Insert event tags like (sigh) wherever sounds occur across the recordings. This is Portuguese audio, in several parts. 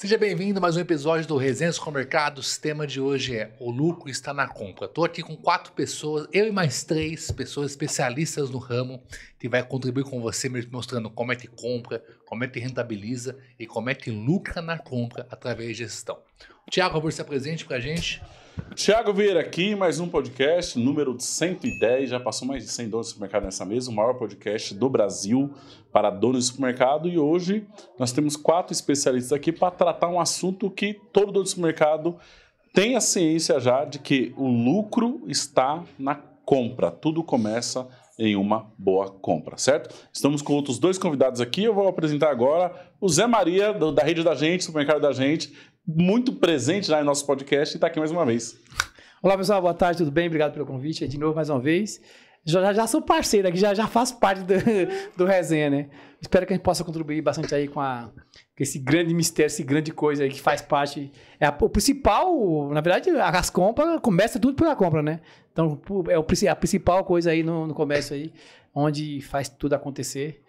Seja bem-vindo a mais um episódio do Resenhas com Mercados. O tema de hoje é O lucro está na compra. Estou aqui com quatro pessoas, eu e mais três pessoas especialistas no ramo, que vai contribuir com você mostrando como é que compra, como é que rentabiliza e como é que lucra na compra através de gestão. Tiago, por favor, se apresente para a gente. Tiago Vieira aqui, mais um podcast, número 110. Já passou mais de 100 donos de supermercado nessa mesa, o maior podcast do Brasil para donos de supermercado. E hoje nós temos quatro especialistas aqui para tratar um assunto que todo dono de supermercado tem a ciência já de que o lucro está na compra. Tudo começa em uma boa compra, certo? Estamos com outros dois convidados aqui. Eu vou apresentar agora o Zé Maria, do, da rede da gente, supermercado da gente, muito presente lá no nosso podcast e está aqui mais uma vez. Olá, pessoal, boa tarde, tudo bem? Obrigado pelo convite de novo mais uma vez. Já, já sou parceiro aqui, já, já faço parte do, (laughs) do resenha, né? Espero que a gente possa contribuir bastante aí com, a, com esse grande mistério, esse grande coisa aí que faz parte. É a, o principal, na verdade, as compras, começa tudo pela compra, né? Então, é o, a principal coisa aí no, no comércio aí, onde faz tudo acontecer.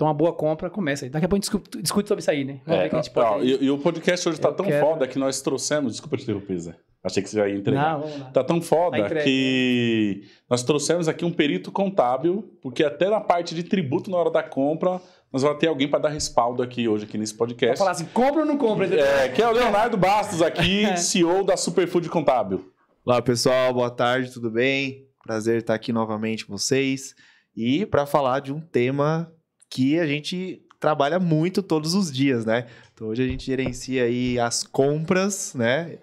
Então, uma boa compra começa aí. Daqui a pouco a gente discute, sobre isso aí, né? Vamos é, ver que pode... e, e, o podcast hoje está tão quero... foda que nós trouxemos. Desculpa te interromper, Zé. Achei que você já ia entregar. Não, Tá tão foda tá que né? nós trouxemos aqui um perito contábil, porque até na parte de tributo na hora da compra, nós vamos ter alguém para dar respaldo aqui hoje aqui nesse podcast. Pra falar assim, compra ou não compra? É, que é o Leonardo Bastos aqui, (laughs) é. CEO da Superfood Contábil. Olá, pessoal, boa tarde, tudo bem? Prazer estar aqui novamente com vocês e para falar de um tema que a gente trabalha muito todos os dias, né? Então hoje a gente gerencia aí as compras, né?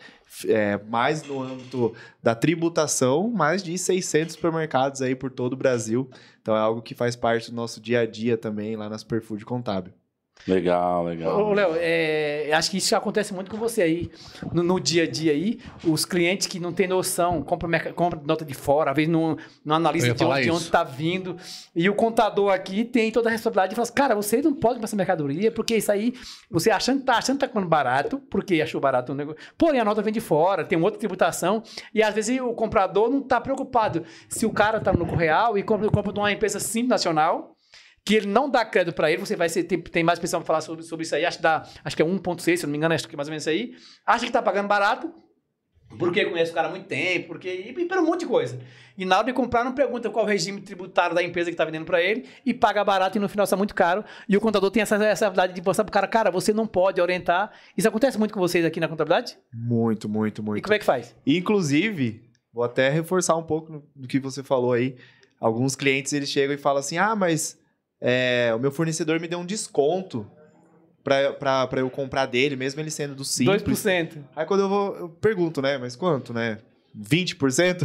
É, mais no âmbito da tributação, mais de 600 supermercados aí por todo o Brasil. Então é algo que faz parte do nosso dia a dia também lá nas Superfood Contábil. Legal, legal. Léo, é, é, acho que isso acontece muito com você aí. No, no, dia a dia aí, os clientes que não têm noção, compram, nota de fora, às vezes não, não analisa de onde, está vindo. E o contador aqui tem toda a responsabilidade e fala assim, cara, você não pode comprar essa mercadoria, porque isso aí, você achando, está achando que tá comprando barato, porque achou barato o negócio. Porém, a nota vem de fora, tem outra tributação, e às vezes o comprador não está preocupado se o cara está no lucro real e compra, compra de uma empresa simples nacional, que ele não dá crédito para ele, você vai ser, tem, tem mais pessoas para falar sobre, sobre isso aí, acho que, dá, acho que é 1.6, se não me engano, acho que é mais ou menos isso aí, acha que tá pagando barato, porque conhece o cara há muito tempo, porque, e, e por um monte de coisa. E na hora de comprar, não pergunta qual o regime tributário da empresa que está vendendo para ele, e paga barato e no final está é muito caro. E o contador tem essa, essa habilidade de mostrar para o cara, cara, você não pode orientar. Isso acontece muito com vocês aqui na contabilidade? Muito, muito, muito. E como é que faz? Inclusive, vou até reforçar um pouco do que você falou aí. Alguns clientes eles chegam e falam assim: ah, mas é, o meu fornecedor me deu um desconto para eu comprar dele, mesmo ele sendo do simples. 2%. Aí quando eu vou, eu pergunto, né? Mas quanto, né? 20%?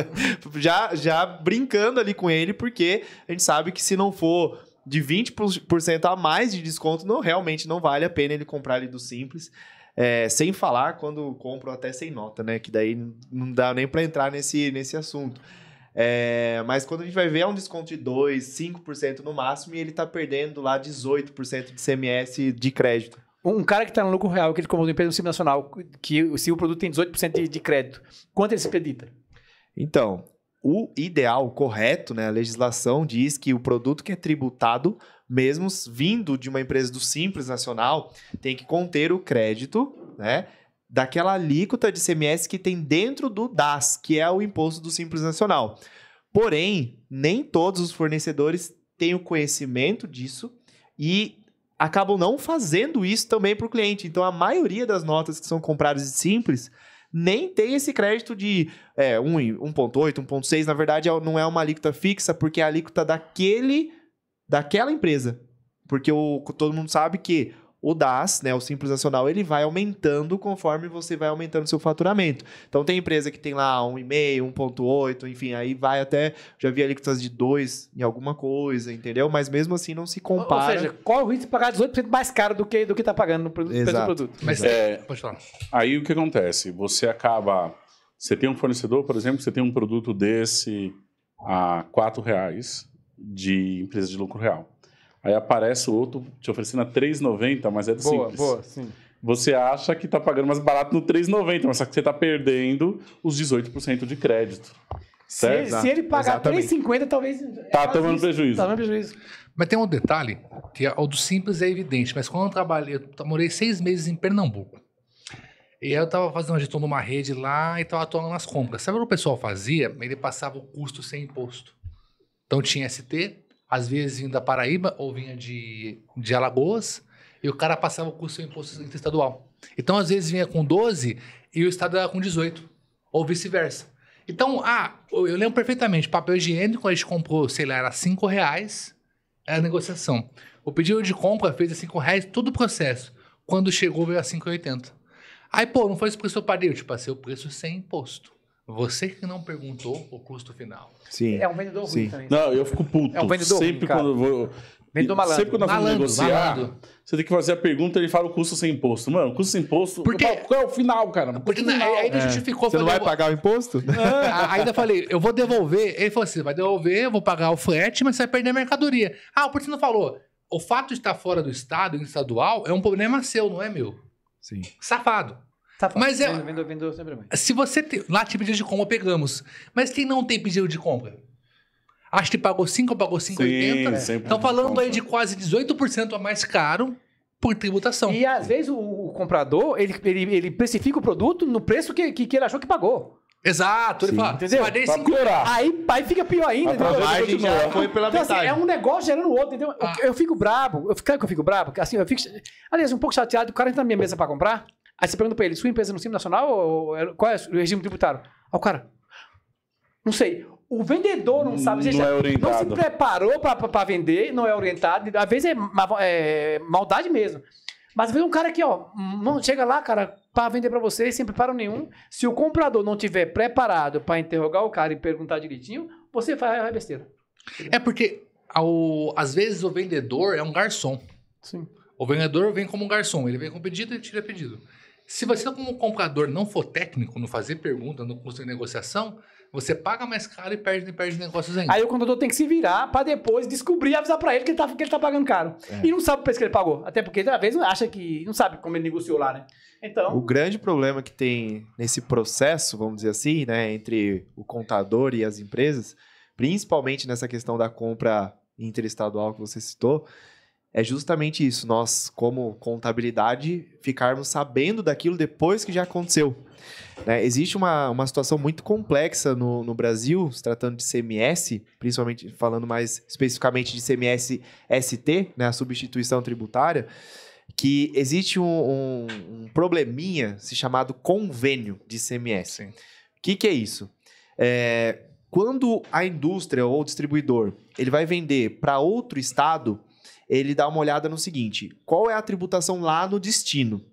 (laughs) já, já brincando ali com ele, porque a gente sabe que se não for de 20% a mais de desconto, não realmente não vale a pena ele comprar ali do simples. É, sem falar quando compro até sem nota, né? Que daí não dá nem para entrar nesse, nesse assunto. É, mas quando a gente vai ver, é um desconto de 2%, 5% no máximo, e ele está perdendo lá 18% de CMS de crédito. Um cara que está no lucro real, que ele comprou uma empresa nacional, que se o produto tem 18% de, de crédito, quanto ele se pedita? Então, o ideal, correto, né? A legislação diz que o produto que é tributado, mesmo vindo de uma empresa do Simples Nacional, tem que conter o crédito, né? daquela alíquota de CMS que tem dentro do DAS, que é o Imposto do Simples Nacional. Porém, nem todos os fornecedores têm o conhecimento disso e acabam não fazendo isso também para o cliente. Então, a maioria das notas que são compradas de simples nem tem esse crédito de é, 1,8, 1,6. Na verdade, é, não é uma alíquota fixa, porque é a alíquota daquele, daquela empresa. Porque o, todo mundo sabe que o DAS, né, o Simples Nacional, ele vai aumentando conforme você vai aumentando seu faturamento. Então tem empresa que tem lá 1,5, 1,8, enfim, aí vai até. Já vi ali que de 2 em alguma coisa, entendeu? Mas mesmo assim não se compara. Ou, seja, qual o risco de pagar 18% mais caro do que do que tá pagando no produto, Exato. produto? Mas é, aí o que acontece? Você acaba. Você tem um fornecedor, por exemplo, você tem um produto desse a R$ reais de empresa de lucro real. Aí aparece o outro te oferecendo a 3,90, mas é do boa, simples. Boa, sim. Você acha que está pagando mais barato no 3,90, mas só que você está perdendo os 18% de crédito. Certo? Se, se ele pagar 3,50, talvez. É tá, tá tomando prejuízo. Tá tomando prejuízo. Mas tem um detalhe, que é, o do simples é evidente, mas quando eu trabalhei, eu morei seis meses em Pernambuco. E aí eu estava fazendo a gestão de uma rede lá e estava atuando nas compras. Sabe o que o pessoal fazia? Ele passava o custo sem imposto. Então tinha ST, às vezes vinha da Paraíba ou vinha de, de Alagoas, e o cara passava o curso seu imposto interestadual. Então, às vezes vinha com 12 e o estado era com 18, ou vice-versa. Então, ah, eu lembro perfeitamente, papel higiênico a gente comprou, sei lá, era 5 reais, era a negociação. O pedido de compra fez a 5 reais todo o processo. Quando chegou, veio a 5,80. Aí, pô, não foi esse preço que eu paguei, eu te passei o preço sem imposto. Você que não perguntou o custo final. Sim. É um vendedor ruim Sim. também. Não, eu fico puto. É um vendedor sempre ruim, quando vou, Vendedor malandro. Sempre quando nós vamos negociar, malandro. você tem que fazer a pergunta e ele fala o custo sem imposto. Mano, custo sem imposto. Porque, falo, qual é o final, cara? É Porque final? ainda é. justificou. Você não vai pagar o imposto? Ah, ainda falei, eu vou devolver. Ele falou assim: vai devolver, eu vou pagar o frete, mas você vai perder a mercadoria. Ah, o Porto não falou. O fato de estar fora do estado, estadual, é um problema seu, não é meu? Sim. Safado. Tá bom. Mas é. Vendo, vendo, vendo sempre bem. Se você. tem, Lá te pedido de compra, pegamos. Mas quem não tem pedido de compra? Acho que pagou 5 ou pagou 5,80. Estão é. falando aí de quase 18% a mais caro por tributação. E às vezes o, o comprador, ele, ele, ele, precifica o produto no preço que, que, que ele achou que pagou. Exato, ele fala, entendeu? pra cinco... Aí, aí fica pior ainda, entendeu? já né? foi pela então, assim, metade. Assim, é um negócio gerando o outro, entendeu? Ah. Eu, eu, fico brabo, eu, claro que eu fico brabo, assim, eu fico... Aliás, um pouco chateado, o cara entra na minha mesa pra comprar, Aí você pergunta pra ele, sua empresa é no Simples Nacional ou é, qual é o regime tributário? Aí o cara, não sei. O vendedor não sabe, não, é orientado. Tá- não se preparou para vender, não é orientado. Às vezes é, é, maldade mesmo. Mas às vezes um cara aqui, ó, não chega lá, cara, para vender para você, sem preparo nenhum. Se o comprador não tiver preparado para interrogar o cara e perguntar direitinho, você faz besteira. É porque ao, às vezes o vendedor é um garçom. Sim. O vendedor vem como um garçom, ele vem com pedido, e tira pedido. Se você, como comprador, não for técnico, não fazer pergunta, não conseguir negociação, você paga mais caro e perde, perde negócios ainda. Aí o contador tem que se virar para depois descobrir e avisar para ele que ele, tá, que ele tá pagando caro. É. E não sabe o preço que ele pagou. Até porque, às vezes, acha que. Não sabe como ele negociou lá, né? Então. O grande problema que tem nesse processo, vamos dizer assim, né, entre o contador e as empresas, principalmente nessa questão da compra interestadual que você citou, é justamente isso, nós, como contabilidade, ficarmos sabendo daquilo depois que já aconteceu. Né? Existe uma, uma situação muito complexa no, no Brasil, se tratando de CMS, principalmente falando mais especificamente de CMS ST, né? a substituição tributária, que existe um, um, um probleminha se chamado convênio de CMS. O que, que é isso? É, quando a indústria ou o distribuidor ele vai vender para outro estado, ele dá uma olhada no seguinte: qual é a tributação lá no destino?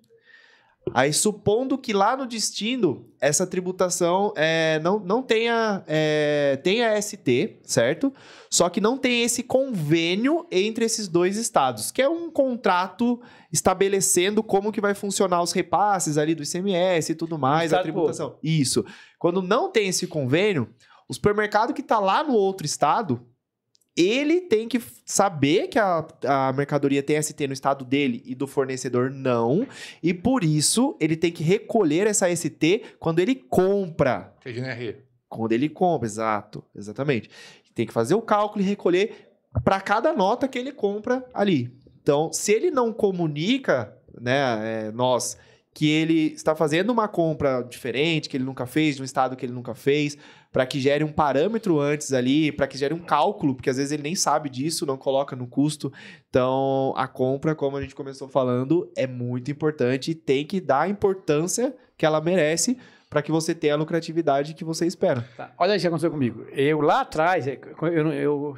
Aí, supondo que lá no destino essa tributação é, não, não tenha, é, tenha ST, certo? Só que não tem esse convênio entre esses dois estados, que é um contrato estabelecendo como que vai funcionar os repasses ali do ICMS e tudo mais, a tributação. Isso. Quando não tem esse convênio, o supermercado que está lá no outro estado, ele tem que saber que a, a mercadoria tem ST no estado dele e do fornecedor não. E por isso, ele tem que recolher essa ST quando ele compra. Seja Quando ele compra, exato, exatamente. Tem que fazer o cálculo e recolher para cada nota que ele compra ali. Então, se ele não comunica, né, é, nós, que ele está fazendo uma compra diferente, que ele nunca fez, de um estado que ele nunca fez, para que gere um parâmetro antes ali, para que gere um cálculo, porque às vezes ele nem sabe disso, não coloca no custo. Então, a compra, como a gente começou falando, é muito importante e tem que dar a importância que ela merece para que você tenha a lucratividade que você espera. Tá. Olha isso que aconteceu comigo. Eu lá atrás, é, eu, eu,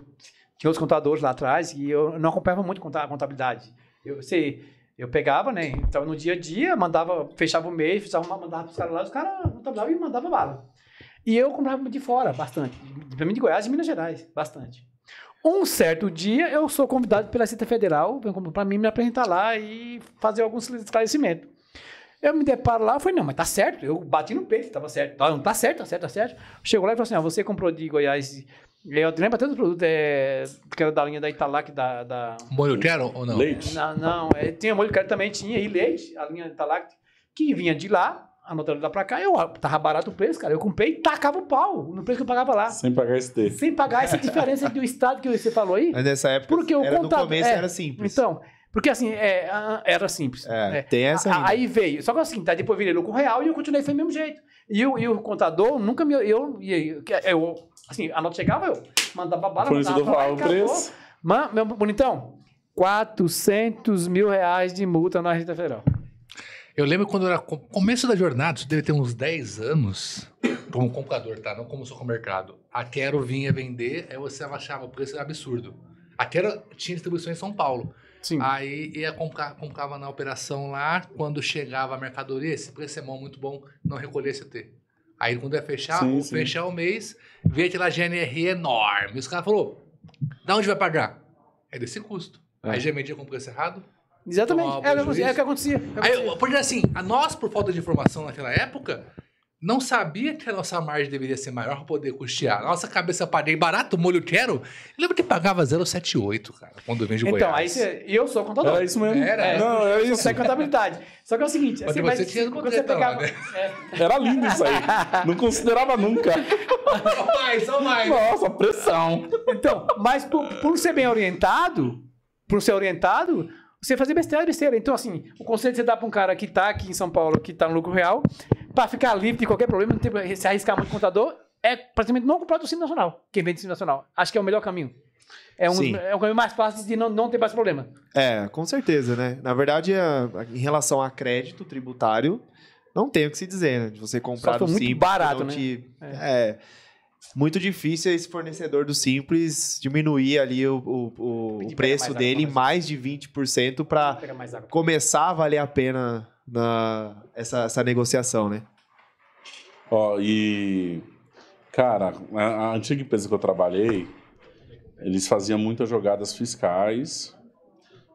tinha os contadores lá atrás e eu não acompanhava muito a contabilidade. Eu sei, eu pegava, né? Então no dia a dia, mandava, fechava o mês, fechava, mandava para os caras lá, os caras contabilizavam e mandava bala. E eu comprava de fora, bastante. Pra mim, de Goiás e Minas Gerais, bastante. Um certo dia, eu sou convidado pela Receita Federal para mim me apresentar lá e fazer algum esclarecimento. Eu me deparo lá, e falei, não, mas tá certo. Eu bati no peito, tava certo. Não, tá certo, tá certo, tá certo. Chegou lá e falou assim, ah, você comprou de Goiás... Eu lembro até do produto é, que era da linha da Italac, da... da... Molho quero ou não? Leite. Não, não. É, tinha molho quero também, tinha. E leite, a linha Italac, que vinha de lá a Nutella lá pra cá, eu tava barato o preço, cara. Eu comprei e tacava o pau no preço que eu pagava lá. Sem pagar esse ter. Sem pagar essa (laughs) diferença do estado que você falou aí. Mas nessa época, porque era, o contador, no começo é, era simples. Então, porque assim, é, era simples. É, é. Tem essa a, Aí veio. Só que assim, tá, depois virei lucro real e eu continuei foi do mesmo jeito. E, eu, e o contador nunca me... Eu, eu, é, eu, assim, a nota chegava, eu mandava bala, mandava bala, o preço. Mano, meu bonitão, 400 mil reais de multa na Receita Federal. Eu lembro quando era começo da jornada, isso deve ter uns 10 anos, como comprador, tá? Não como supermercado. A Quero vinha vender, aí você achava o preço é absurdo. A Quero tinha distribuição em São Paulo. Sim. Aí ia comprar, comprava na operação lá, quando chegava a mercadoria, esse preço é bom, muito bom, não recolher CT. Aí quando ia fechar, sim, sim. fechar o mês, veio aquela GNR enorme. Os caras falaram, da onde vai pagar? É desse custo. É. Aí já vendia com preço errado, Exatamente. É, o que, é que acontecia. É aí, porque assim, a nós, por falta de informação naquela época, não sabia que a nossa margem deveria ser maior para poder custear. Nossa cabeça paguei barato, molho quero. Eu lembro que pagava 0,78, cara, quando vem de então, Goiás. Então, aí você. E eu sou contador. Era é isso mesmo. Era. É, não, é era isso. Isso contabilidade. Só que é o seguinte... Assim, mas você tinha quando você pegava... Lá, né? é. Era lindo isso aí. Não considerava nunca. Só mais, só mais. Nossa, pressão. Então, mas por, por ser bem orientado, por ser orientado, você fazer besteira, besteira. Então, assim, o conselho que você dá para um cara que está aqui em São Paulo, que está no lucro real, para ficar livre de qualquer problema, não tem, se arriscar muito contador, é praticamente não comprar do Cine Nacional, quem vende Cine Nacional. Acho que é o melhor caminho. É um, é um caminho mais fácil de não, não ter mais problema. É, com certeza, né? Na verdade, a, a, em relação a crédito tributário, não tem o que se dizer, né? De você comprar Só do muito simples, barato, né? Te, é. é muito difícil esse fornecedor do Simples diminuir ali o, o, o preço mais dele água, mais de 20% para começar a valer a pena na, essa, essa negociação, né? Ó, oh, e. Cara, a, antiga empresa que eu trabalhei, eles faziam muitas jogadas fiscais,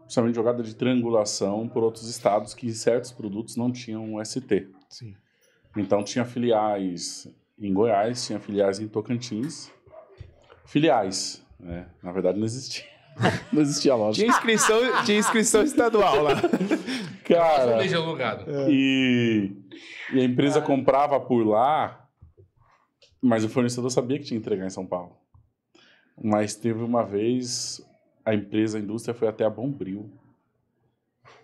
principalmente jogada de triangulação por outros estados que certos produtos não tinham ST. Sim. Então tinha filiais em Goiás, tinha filiais em Tocantins. Filiais, né? Na verdade, não existia. (laughs) Não existia loja. Tinha inscrição, tinha inscrição estadual lá. (laughs) Cara. É. E, e a empresa é. comprava por lá, mas o fornecedor sabia que tinha que entregar em São Paulo. Mas teve uma vez, a empresa, a indústria foi até a Bombril.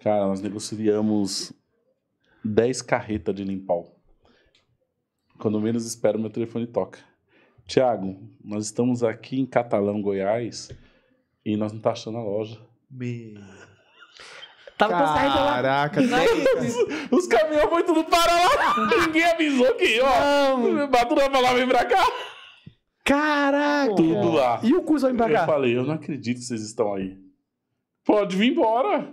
Cara, nós negociamos 10 carretas de limpal. Quando menos espero, meu telefone toca. Tiago, nós estamos aqui em Catalão, Goiás, e nós não tá achando a loja. Me... Tava Caraca, lá. Os, os caminhões foram tudo para lá. Ninguém avisou que, ó. Madura pra lá, vem pra cá. Caraca! Tudo lá. E o curso vai pra cá? Eu falei, eu não acredito que vocês estão aí. Pode vir embora.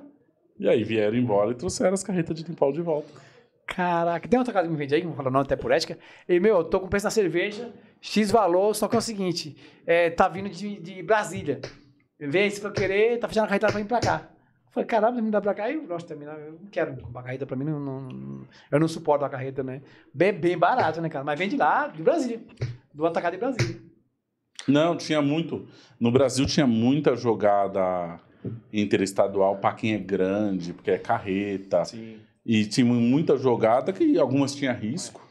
E aí vieram embora e trouxeram as carretas de limpar de volta. Caraca, tem outra casa que me vende aí, não vou falar não nome até por ética. E, meu, eu tô com preço da cerveja, X valor, só que é o seguinte, é, tá vindo de, de Brasília. Vem se for querer, tá fechando a carretada pra vir pra cá. Eu falei, caralho, me dá pra cá? Eu gosto também, eu não quero uma carreta pra mim, não, não, eu não suporto a carreta, né? Bem, bem barato, né, cara? Mas vende lá, de Brasília, do atacado de Brasília. Não, tinha muito. No Brasil tinha muita jogada interestadual para quem é grande, porque é carreta. Sim. E tinha muita jogada que algumas tinha risco.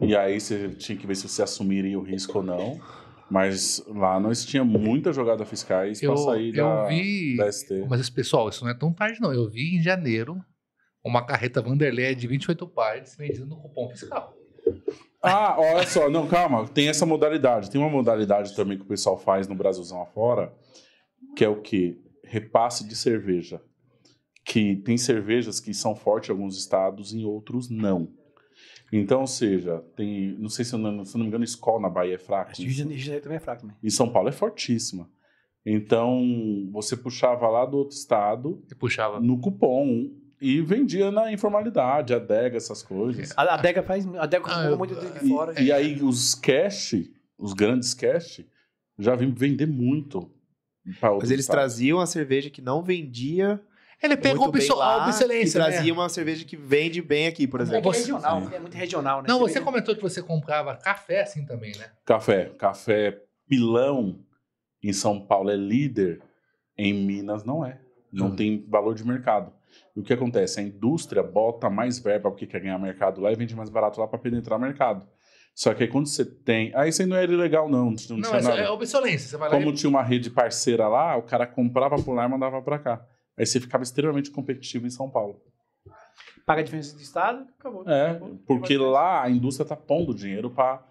E aí você tinha que ver se você assumiria o risco ou não. Mas lá nós tinha muita jogada fiscais para sair eu da, vi, da ST. Mas, pessoal, isso não é tão tarde, não. Eu vi em janeiro uma carreta Vanderlei de 28 vendida no cupom fiscal. Ah, olha só, não, calma, tem essa modalidade. Tem uma modalidade também que o pessoal faz no Brasilzão afora, que é o quê? Repasse de cerveja que tem cervejas que são fortes em alguns estados, em outros não. Então, ou seja, tem, não sei se eu não, se não me engano, escola na Bahia é fraca. Rio de Janeiro também é fraca, né? Em São Paulo é fortíssima. Então, você puxava lá do outro estado, puxava. no cupom, e vendia na informalidade, adega, essas coisas. A adega faz. A adega Ah, muito eu- de fora. E, e aí os cash, os grandes cash, já vim vender muito. outros Mas eles traziam a cerveja que não vendia ele pegou a obsolência. E trazia né? uma cerveja que vende bem aqui, por é exemplo. É, regional, é muito regional, né? Não, você comentou que você comprava café assim também, né? Café. Café pilão em São Paulo é líder, em Minas não é. Não hum. tem valor de mercado. E o que acontece? A indústria bota mais verba porque quer ganhar mercado lá e vende mais barato lá para penetrar o mercado. Só que aí quando você tem. Aí ah, isso aí não era é ilegal, não. Não, não tinha nada. é obsolência. Você vai lá Como e... tinha uma rede parceira lá, o cara comprava por lá e mandava para cá. Aí você ficava extremamente competitivo em São Paulo. Paga a diferença de Estado, acabou. É, acabou, porque lá a indústria está pondo dinheiro para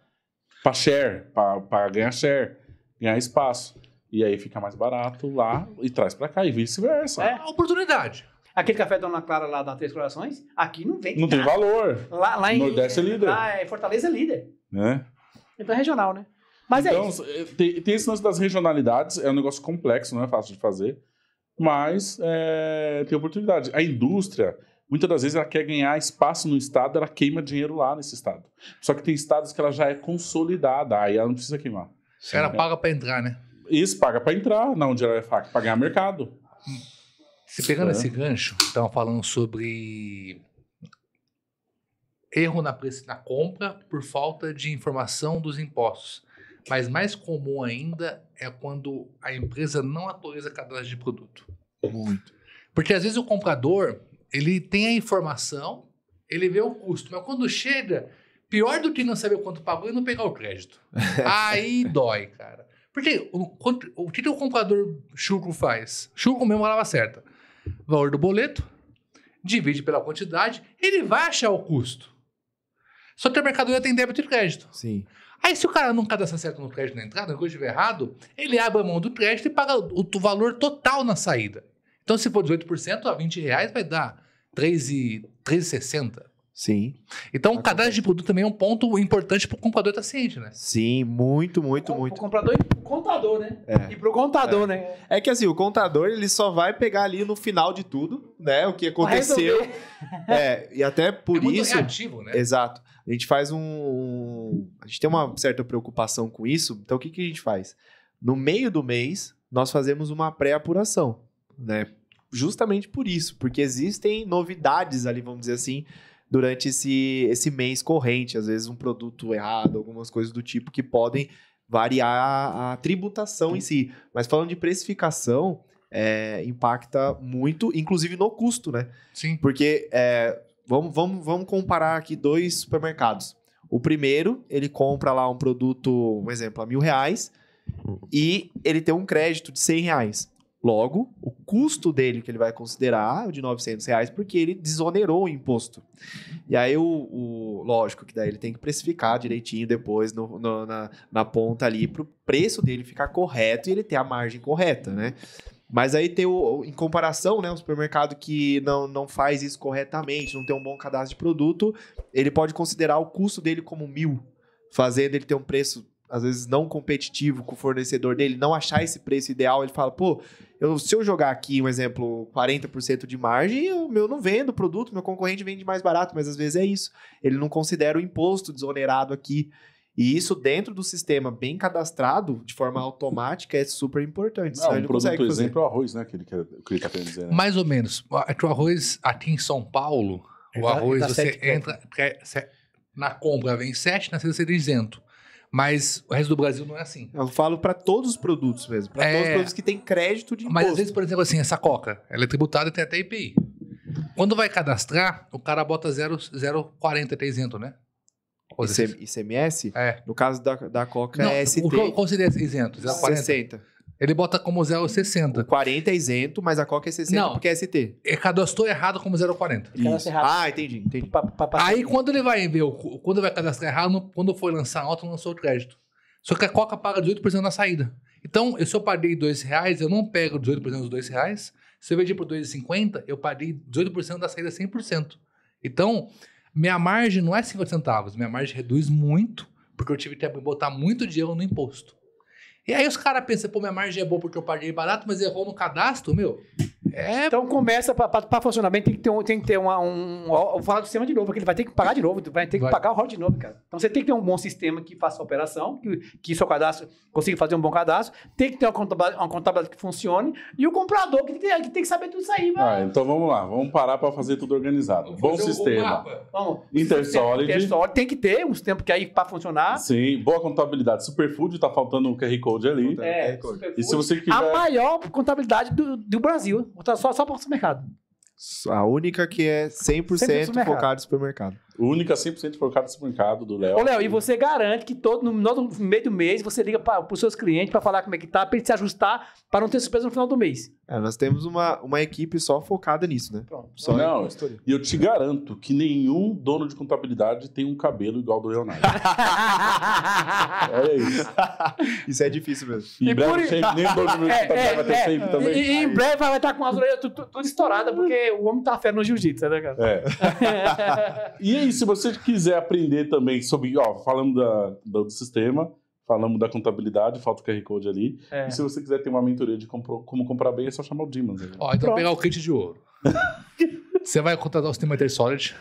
share, para ganhar share, ganhar espaço. E aí fica mais barato lá e traz para cá e vice-versa. É, oportunidade. Aquele café da Dona Clara lá da Três Corações, aqui não vem Não nada. tem valor. Lá, lá em Nordeste é, é líder. Lá em é Fortaleza é líder. Né? Então é regional, né? Mas é então, é isso. Eh, tem, tem esse lance das regionalidades, é um negócio complexo, não é fácil de fazer mas é, tem oportunidade. A indústria, muitas das vezes, ela quer ganhar espaço no Estado, ela queima dinheiro lá nesse Estado. Só que tem estados que ela já é consolidada, aí ela não precisa queimar. Ela paga para entrar, né? Isso, paga para entrar, não onde ela é fraca, para ganhar mercado. Se pegando é. esse gancho, estava falando sobre erro na, na compra por falta de informação dos impostos. Mas mais comum ainda é quando a empresa não atualiza cadastro de produto. Muito. Porque às vezes o comprador, ele tem a informação, ele vê o custo, mas quando chega, pior do que não saber quanto pagou e não pegar o crédito. (laughs) Aí dói, cara. Porque o, o que, que o comprador chuco faz? Chuco mesmo a certa. Valor do boleto, divide pela quantidade, ele vai achar o custo. Só que a mercadoria tem débito e crédito. Sim. Aí, se o cara não dessa certo no crédito na entrada, quando estiver errado, ele abre a mão do crédito e paga o, o valor total na saída. Então, se for 18%, a 20 reais vai dar 3,60. Sim. Então, o cadastro de produto também é um ponto importante para o comprador estar tá ciente, né? Sim, muito, muito, muito. Para o comprador e para o contador, né? É. E para o contador, é. né? É que assim, o contador ele só vai pegar ali no final de tudo, né? O que aconteceu. É, e até por é isso. né? Exato. A gente faz um. A gente tem uma certa preocupação com isso. Então, o que, que a gente faz? No meio do mês, nós fazemos uma pré-apuração, né? Justamente por isso, porque existem novidades ali, vamos dizer assim, durante esse, esse mês corrente. Às vezes um produto errado, algumas coisas do tipo que podem variar a tributação em si. Mas falando de precificação, é, impacta muito, inclusive no custo, né? Sim. Porque é, vamos, vamos, vamos comparar aqui dois supermercados. O primeiro, ele compra lá um produto, um exemplo, a mil reais, uhum. e ele tem um crédito de 100 reais. Logo, o custo dele que ele vai considerar é de 900 reais porque ele desonerou o imposto. E aí, o, o lógico que daí ele tem que precificar direitinho depois no, no, na, na ponta ali para o preço dele ficar correto e ele ter a margem correta, né? Mas aí tem o, em comparação, né, um supermercado que não, não faz isso corretamente, não tem um bom cadastro de produto, ele pode considerar o custo dele como mil, fazendo ele ter um preço às vezes não competitivo com o fornecedor dele, não achar esse preço ideal, ele fala, pô, eu, se eu jogar aqui, um exemplo, 40% de margem, eu, meu não vendo o produto, meu concorrente vende mais barato, mas às vezes é isso. Ele não considera o imposto desonerado aqui. E isso dentro do sistema bem cadastrado, de forma automática, é super importante. É, não, um produto exemplo é o arroz, né? Que ele, que ele tá dizer. Né? Mais ou menos. É que o arroz aqui em São Paulo, ele o arroz tá você entra... É, na compra vem 7, na sexta você isento. Mas o resto do Brasil não é assim. Eu falo para todos os produtos mesmo, para é... todos os é. produtos que têm crédito de imposto. Mas às vezes, por exemplo, assim, essa coca, ela é tributada e tem até IPI. Quando vai cadastrar, o cara bota 0,40, tá isento, né? ICMS? É. No caso da, da Coca, não, é ST. O que eu considero isento? 0,40. 60. Ele bota como 0,60. 40 é isento, mas a Coca é 60 não, porque é ST. É cadastrou errado como 0,40. Errado. Ah, entendi, entendi. Pa, pa, pa, Aí quando ele vai ver, quando vai cadastrar errado, quando foi lançar a alta, lançou o crédito. Só que a Coca paga 18% na saída. Então, se eu paguei 2 reais, eu não pego 18% dos 2 reais. Se eu vendi por 2,50, eu paguei 18% da saída 100%. Então, minha margem não é 50 centavos. Minha margem reduz muito, porque eu tive que botar muito dinheiro no imposto. E aí os caras pensam, pô, minha margem é boa porque eu paguei barato, mas errou no cadastro, meu. É... Então começa, para funcionar bem, tem que ter, um, tem que ter uma, um. Vou falar do sistema de novo, porque ele vai ter que pagar de novo, vai ter que vai. pagar o rol de novo, cara. Então você tem que ter um bom sistema que faça a operação, que, que seu cadastro consiga fazer um bom cadastro, tem que ter uma contabilidade, uma contabilidade que funcione, e o comprador que tem que, tem que saber tudo isso aí, Ah, então vamos lá, vamos parar para fazer tudo organizado. Vamos bom sistema. Vamos, Intersolid. Tem, tem que ter uns tempos que aí para funcionar. Sim, boa contabilidade. Superfood, tá faltando um QR Code Code ali. É, é e se você quiser... A maior contabilidade do, do Brasil, tá só, só para o supermercado. A única que é 100%, 100 focada em supermercado. Única 100% focada nesse mercado do Léo. Ô, Léo, e você garante que todo no, no meio do mês você liga para os seus clientes para falar como é que tá, para eles se ajustar, para não ter surpresa no final do mês. É, nós temos uma, uma equipe só focada nisso, né? Pronto. Só não, e eu te garanto que nenhum dono de contabilidade tem um cabelo igual ao do Leonardo. (laughs) Olha isso. Isso é difícil mesmo. E em breve, por... sempre, nem dono de (laughs) é, contabilidade é, vai ter é, sempre também. E, em breve vai estar com as orelhas tudo, tudo estourada, porque o homem tá fera no jiu-jitsu, né, cara? É. (laughs) e aí, é e se você quiser aprender também sobre, ó, falando da, do sistema, falamos da contabilidade, falta o QR Code ali. É. E se você quiser ter uma mentoria de compro, como comprar bem, é só chamar o Dimas. Né? Ó, então Pronto. pegar o kit de ouro. você vai contratar o sistema InterSolid,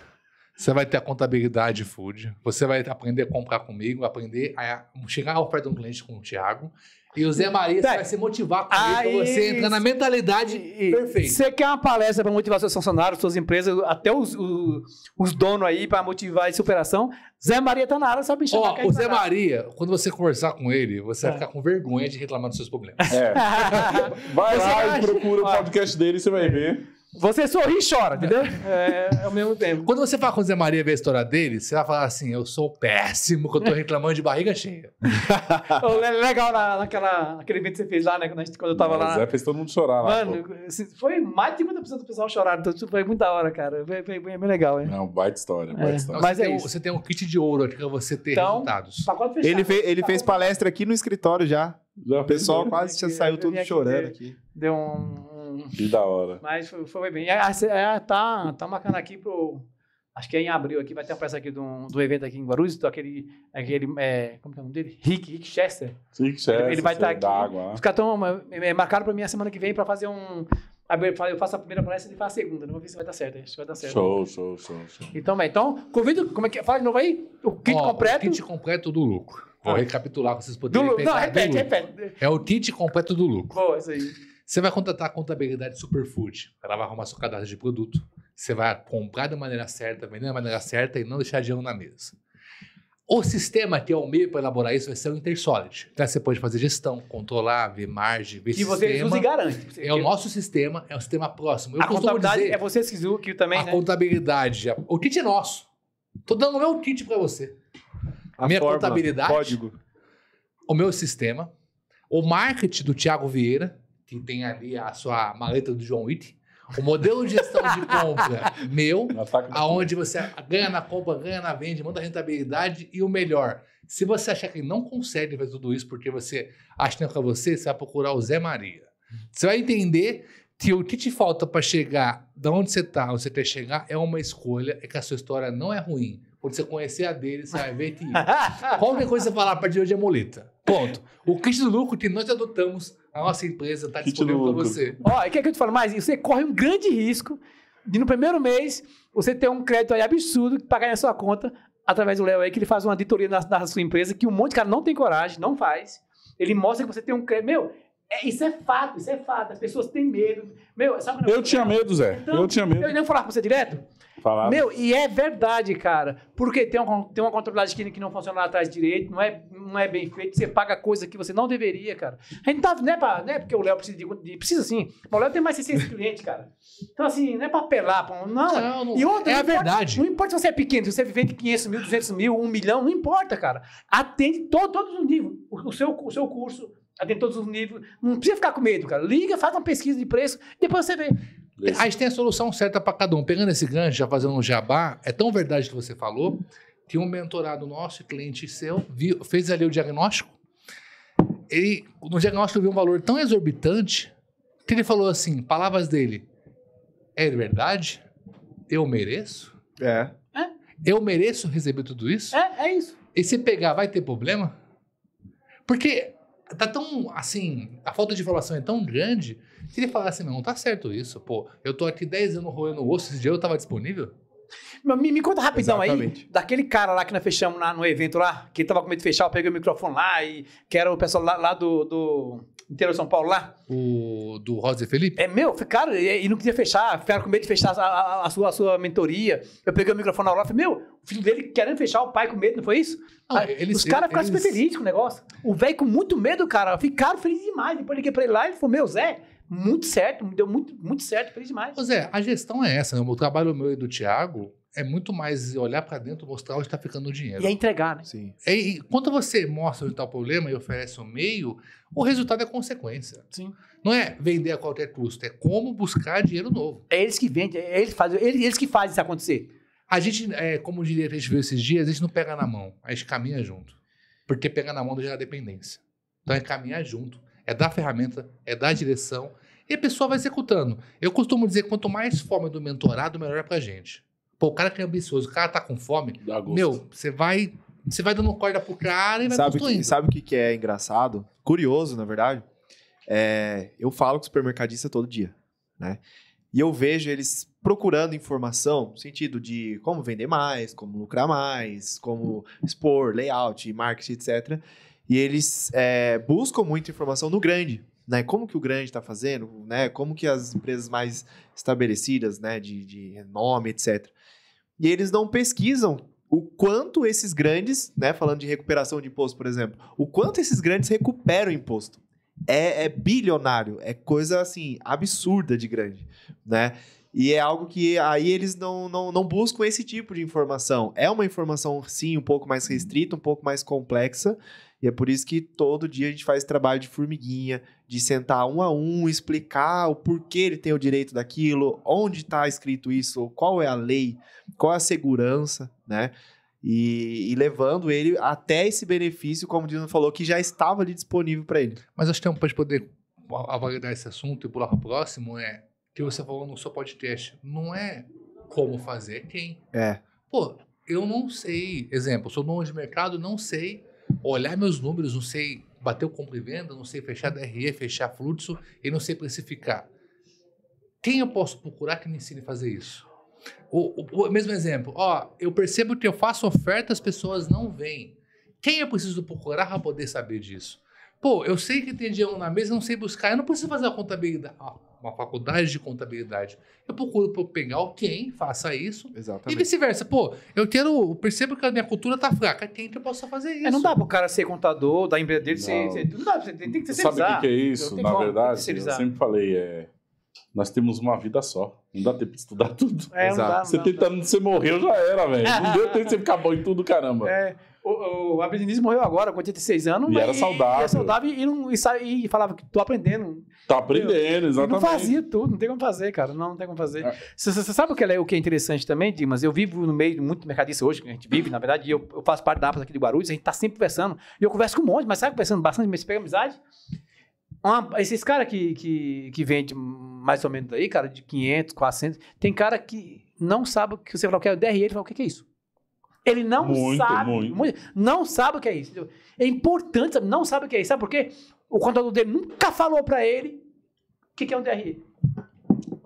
você vai ter a contabilidade food, você vai aprender a comprar comigo, aprender a chegar perto de do cliente com o Thiago e o Zé Maria tá. vai se motivar com Aí, ele, você entra na mentalidade e, perfeita. Você quer uma palestra para motivar seus funcionários, suas empresas, até os, os, os donos aí para motivar essa operação? Zé Maria tá na área, sabe me Ó, tá o Zé tá Maria, quando você conversar com ele, você é. vai ficar com vergonha de reclamar dos seus problemas. É. (laughs) vai lá e procura o podcast dele, você vai ver. Você sorri e chora, entendeu? É, é ao mesmo tempo. Quando você fala com o Zé Maria ver a história dele, você vai falar assim: eu sou péssimo, que eu tô reclamando de barriga cheia. (laughs) Legal na, naquela, naquele evento que você fez lá, né? Quando eu tava Mas é, lá. O Zé fez todo mundo chorar lá. Mano, assim, foi mais de 50% do pessoal chorar. Então, tipo, foi muita hora, cara. Foi, foi, foi bem legal, hein? Não, baita história, baita é. história. Mas você, é tem, você, tem, um kit de ouro aqui pra você ter então, resultados. Fechado, ele fez, ele tá fez palestra aqui no escritório já. já o pessoal né? quase já saiu todo chorando aqui. Deu um que da hora. Mas foi, foi bem. É, é, tá, tá marcando aqui pro. Acho que é em abril aqui, vai ter uma peça aqui do, do evento aqui em Guarulhos, do então aquele. aquele é, como que é o nome dele? Rick, Rick Chester. Rick Chester. Ele, ele vai estar tá aqui. Água. Né? Os caras é, marcaram pra mim a semana que vem pra fazer um. Eu faço a primeira palestra e ele faz a segunda. Não né? vou ver se vai dar certo. Acho que vai dar certo. Show, show, show, show. Então, bem, então, convido. Como é que é? Fala de novo aí. O kit Ó, completo. O kit completo do lucro. Vou ah. recapitular para vocês poderem do, pegar. Não, repete, repete. É o kit completo do lucro. Boa, isso aí. Você vai contratar a contabilidade Superfood. Ela vai arrumar seu cadastro de produto. Você vai comprar da maneira certa, vender da maneira certa e não deixar dinheiro na mesa. O sistema que é o meio para elaborar isso vai ser o InterSolid. Então você pode fazer gestão, controlar, ver margem, ver que sistema. Que e garante. É o nosso sistema, é um sistema próximo. Eu a contabilidade dizer, é vocês que também, A né? contabilidade, o kit é nosso. Tô dando o meu kit para você. A, minha forma, contabilidade. Código. O meu sistema. O marketing do Thiago Vieira que tem ali a sua maleta do John Witt. O modelo de gestão de (laughs) compra meu, aonde você ganha na compra, ganha na venda, manda rentabilidade e o melhor. Se você achar que não consegue fazer tudo isso porque você acha que não é para você, você vai procurar o Zé Maria. Você vai entender que o que te falta para chegar, da onde você está, onde você quer chegar, é uma escolha, é que a sua história não é ruim. Quando você conhecer a dele, você vai ver que (laughs) qualquer coisa que você falar a partir de hoje é moleta. Ponto. O kit do lucro que nós adotamos a nossa empresa está disponível para você. Ó, o que, é que eu te falo mais? Você corre um grande risco de, no primeiro mês, você ter um crédito aí absurdo que pagar na sua conta através do Léo aí, que ele faz uma auditoria na, na sua empresa, que um monte de cara não tem coragem, não faz. Ele mostra que você tem um crédito. Meu, é, isso é fato, isso é fato. As pessoas têm medo. Meu, sabe, eu, eu tinha medo, Zé. Então, eu tinha medo. Eu nem falar com você direto? Meu, e é verdade, cara. Porque tem, um, tem uma contabilidade clínica que não funciona lá atrás direito, não é, não é bem feito, você paga coisa que você não deveria, cara. A gente tá, né, pra, né porque o Léo precisa de, Precisa sim. Mas o Léo tem mais de 600 clientes, cara. Então, assim, não é pra apelar, pra, não. não, não e outra, é a importa, verdade. Não importa se você é pequeno, se você é vive de 500 mil, 200 mil, 1 milhão, não importa, cara. Atende todo, todos os níveis. O, o, seu, o seu curso, atende todos os níveis. Não precisa ficar com medo, cara. Liga, faz uma pesquisa de preço, depois você vê. Beleza. A gente tem a solução certa para cada um. Pegando esse gancho, já fazendo um jabá, é tão verdade que você falou, que um mentorado nosso, cliente seu, viu, fez ali o diagnóstico. Ele, no diagnóstico, viu um valor tão exorbitante que ele falou assim, palavras dele, é verdade? Eu mereço? É. é. Eu mereço receber tudo isso? É, é isso. E se pegar, vai ter problema? Porque tá tão assim, a falta de informação é tão grande que ele fala assim: não, tá certo isso, pô. Eu tô aqui 10 anos roendo o osso, esse dinheiro tava disponível? Me, me conta rapidão Exatamente. aí, daquele cara lá que nós fechamos lá no evento lá, que tava com medo de fechar, eu peguei o microfone lá e que era o pessoal lá, lá do, do inteiro de São Paulo lá. O do Rosa e Felipe? É meu, ficaram, e, e não queria fechar, ficaram com medo de fechar a, a, a sua, a sua mentoria. Eu peguei o microfone na hora e falei, meu, o filho dele querendo fechar o pai com medo, não foi isso? Não, Aí, eles, os caras ficaram eles... super felizes com o negócio. O velho com muito medo, cara, ficaram felizes demais. Depois eu liguei pra ele lá e ele falou, meu, Zé, muito certo, deu muito, muito certo, feliz demais. Ô Zé, a gestão é essa, né? O trabalho meu e do Thiago, é muito mais olhar para dentro, mostrar onde está ficando o dinheiro. E é entregar, né? Sim. E, e quando você mostra onde está o problema e oferece um meio, o resultado é consequência. Sim. Não é vender a qualquer custo, é como buscar dinheiro novo. É eles que vendem, é eles, fazem, eles, eles que fazem isso acontecer. A gente, é, como diria a gente viu esses dias, a gente não pega na mão, a gente caminha junto. Porque pegar na mão gera dependência. Então é caminhar junto, é dar ferramenta, é dar direção, e a pessoa vai executando. Eu costumo dizer que quanto mais forma do mentorado, melhor é para a gente. Pô, o cara que é ambicioso, o cara tá com fome. Meu, você vai. Você vai dando corda pro cara e vai sabe construindo. Que, sabe o que, que é engraçado? Curioso, na verdade. É, eu falo com supermercadista todo dia, né? E eu vejo eles procurando informação no sentido de como vender mais, como lucrar mais, como expor layout, marketing, etc. E eles é, buscam muita informação no grande, né? Como que o grande está fazendo, né? Como que as empresas mais estabelecidas, né? De, de nome, etc. E eles não pesquisam o quanto esses grandes, né, falando de recuperação de imposto, por exemplo, o quanto esses grandes recuperam imposto. É, é bilionário, é coisa assim, absurda de grande, né? E é algo que aí eles não, não, não buscam esse tipo de informação. É uma informação, sim, um pouco mais restrita, um pouco mais complexa, e é por isso que todo dia a gente faz trabalho de formiguinha, de sentar um a um, explicar o porquê ele tem o direito daquilo, onde está escrito isso, qual é a lei, qual é a segurança, né? E, e, levando ele até esse benefício, como o Dino falou, que já estava ali disponível para ele. Mas acho que para poder avaliar esse assunto e pular para o próximo é que você falou no seu podcast, não é como fazer, é quem. É. Pô, eu não sei, exemplo, sou dono de mercado, não sei olhar meus números, não sei bater o compra e venda, não sei fechar DRE, fechar fluxo e não sei precificar. Quem eu posso procurar que me ensine a fazer isso? O, o, o mesmo exemplo, ó, eu percebo que eu faço oferta, as pessoas não vêm. Quem eu preciso procurar para poder saber disso? Pô, eu sei que tem dinheiro na mesa, não sei buscar, eu não preciso fazer a contabilidade uma faculdade de contabilidade, eu procuro pegar alguém, faça isso. Exatamente. E vice-versa. Pô, eu quero, eu percebo que a minha cultura tá fraca, quem que eu possa fazer isso. É, não dá pro cara ser contador, da empresa dele ser, ser. Não dá, tem que terceirizar. Sabe o que, que, é isso? Na como, verdade, eu sempre falei, é nós temos uma vida só. Não dá tempo de estudar (laughs) tudo. É, Exato. Não dá, não você tentando, você morreu, já era, velho. Não deu tempo de você ficar bom em tudo, caramba. É o, o morreu agora, com 86 anos. E era saudável. E é era saudável e, não, e, e falava que tô aprendendo. Tá aprendendo, exatamente. não fazia tudo, não tem como fazer, cara. Não, não tem como fazer. Você é. sabe o que, é, o que é interessante também, Dimas? Eu vivo no meio muito mercadista hoje, que a gente vive, na verdade, e eu, eu faço parte da APAS aqui de Guarulhos, a gente tá sempre conversando. E eu converso com um monte, mas sabe conversando bastante, mas pega amizade. Uma, esses caras que, que, que vende mais ou menos aí, cara, de 500, 400, tem cara que não sabe o que você fala, o que é o DRE, ele fala, o que é isso? Ele não muito, sabe. Muito. Muito, não sabe o que é isso. É importante, não sabe o que é isso. Sabe por quê? O contador dele nunca falou para ele o que, que é um DRE.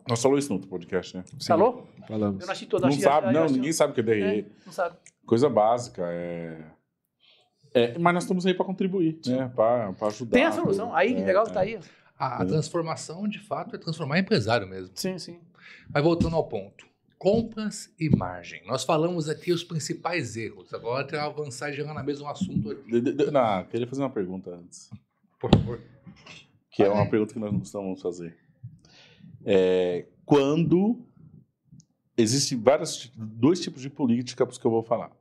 Nós falamos isso no outro podcast, né? Sim. Falou? Falamos. Eu não achei todo, Não sabe, não, ninguém sabe o que é DRE. É, não sabe. Coisa básica, é... é mas nós estamos aí para contribuir, né? Para ajudar. Tem a solução. Aí, é, legal que é. tá aí. A, a uhum. transformação, de fato, é transformar em empresário mesmo. Sim, sim. Mas voltando ao ponto compras e margem. Nós falamos aqui os principais erros. Agora tem avançar e gerar na mesma um assunto aqui. De, de, não, queria fazer uma pergunta antes. Por favor. Que é uma pergunta que nós não estamos fazer. É, quando existem vários dois tipos de política para os que eu vou falar.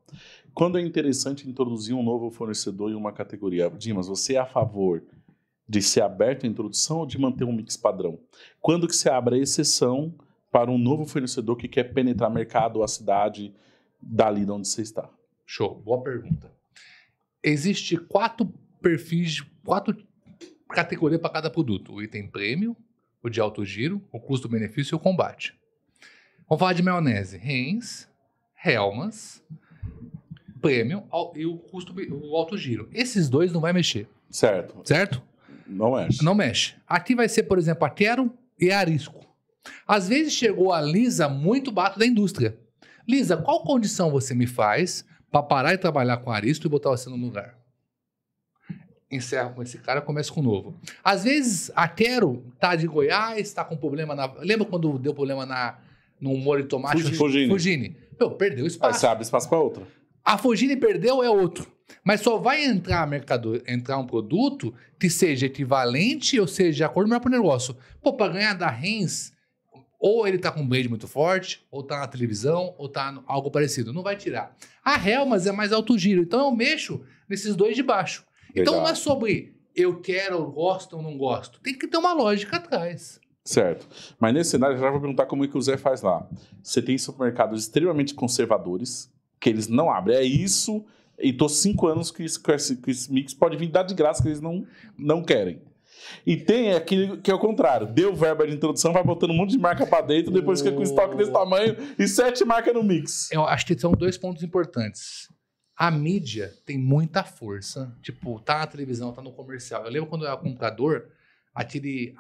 Quando é interessante introduzir um novo fornecedor em uma categoria, Dimas, você é a favor de ser aberto à introdução ou de manter um mix padrão? Quando que se abre a exceção? para um novo fornecedor que quer penetrar mercado ou a cidade dali de onde você está? Show, boa pergunta. Existe quatro perfis, quatro categorias para cada produto: o item prêmio, o de alto giro, o custo-benefício e o combate. Vamos falar de maionese: Rens, Helmas, prêmio e o custo, o alto giro. Esses dois não vai mexer. Certo. Certo? Não mexe. Não mexe. Aqui vai ser, por exemplo, a Quero e a Arisco. Às vezes chegou a Lisa muito bato da indústria. Lisa, qual condição você me faz para parar e trabalhar com Aristo e botar você no lugar? Encerro com esse cara, começo com o novo. Às vezes a Quero tá de Goiás, está com problema na. Lembra quando deu problema na no molho de tomate? Fugine. Fugine. Meu, perdeu espaço. Aí você abre espaço para outra. A Fugine perdeu é outro. Mas só vai entrar entrar um produto que seja equivalente ou seja de acordo melhor para o negócio. Pô, para ganhar da Rens, ou ele está com um blade muito forte, ou está na televisão, ou está algo parecido. Não vai tirar. A Helmas é mais alto giro, então eu mexo nesses dois de baixo. Então Exato. não é sobre eu quero, eu gosto ou não gosto. Tem que ter uma lógica atrás. Certo. Mas nesse cenário, eu já vou perguntar como é que o Zé faz lá. Você tem supermercados extremamente conservadores, que eles não abrem. É isso. E tô cinco anos que esse, que esse, que esse mix pode vir dar de graça, que eles não, não querem. E tem aquele que é o contrário. Deu verba de introdução, vai botando um monte de marca para dentro, depois fica com estoque desse tamanho e sete marcas no mix. Eu acho que são dois pontos importantes. A mídia tem muita força. Tipo, tá na televisão, tá no comercial. Eu lembro quando eu era computador, aquele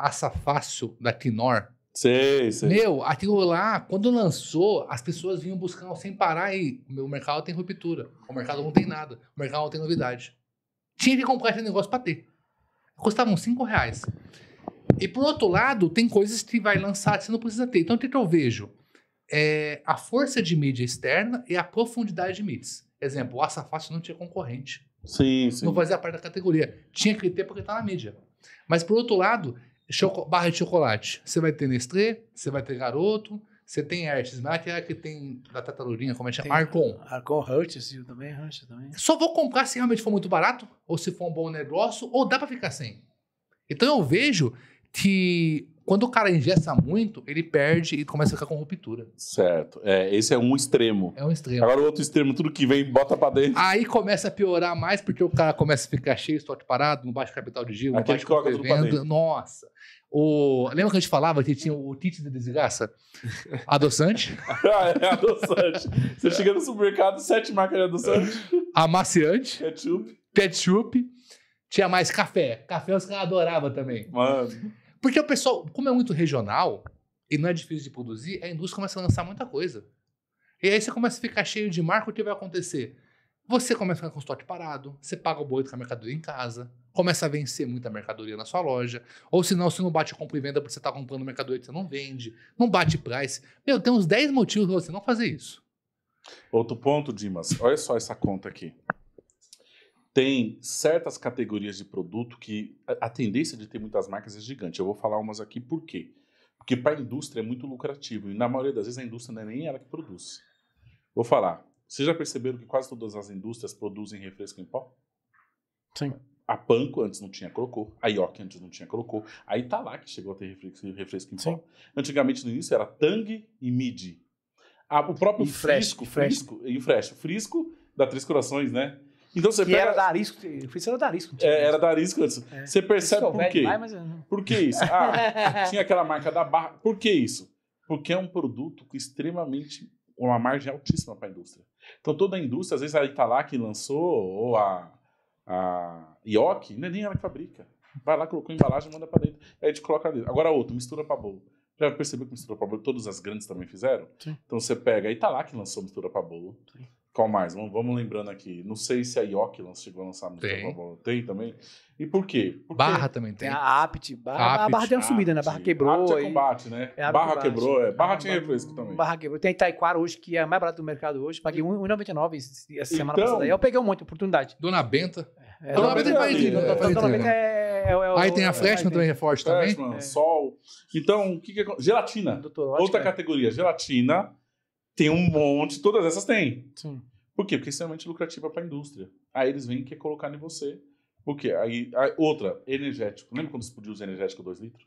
fácil da Quinor. Sei, sei. Meu, aquilo lá, quando lançou, as pessoas vinham buscando sem parar e o mercado tem ruptura. O mercado não tem nada. O mercado não tem novidade. Tinha que comprar esse negócio para ter custavam 5 reais. E por outro lado, tem coisas que vai lançar que você não precisa ter. Então, o que eu vejo? É a força de mídia externa e a profundidade de mídias. Exemplo, o Açafácio não tinha concorrente. Sim, sim. Não fazia parte da categoria. Tinha que ter porque está na mídia. Mas por outro lado, barra de chocolate. Você vai ter Nestlé, você vai ter Garoto, você tem artes, mas aquela que tem da tartaruguinha, como é que chama? Tem Arcon. Arcon Ranches também Ranches também. Só vou comprar se realmente for muito barato, ou se for um bom negócio, ou dá para ficar sem. Então eu vejo que quando o cara ingessa muito, ele perde e começa a ficar com ruptura. Certo. É, esse é um extremo. É um extremo. Agora o outro extremo, tudo que vem, bota pra dentro. Aí começa a piorar mais, porque o cara começa a ficar cheio, estoque parado, no baixo capital de giro, no baixo de dentro. Nossa. O, lembra que a gente falava que tinha o Tite de desgraça? (laughs) Adoçante. Ah, é, adoçante. Você chega no supermercado, sete marcas de adoçante. Amaciante. Ketchup. Ketchup. Tinha mais café. Café os caras adoravam também. Mano. Porque o pessoal, como é muito regional e não é difícil de produzir, a indústria começa a lançar muita coisa. E aí você começa a ficar cheio de marca, o que vai acontecer? Você começa com o estoque parado, você paga o boleto com a mercadoria em casa, começa a vencer muita mercadoria na sua loja, ou senão você não bate compra e venda porque você está comprando mercadoria que você não vende, não bate price. Meu, tem uns 10 motivos para você não fazer isso. Outro ponto, Dimas, olha só essa conta aqui. Tem certas categorias de produto que a tendência de ter muitas marcas é gigante. Eu vou falar umas aqui por quê? Porque para a indústria é muito lucrativo e na maioria das vezes a indústria não é nem ela que produz. Vou falar vocês já perceberam que quase todas as indústrias produzem refresco em pó? Sim. A Panko antes não tinha colocou, a York antes não tinha colocou, a Italac chegou a ter refresco, refresco em Sim. pó. Antigamente no início era Tang e Midi. Ah, o próprio e Frisco, Frisco, Frisco, e o Fresco, Frisco da Três Corações, né? Então você que pega... era da Arisco, Frisco era da Arisco. É, era da Arisco antes. É. Você percebe é por quê? mas... Por que isso? Ah, (laughs) tinha aquela marca da Barra. Por que isso? Porque é um produto extremamente uma margem altíssima para a indústria. Então, toda a indústria, às vezes a Italac lançou, ou a, a IOC, não é nem ela que fabrica. Vai lá, colocou a embalagem, manda para dentro. Aí a gente coloca ali. Agora outro, mistura para bolo. Já percebeu que mistura para bolo todas as grandes também fizeram? Sim. Então você pega a Italac, lançou mistura para bolo. Sim. Qual mais? Vamos lembrando aqui. Não sei se a Yoki chegou a lançar música tem. Tem também? E por quê? Porque barra também tem. tem a Apt. Barra, Apt. A barra deu uma sumida, né? Barra quebrou. Apt é combate, né? É barra combate. quebrou. É. é barra tinha refresco também. Barra quebrou. Tem Taquara hoje, que é a mais barata do mercado hoje. Paguei R$1,99 essa semana então, passada. Eu peguei um monte, oportunidade. Dona Benta. É, Dona, é, Dona Benta tá é mais linda. Né? Dona tá Benta é... é aí tem a Freshman também, é forte também. Sol. Então, o que que... Gelatina. Outra categoria. Gelatina tem um monte, todas essas tem. Sim. Por quê? Porque é extremamente lucrativa para a indústria. Aí eles vêm e querem colocar em você. Por quê? Aí, aí outra, energético. Lembra quando se podia usar energético 2 litros?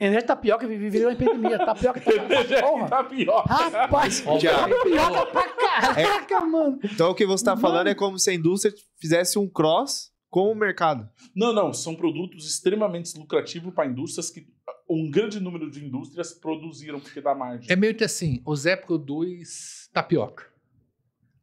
Energético tapioca, virou uma epidemia. Tapioca, tapioca. Tá (laughs) tapioca. Rapaz, tapioca pra é. caraca, mano. Então o que você tá mano. falando é como se a indústria fizesse um cross com o mercado. Não, não. São produtos extremamente lucrativos para indústrias que um grande número de indústrias produziram porque dá margem. É meio que assim: o Zé produz tapioca.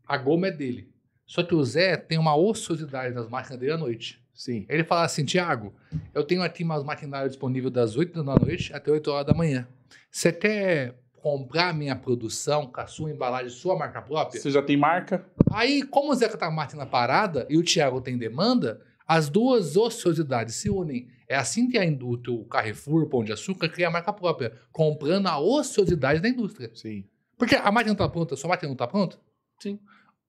A goma é dele. Só que o Zé tem uma ociosidade nas máquinas dele à noite. Sim. Ele fala assim: Tiago, eu tenho aqui umas maquinárias disponíveis das 8 da noite até 8 horas da manhã. Você quer comprar minha produção com a sua embalagem, sua marca própria. Você já tem marca? Aí, como o Zeca tá Martin na parada e o Thiago tem demanda, as duas ociosidades se unem. É assim que a indústria, o Carrefour, o Pão de Açúcar, cria a marca própria, comprando a ociosidade da indústria. Sim. Porque a máquina não está pronta, sua máquina não está pronta? Sim.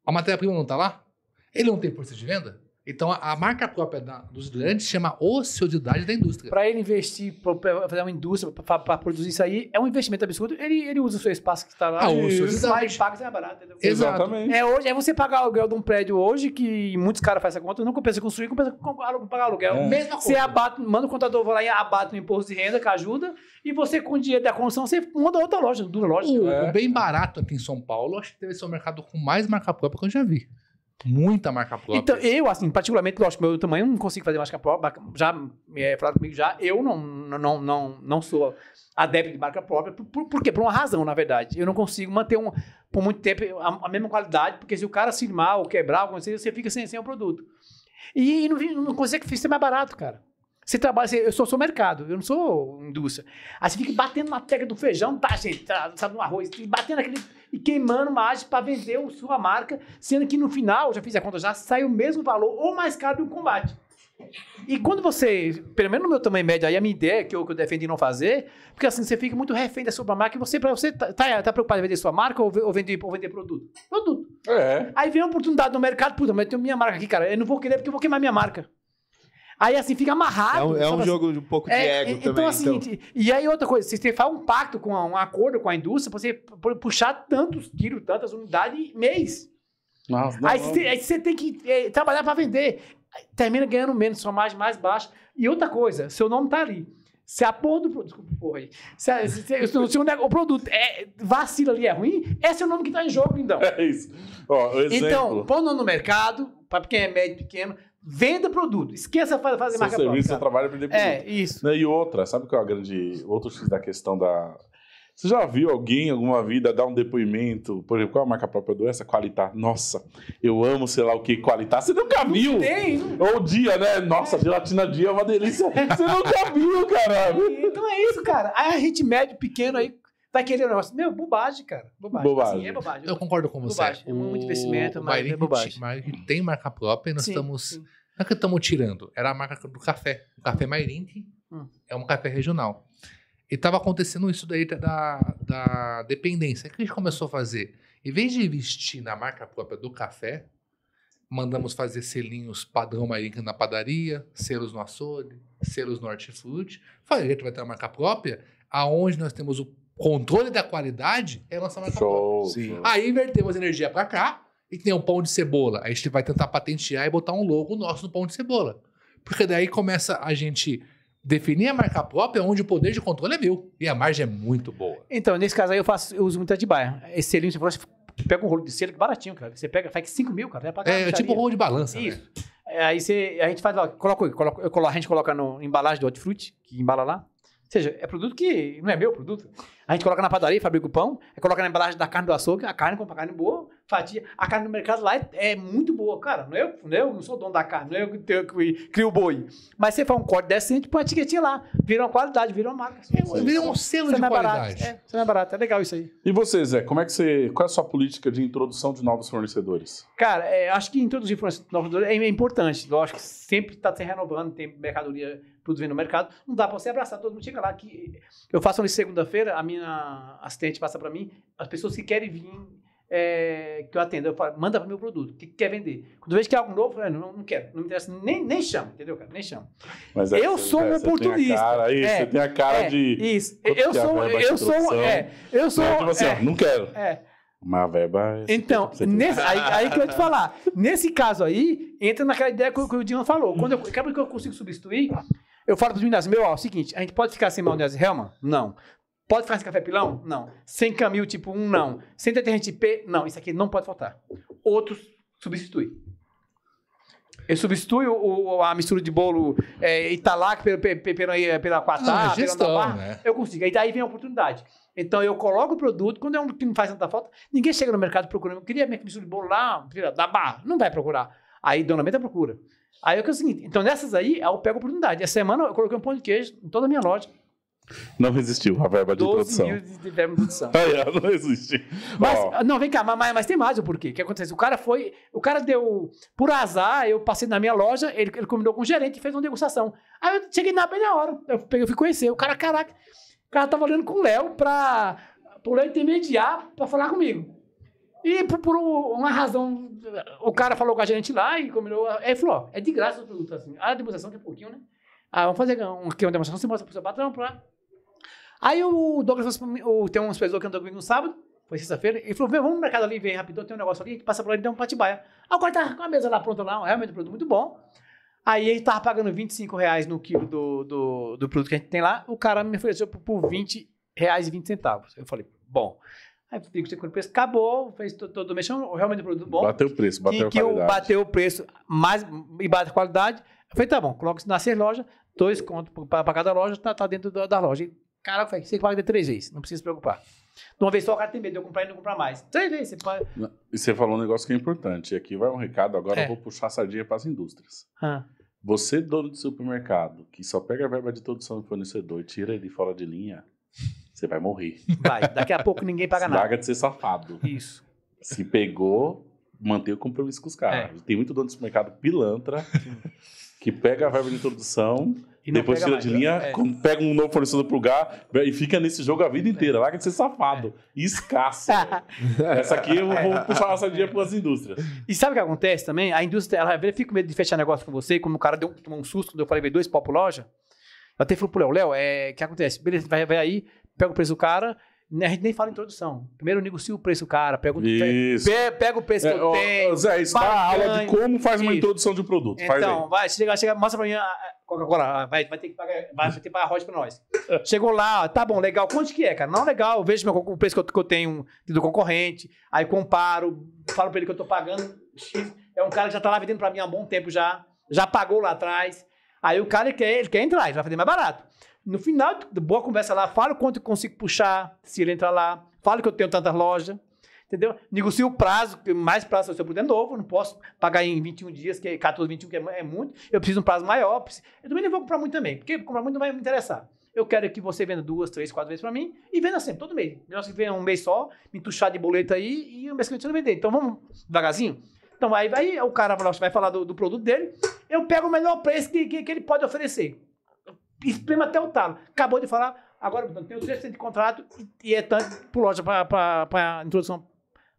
A matéria-prima não está lá? Ele não tem força de venda? Então, a marca própria da, dos grandes chama ociosidade da indústria. Para ele investir, para fazer uma indústria, para produzir isso aí, é um investimento absurdo. Ele, ele usa o seu espaço que está lá. Ah, ociosidade. paga, é barato. Entendeu? Exatamente. É, hoje, é você pagar aluguel de um prédio hoje, que muitos caras fazem essa conta, não compensa construir, compensa pagar aluguel. É. Mesma coisa. Você abate, manda o contador lá e abate no imposto de renda, que ajuda, e você, com o dinheiro da construção, você manda outra loja, duas lojas. O, é. o bem barato aqui em São Paulo, acho que deve ser o mercado com mais marca própria que eu já vi muita marca própria. Então, eu, assim, particularmente, lógico, meu tamanho, não consigo fazer marca própria. Já é, falaram comigo, já eu não, não, não, não sou adepto de marca própria. Por, por, por quê? Por uma razão, na verdade. Eu não consigo manter um, por muito tempo a, a mesma qualidade, porque se o cara se mal ou quebrar, alguma coisa, você fica sem, sem o produto. E, e não, não consegue ser mais barato, cara. Você trabalha, você, eu sou, sou mercado, eu não sou indústria. Aí você fica batendo na tecla do feijão, tá, gente? Tá, sabe, no arroz, batendo aquele e queimando margem para vender o, sua marca, sendo que no final, já fiz a conta já, sai o mesmo valor ou mais caro do combate. E quando você, pelo menos no meu tamanho médio, aí a minha ideia, que eu, que eu defendo não fazer, porque assim, você fica muito refém da sua marca, e você, pra, você tá, tá, tá preocupado em vender sua marca ou, ou, vender, ou vender produto? Produto. É. Aí vem a oportunidade no mercado, puta, mas eu tenho minha marca aqui, cara, eu não vou querer porque eu vou queimar minha marca. Aí assim, fica amarrado. É um, é um jogo de um pouco de é, é, ego então, também. Assim, então, e aí outra coisa, tem que fazer um pacto, com a, um acordo com a indústria, você puxar tantos tiros, tantas unidades mês. Nossa, aí, não, você, aí, você, tem que é, trabalhar para vender. Termina ganhando menos, sua margem mais baixa. E outra coisa, seu nome tá ali. Se a porra do desculpa, porra aí. Se, se, se, se, se o, o, produto é, vacila ali é ruim, esse é o nome que tá em jogo, então. (laughs) É isso. Ó, então, exemplo. Então, põe o nome no mercado, para quem é médio, pequeno, Venda produto. Esqueça fazer Seu marca serviço, própria. Seu trabalho é vender é, produto. É, isso. Né, e outra, sabe qual é a grande... Outro X da questão da... Você já viu alguém, alguma vida, dar um depoimento? Por exemplo, qual é a marca própria do essa? Qualitar. Nossa, eu amo sei lá o que, Qualitar. Você nunca viu? Tem. Ou dia, né? Nossa, gelatina dia é uma delícia. (laughs) Você nunca viu, cara. Então é isso, cara. Aí a gente médio pequeno aí, tá aquele negócio. Meu, bobagem, cara. Bobagem. bobagem. Assim, é bobagem. Eu concordo com você. Bobagem. É muito investimento, mas é bobagem. tem marca própria e nós sim, estamos. Sim. Não é que estamos tirando, era a marca do café. O café Mairink hum. é um café regional. E estava acontecendo isso daí da, da dependência. O que a gente começou a fazer? Em vez de investir na marca própria do café, mandamos fazer selinhos padrão Marinca na padaria, selos no açougue, selos no hortifruti. Falei, a gente vai ter uma marca própria, aonde nós temos o controle da qualidade é lançar nossa marca Show, própria. Aí invertemos energia para cá e tem um pão de cebola. Aí a gente vai tentar patentear e botar um logo nosso no pão de cebola. Porque daí começa a gente definir a marca própria onde o poder de controle é meu. E a margem é muito boa. Então, nesse caso aí eu faço, eu uso muito de baia. Esse selinho, você falou, pega um rolo de selo que é baratinho, cara. Você pega, faz 5 mil, cara. É, é, é tipo um rolo de balança, né? Isso. Né? aí você, a gente faz, coloca, coloca, a gente coloca no embalagem do Hot Fruit, que embala lá. Ou seja, é produto que não é meu produto. A gente coloca na padaria, fabrica o pão, coloca na embalagem da carne do açougue, a carne compra carne boa, fatia. A carne no mercado lá é, é muito boa. Cara, não é eu, não é eu não sou dono da carne, não é eu que, tenho que crio o boi. Mas você faz um código decente, põe uma etiquetinha lá. Vira uma qualidade, vira uma marca. É, virou um selo é de qualidade. é, é barato. É legal isso aí. E você, Zé, como é que você. Qual é a sua política de introdução de novos fornecedores? Cara, é, acho que introduzir novos fornecedores é, é importante. Lógico que sempre está se renovando, tem mercadoria produzindo no mercado, não dá para você abraçar todo mundo. Chega lá que eu faço uma segunda-feira, a minha assistente passa para mim, as pessoas que querem vir é, que eu atendo, eu falo, manda para meu produto, que quer vender. Quando vejo que é algo novo, eu ah, não, não quero, não me interessa, nem, nem chamo, entendeu, cara? Nem chamo. Mas é eu sou um oportunista. Cara, isso, é, você tem a cara é, de. Isso, eu sou, eu sou, é, eu sou. Não, né? tipo assim, é, não quero. É. Uma verba. É assim, então, tipo, nesse, aí, aí, que eu ia te falar. Nesse caso aí, entra naquela ideia que, que o Dion falou. Quando eu, acaba que eu consigo substituir, eu falo para os meninos, assim, meu, ó, é o seguinte, a gente pode ficar sem maionese Hellman? Não. Pode ficar sem café pilão? Não. Sem camil tipo 1? Não. Sem detergente P? Não. Isso aqui não pode faltar. Outros substitui. Eu substituo o, o, a mistura de bolo é, Italac eh, pela, ah, pela, pela Quatá, ah, pela né? Eu consigo. Aí daí vem a oportunidade. Então eu coloco o produto, quando é um que não faz tanta falta, ninguém chega no mercado procurando. Eu queria minha mistura de bolo lá, da barra. Não vai procurar. Aí Dona Meta procura. Aí eu é que é o seguinte, então nessas aí, eu é pego a oportunidade. Essa semana eu coloquei um pão de queijo em toda a minha loja. Não resistiu a verba de produção. mil de, de verba de produção. é, (laughs) não existe. Mas, oh. não, vem cá, mas, mas tem mais o porquê. O que acontece? O cara foi, o cara deu, por azar, eu passei na minha loja, ele, ele combinou com o gerente e fez uma degustação. Aí eu cheguei na primeira hora, eu, peguei, eu fui conhecer. O cara, caraca, o cara tava olhando com o Léo pra, pro Léo intermediar pra falar comigo. E por, por, uma razão, o cara falou com a gente lá e combinou. ele falou: ó, é de graça o produto. Assim. A demonstração que é pouquinho, né? Ah, vamos fazer um, aqui uma demonstração, você mostra pro seu patrão, pra. Aí o Douglas falou assim mim, tem umas pessoas que andou comigo no sábado, foi sexta-feira, ele falou: vamos no mercado ali ver rapidão, tem um negócio ali, que passa por lá e dá um patibaia. Aí o com a mesa lá pronta lá, realmente um produto muito bom. Aí ele tava pagando 25 reais no quilo do, do, do produto que a gente tem lá, o cara me ofereceu por 20 reais e 20 centavos. Eu falei, bom. Aí com trigo secou o preço, acabou, fez todo, o mexão, realmente um produto bom. Bateu o preço, bateu que, a qualidade. Que bateu o preço mais, e bate a qualidade. Eu falei, tá bom, coloca isso na seis lojas, dois contos para cada loja, tá, tá dentro da, da loja. E, cara, falei, você paga de três vezes, não precisa se preocupar. De uma vez só o cara tem medo de eu comprar e não comprar mais. Três vezes você pode E você falou um negócio que é importante, e aqui vai um recado, agora é. eu vou puxar a sardinha para as indústrias. Você, dono de supermercado, que só pega a verba de produção do fornecedor e tira ele fora de linha, você vai morrer. Vai. Daqui a pouco ninguém paga nada. Larga de ser safado. Isso. Se pegou, manteve o compromisso com os caras. É. Tem muito dono de supermercado pilantra que pega a verba de introdução. E depois tira mais, de linha, né? é. pega um novo fornecedor pro lugar e fica nesse jogo a vida inteira. Larga de ser safado. É. Escasso. (laughs) Essa aqui eu vou é. puxar essa dia para as indústrias. E sabe o que acontece também? A indústria, ela fica com medo de fechar negócio com você, como o cara deu, tomou um susto quando eu falei, veio dois pau por loja. Eu até falei pro Léo, Léo, é, o que acontece? Beleza, vai, vai aí, pega o preço do cara, né, a gente nem fala introdução. Primeiro negocia o preço do cara, pergunta, pe, pega o preço é, que eu tenho. Zé, isso dá a aula de como faz uma isso. introdução de um produto. Então, vai, chega, chega, mostra pra mim Coca-Cola, ah, vai, vai ter que pagar, vai, ter que pagar a roda pra nós. (laughs) Chegou lá, tá bom, legal, quanto que é, cara? Não, legal, vejo meu, o preço que eu, que eu tenho do concorrente, aí comparo, falo pra ele que eu tô pagando É um cara que já tá lá vendendo pra mim há um bom tempo já, já pagou lá atrás. Aí o cara quer, ele quer entrar, ele vai fazer mais barato. No final boa conversa lá, falo quanto eu consigo puxar, se ele entrar lá, falo que eu tenho tantas lojas, entendeu? Negocio o prazo, mais prazo se eu puder é novo, não posso pagar em 21 dias, que é 14, 21, que é, é muito, eu preciso de um prazo maior. Eu também não vou comprar muito também, porque comprar muito não vai me interessar. Eu quero que você venda duas, três, quatro vezes para mim e venda sempre, todo mês. Melhor que venha um mês só, me tuchar de boleto aí e o mês que não vender. Então vamos devagarzinho? Então aí, aí o cara vai falar do, do produto dele, eu pego o melhor preço que, que, que ele pode oferecer espreme até o talo. Acabou de falar, agora tem o sexto de contrato e, e é tanto por loja para introdução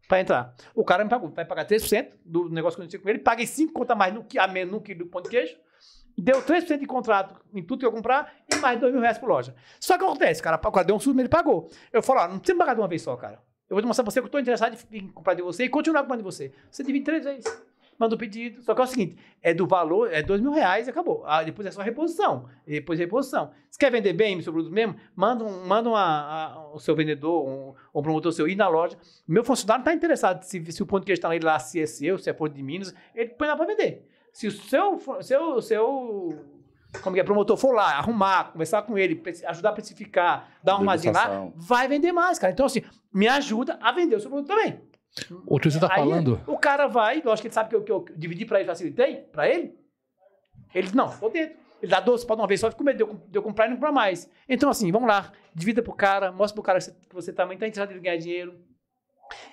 para entrar. O cara me pagou, vai pagar 3% do negócio que eu tinha com ele, paguei 5 contas mais no que, a menos no que do pão de queijo, deu 3% de contrato em tudo que eu comprar e mais 2 mil reais por loja. Só que acontece, cara, o cara deu um susto, ele pagou. Eu falo, ah, não precisa pagar de uma vez só, cara. Eu vou te mostrar pra você que eu estou interessado em comprar de você e continuar comprando de você. Você divide três vezes manda o pedido. Só que é o seguinte: é do valor, é dois mil reais e acabou. Ah, depois é só reposição. Depois é reposição. Se quer vender bem, seu produto mesmo, manda, um, manda uma, a, o seu vendedor, um, um promotor seu, ir na loja. Meu funcionário está interessado se, se o ponto que ele está lá, se é seu, se é ponto de Minas, ele põe lá para vender. Se o seu, seu, seu como é, promotor for lá, arrumar, conversar com ele, ajudar a precificar, dar uma lá, vai vender mais, cara. Então, assim, me ajuda a vender o seu produto também. O que você tá aí, falando? O cara vai, eu acho que ele sabe que eu, que eu dividi para ele, facilitei para ele. Ele diz, não, estou dentro. Ele dá doce para uma vez só, fica com medo de eu comprar e não comprar mais. Então, assim, vamos lá, divida pro cara, mostra pro cara que você, que você também tá interessado em ganhar dinheiro.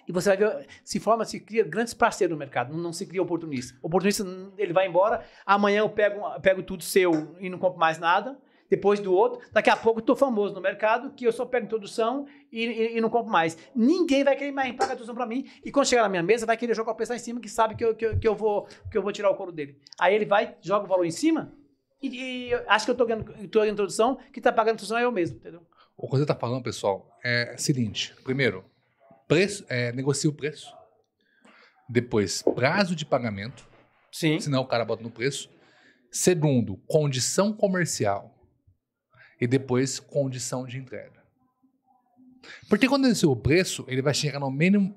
E você vai ver, se forma, se cria grandes parceiros no mercado, não, não se cria oportunista. O oportunista, ele vai embora, amanhã eu pego, eu pego tudo seu e não compro mais nada depois do outro. Daqui a pouco eu tô famoso no mercado, que eu só pego introdução e, e, e não compro mais. Ninguém vai querer mais pagar introdução para mim. E quando chegar na minha mesa, vai querer jogar o pessoal em cima, que sabe que eu, que eu, que, eu, vou, que eu vou tirar o couro dele. Aí ele vai, joga o valor em cima e, e acho que eu tô ganhando, tô introdução, que tá pagando introdução é eu mesmo, entendeu? O que você tá falando, pessoal, é o seguinte. Primeiro, preço, é, negocia o preço. Depois, prazo de pagamento. Sim. Senão o cara bota no preço. Segundo, condição comercial e depois condição de entrega. Porque quando ele o preço, ele vai chegar no menor,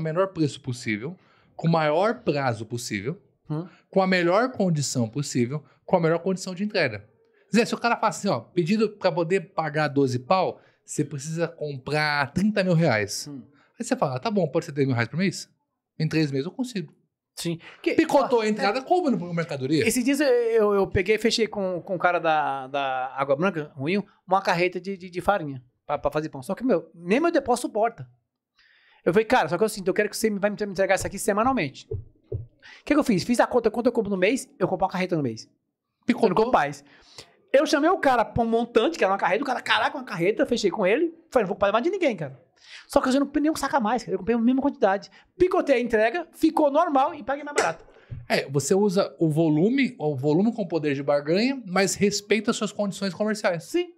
menor preço possível, com o maior prazo possível, hum. com a melhor condição possível, com a melhor condição de entrega. Zé, se o cara fala assim, ó, pedido para poder pagar 12 pau, você precisa comprar 30 mil reais. Hum. Aí você fala, tá bom, pode ser 10 mil reais por mês? Em três meses eu consigo. Sim. Que, Picotou a entrada, é, como no mercadoria? Esses dias eu, eu, eu peguei fechei com, com o cara da, da Água Branca, ruim, uma carreta de, de, de farinha para fazer pão. Só que, meu, nem meu depósito suporta. Eu falei, cara, só que eu o eu quero que você me, vai me entregar isso aqui semanalmente. O que, que eu fiz? Fiz a conta, quanto eu compro no mês, eu compro uma carreta no mês. Picotou? Eu não mais. Eu chamei o cara pra um montante, que era uma carreta, o cara, caraca, uma carreta, fechei com ele. Falei, não vou pagar mais de ninguém, cara. Só que eu não comprei nenhum saca mais, eu comprei a mesma quantidade. Picotei a entrega, ficou normal e paguei mais barato. É, você usa o volume, o volume com poder de barganha, mas respeita suas condições comerciais. Sim.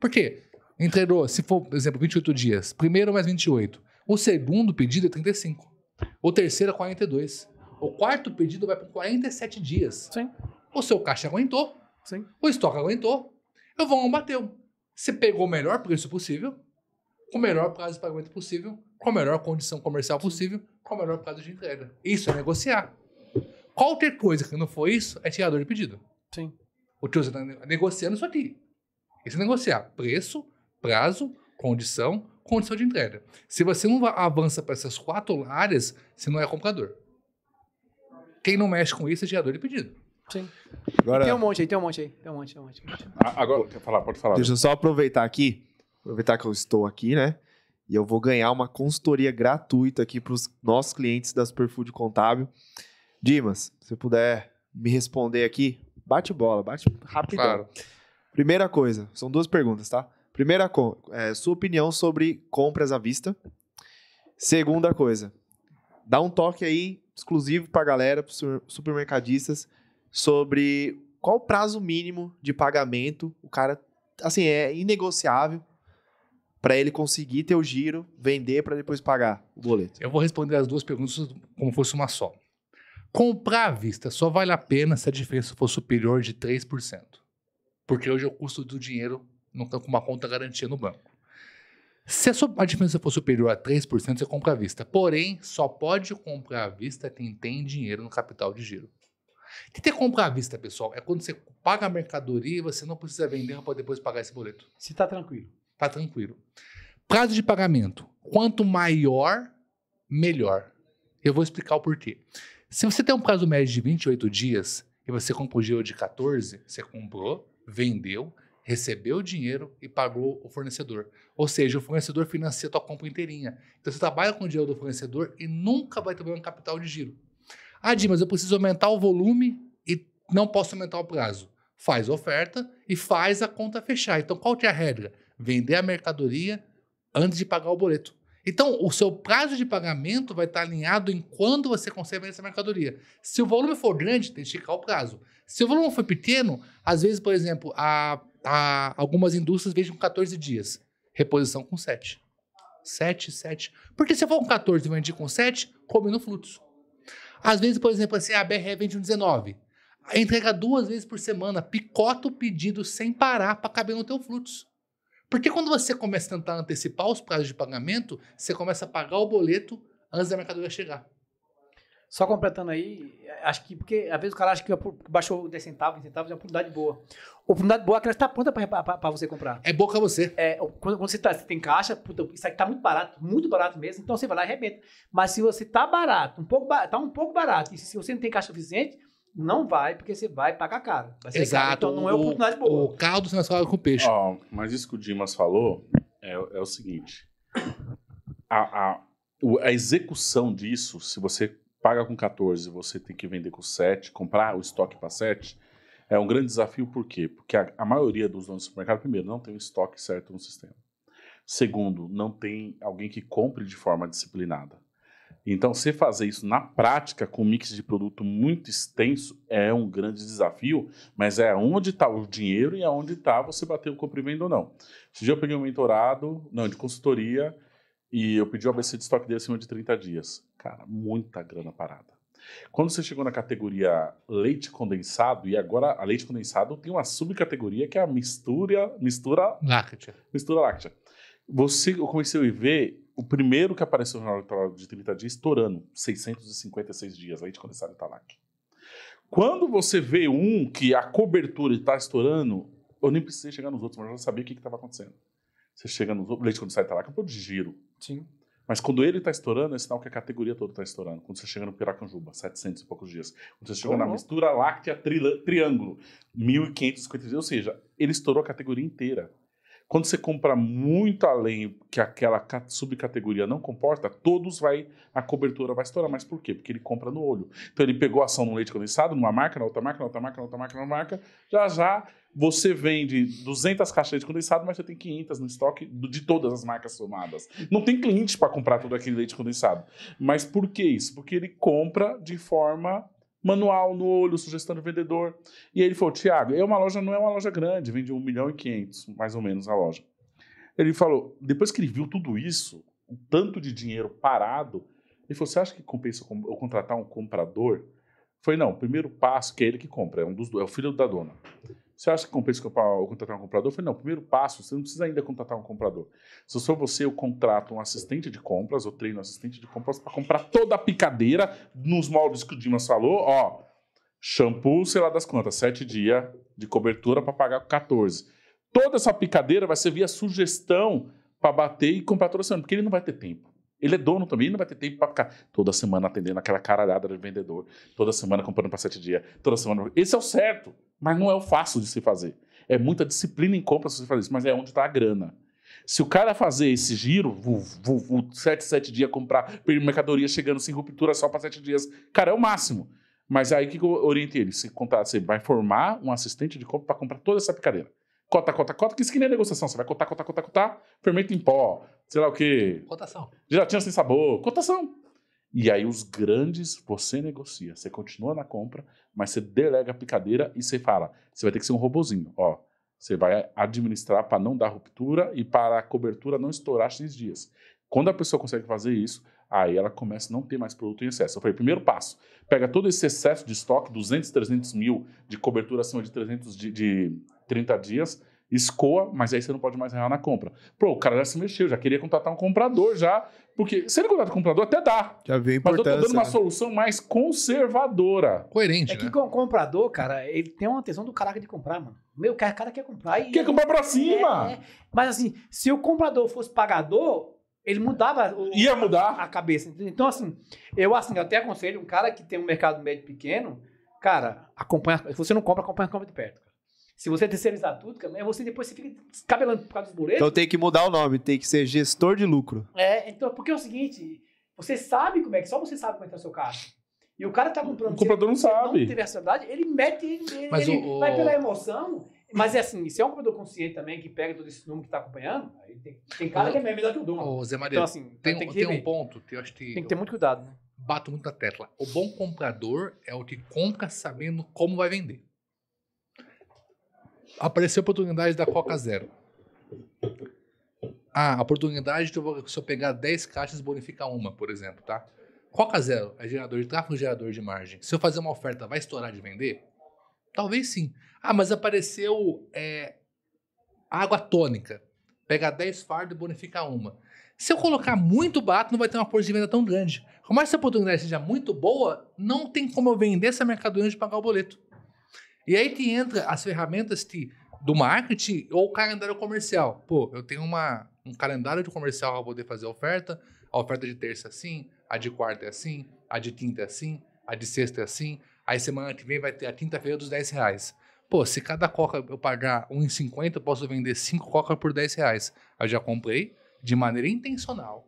Por quê? Entregou, se for, por exemplo, 28 dias, primeiro mais 28. O segundo pedido é 35. O terceiro é 42. O quarto pedido vai por 47 dias. Sim. O seu caixa aguentou. Sim. O estoque aguentou. eu vou vão bateu. Você pegou o melhor preço possível com o melhor prazo de pagamento possível, com a melhor condição comercial possível, com o melhor prazo de entrega. Isso é negociar. Qualquer coisa que não for isso é tirador de pedido. Sim. O tio está negociando isso aqui. Isso é negociar preço, prazo, condição, condição de entrega. Se você não avança para essas quatro áreas, você não é comprador. Quem não mexe com isso é gerador de pedido. Sim. Agora, tem um monte aí, tem um monte aí. Tem um monte, tem um monte. Tem um monte. Agora, pode falar, pode falar. Deixa eu né? só aproveitar aqui aproveitar que eu estou aqui, né? E eu vou ganhar uma consultoria gratuita aqui para os nossos clientes da Superfood Contábil. Dimas, se puder me responder aqui, bate bola, bate rápido Claro. Primeira coisa, são duas perguntas, tá? Primeira, é, sua opinião sobre compras à vista. Segunda coisa, dá um toque aí exclusivo para a galera, para supermercadistas, sobre qual o prazo mínimo de pagamento o cara, assim, é inegociável para ele conseguir ter o giro, vender para depois pagar o boleto? Eu vou responder as duas perguntas como fosse uma só. Comprar à vista só vale a pena se a diferença for superior de 3%. Porque hoje é o custo do dinheiro não está com uma conta garantia no banco. Se a, sua, a diferença for superior a 3%, você compra à vista. Porém, só pode comprar à vista quem tem dinheiro no capital de giro. O que é comprar à vista, pessoal? É quando você paga a mercadoria e você não precisa vender para depois pagar esse boleto. Se está tranquilo. Tá tranquilo. Prazo de pagamento. Quanto maior, melhor. Eu vou explicar o porquê. Se você tem um prazo médio de 28 dias e você comprou de 14, você comprou, vendeu, recebeu o dinheiro e pagou o fornecedor. Ou seja, o fornecedor financia a tua compra inteirinha. Então você trabalha com o dinheiro do fornecedor e nunca vai ter um capital de giro. Ah, dimas eu preciso aumentar o volume e não posso aumentar o prazo. Faz oferta e faz a conta fechar. Então qual que é a regra? vender a mercadoria antes de pagar o boleto. Então, o seu prazo de pagamento vai estar alinhado em quando você consegue essa mercadoria. Se o volume for grande, tem que esticar o prazo. Se o volume for pequeno, às vezes, por exemplo, a, a, algumas indústrias vejam 14 dias, reposição com 7. 7, 7. Porque se eu for com 14 e vender com 7, combina o fluxo. Às vezes, por exemplo, assim, a BRE vende um 19. Entrega duas vezes por semana, picota o pedido sem parar para caber no teu fluxo. Porque quando você começa a tentar antecipar os prazos de pagamento, você começa a pagar o boleto antes da mercadoria chegar. Só completando aí, acho que, porque às vezes o cara acha que baixou 10 centavos, 20 centavos, é uma oportunidade boa. Oportunidade boa, é que ela está pronta para você comprar. É boa para você. É, quando, quando você, tá, você tem caixa, puta, isso aqui está muito barato, muito barato mesmo, então você vai lá e arrebenta. Mas se você está barato, um pouco, tá um pouco barato, e se você não tem caixa suficiente, não vai, porque você vai pagar caro. Vai Exato. Caro, então não é oportunidade boa. O caldo se mesclado é com peixe. Oh, mas isso que o Dimas falou é, é o seguinte. A, a, a execução disso, se você paga com 14 você tem que vender com 7, comprar o estoque para 7, é um grande desafio por quê? Porque a, a maioria dos donos do supermercado, primeiro, não tem o estoque certo no sistema. Segundo, não tem alguém que compre de forma disciplinada. Então, se fazer isso na prática, com um mix de produto muito extenso, é um grande desafio, mas é onde está o dinheiro e é onde está você bater o comprimento ou não. Esse dia eu peguei um mentorado, não, de consultoria, e eu pedi o ABC de estoque dele acima de 30 dias. Cara, muita grana parada. Quando você chegou na categoria leite condensado, e agora a leite condensado tem uma subcategoria que é a mistura. Mistura láctea. Mistura láctea. Você, eu comecei a ver o primeiro que apareceu no jornal de 30 dias, estourando 656 dias, de condensado e talac. Quando você vê um que a cobertura está estourando, eu nem precisei chegar nos outros, mas eu já sabia o que estava acontecendo. Você chega nos outros, leite condensado e talac é um produto de giro. Sim. Mas quando ele está estourando, é sinal que a categoria toda está estourando. Quando você chega no Piracanjuba, 700 e poucos dias. Quando você chega Como? na uhum. mistura láctea tri, triângulo, 1.550 dias. Ou seja, ele estourou a categoria inteira. Quando você compra muito além que aquela subcategoria não comporta, todos vai a cobertura vai estourar. Mas por quê? Porque ele compra no olho. Então ele pegou ação no leite condensado, numa marca, na outra marca, na outra marca, na outra marca, na marca. Já já você vende 200 caixas de leite condensado, mas você tem 500 no estoque de todas as marcas somadas. Não tem cliente para comprar todo aquele leite condensado. Mas por que isso? Porque ele compra de forma manual no olho, sugestão do vendedor. E ele falou, Tiago, é uma loja, não é uma loja grande, vende 1 milhão e 500, mais ou menos, a loja. Ele falou, depois que ele viu tudo isso, o tanto de dinheiro parado, ele falou, você acha que compensa eu contratar um comprador? Foi não, o primeiro passo que é ele que compra, é um dos é o filho da dona. Você acha que compensa contratar um comprador? Eu falei, não, primeiro passo, você não precisa ainda contratar um comprador. Se eu sou você, eu contrato um assistente de compras, eu treino um assistente de compras para comprar toda a picadeira nos moldes que o Dimas falou, ó, shampoo, sei lá das quantas, sete dias de cobertura para pagar com 14. Toda essa picadeira vai servir a sugestão para bater e comprar toda semana, porque ele não vai ter tempo. Ele é dono também, não vai ter tempo para ficar toda semana atendendo aquela caralhada de vendedor, toda semana comprando para sete dias, toda semana. Esse é o certo, mas não é o fácil de se fazer. É muita disciplina em compra se você fazer isso, mas é onde está a grana. Se o cara fazer esse giro, vu, vu, vu, sete, sete dias, comprar mercadoria chegando sem ruptura só para sete dias, cara, é o máximo. Mas aí o que, eu orientei ele? Você, contar, você vai formar um assistente de compra para comprar toda essa picadeira. Cota, cota, cota, que isso que nem é negociação. Você vai cotar, cotar, cotar, cotar, fermento em pó, sei lá o quê. Cotação. Gelatina sem sabor, cotação. E aí os grandes você negocia, você continua na compra, mas você delega a picadeira e você fala, você vai ter que ser um robozinho, ó. Você vai administrar para não dar ruptura e para a cobertura não estourar X dias. Quando a pessoa consegue fazer isso, aí ela começa a não ter mais produto em excesso. Eu falei, primeiro passo, pega todo esse excesso de estoque, 200, 300 mil de cobertura acima de 300 de, de 30 dias, escoa, mas aí você não pode mais errar na compra. Pô, o cara já se mexeu, já queria contratar um comprador já, porque se ele contratar um comprador até dá. Já vem Mas eu tô dando uma né? solução mais conservadora. Coerente, É né? que com o comprador, cara, ele tem uma tesão do caraca de comprar, mano. Meu, o cara quer comprar e... Quer comprar pra é, cima! É, é. Mas assim, se o comprador fosse pagador, ele mudava... O, Ia mudar. A, cabeça. Então assim, eu assim, eu até aconselho um cara que tem um mercado médio pequeno, cara, acompanha. Se você não compra, acompanha a compra de perto. Se você terceirizar tudo, é você depois você fica descabelando por causa dos boletos. Então tem que mudar o nome, tem que ser gestor de lucro. É, então, porque é o seguinte, você sabe como é que só você sabe como é que é o seu carro E o cara tá comprando. O comprador não sabe. Não teve a verdade ele mete, ele, mas ele o, vai pela emoção. Mas é assim, se é um comprador consciente também que pega todo esse número que está acompanhando, aí tem, tem cara que é melhor que o dono. Ô, Zé então, Maria, então, assim, tem, tem, que tem um ponto que eu acho que. Tem que ter muito cuidado, né? Bato muito na tecla. O bom comprador é o que compra sabendo como vai vender apareceu a oportunidade da Coca Zero. Ah, a oportunidade de eu se eu pegar 10 caixas, bonificar uma, por exemplo, tá? Coca Zero é gerador de tráfego, gerador de margem. Se eu fazer uma oferta, vai estourar de vender? Talvez sim. Ah, mas apareceu é, água tônica. Pegar 10 fardos e bonificar uma. Se eu colocar muito barato, não vai ter uma força de venda tão grande. Como essa oportunidade seja muito boa, não tem como eu vender essa mercadoria de pagar o boleto. E aí que entra as ferramentas que, do marketing ou calendário comercial. Pô, eu tenho uma, um calendário de comercial para poder fazer a oferta. A oferta de terça é assim, a de quarta é assim, a de quinta é assim, a de sexta é assim. Aí semana que vem vai ter a quinta-feira dos 10 reais. Pô, se cada coca eu pagar 1,50, eu posso vender 5 coca por 10 reais. Eu já comprei de maneira intencional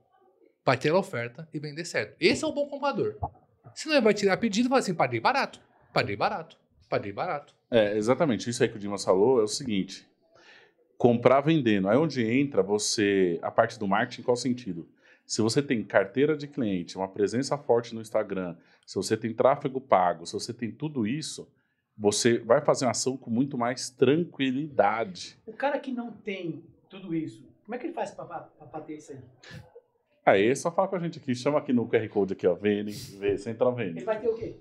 para ter a oferta e vender certo. Esse é o bom comprador. Senão ele vai tirar pedido e falar assim, paguei barato, paguei barato. Paguei barato. É, exatamente. Isso aí que o Dimas falou é o seguinte: comprar vendendo. Aí onde entra você, a parte do marketing, qual sentido? Se você tem carteira de cliente, uma presença forte no Instagram, se você tem tráfego pago, se você tem tudo isso, você vai fazer uma ação com muito mais tranquilidade. O cara que não tem tudo isso, como é que ele faz para bater isso aí? Aí, só fala com a gente aqui, chama aqui no QR Code aqui, ó, Vene, vê, Central Vene. Ele vai ter o quê?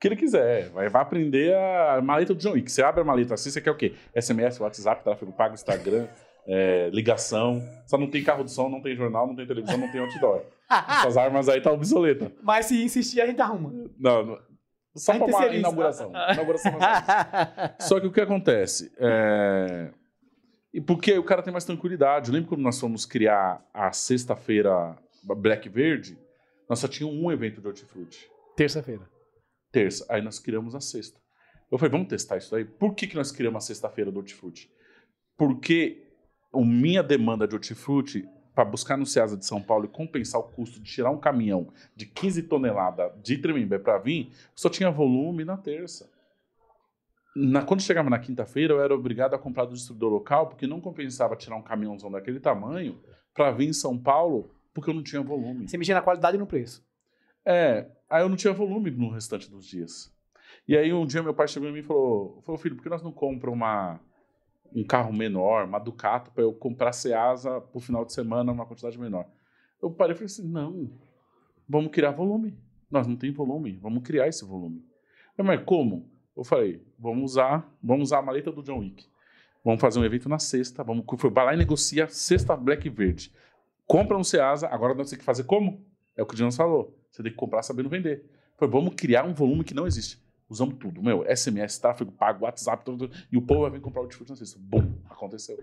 que ele quiser. Vai, vai aprender a maleta do John Wick. Você abre a maleta assim, você quer o quê? SMS, WhatsApp, tráfego pago, Instagram, (laughs) é, ligação. Só não tem carro de som, não tem jornal, não tem televisão, não tem outdoor. (laughs) Essas armas aí tá obsoletas. Mas se insistir, a gente arruma. Não, não só para uma inauguração. inauguração é (laughs) Só que o que acontece? É... Porque o cara tem mais tranquilidade. Eu lembro quando nós fomos criar a sexta-feira Black Verde, nós só tinha um evento de hortifruti. Terça-feira terça. Aí nós criamos a sexta. Eu falei, vamos testar isso daí. Por que, que nós criamos a sexta-feira do hortifruti? Porque a minha demanda de hortifruti para buscar no Ceasa de São Paulo e compensar o custo de tirar um caminhão de 15 toneladas de Tremembé para vir, só tinha volume na terça. Na, quando chegava na quinta-feira, eu era obrigado a comprar do distribuidor local, porque não compensava tirar um caminhãozão daquele tamanho para vir em São Paulo, porque eu não tinha volume. Você mexia na qualidade e no preço. É, Aí eu não tinha volume no restante dos dias. E aí um dia meu pai chegou em mim e falou: falou filho, por que nós não compramos uma, um carro menor, uma Ducato, para eu comprar Ceasa para o final de semana, numa quantidade menor? Eu parei e falei assim: não, vamos criar volume. Nós não temos volume, vamos criar esse volume. Eu, mas como? Eu falei: vamos usar, vamos usar a maleta do John Wick. Vamos fazer um evento na sexta, vamos foi lá e negocia sexta Black Verde. Compra um Ceasa, agora nós temos que fazer como? É o que o Jonas falou. Você tem que comprar sabendo vender. Foi, vamos criar um volume que não existe. Usamos tudo, meu. SMS, tráfego pago, WhatsApp, tudo, tudo, e o povo vai vir comprar o de na sexta. Bum, aconteceu.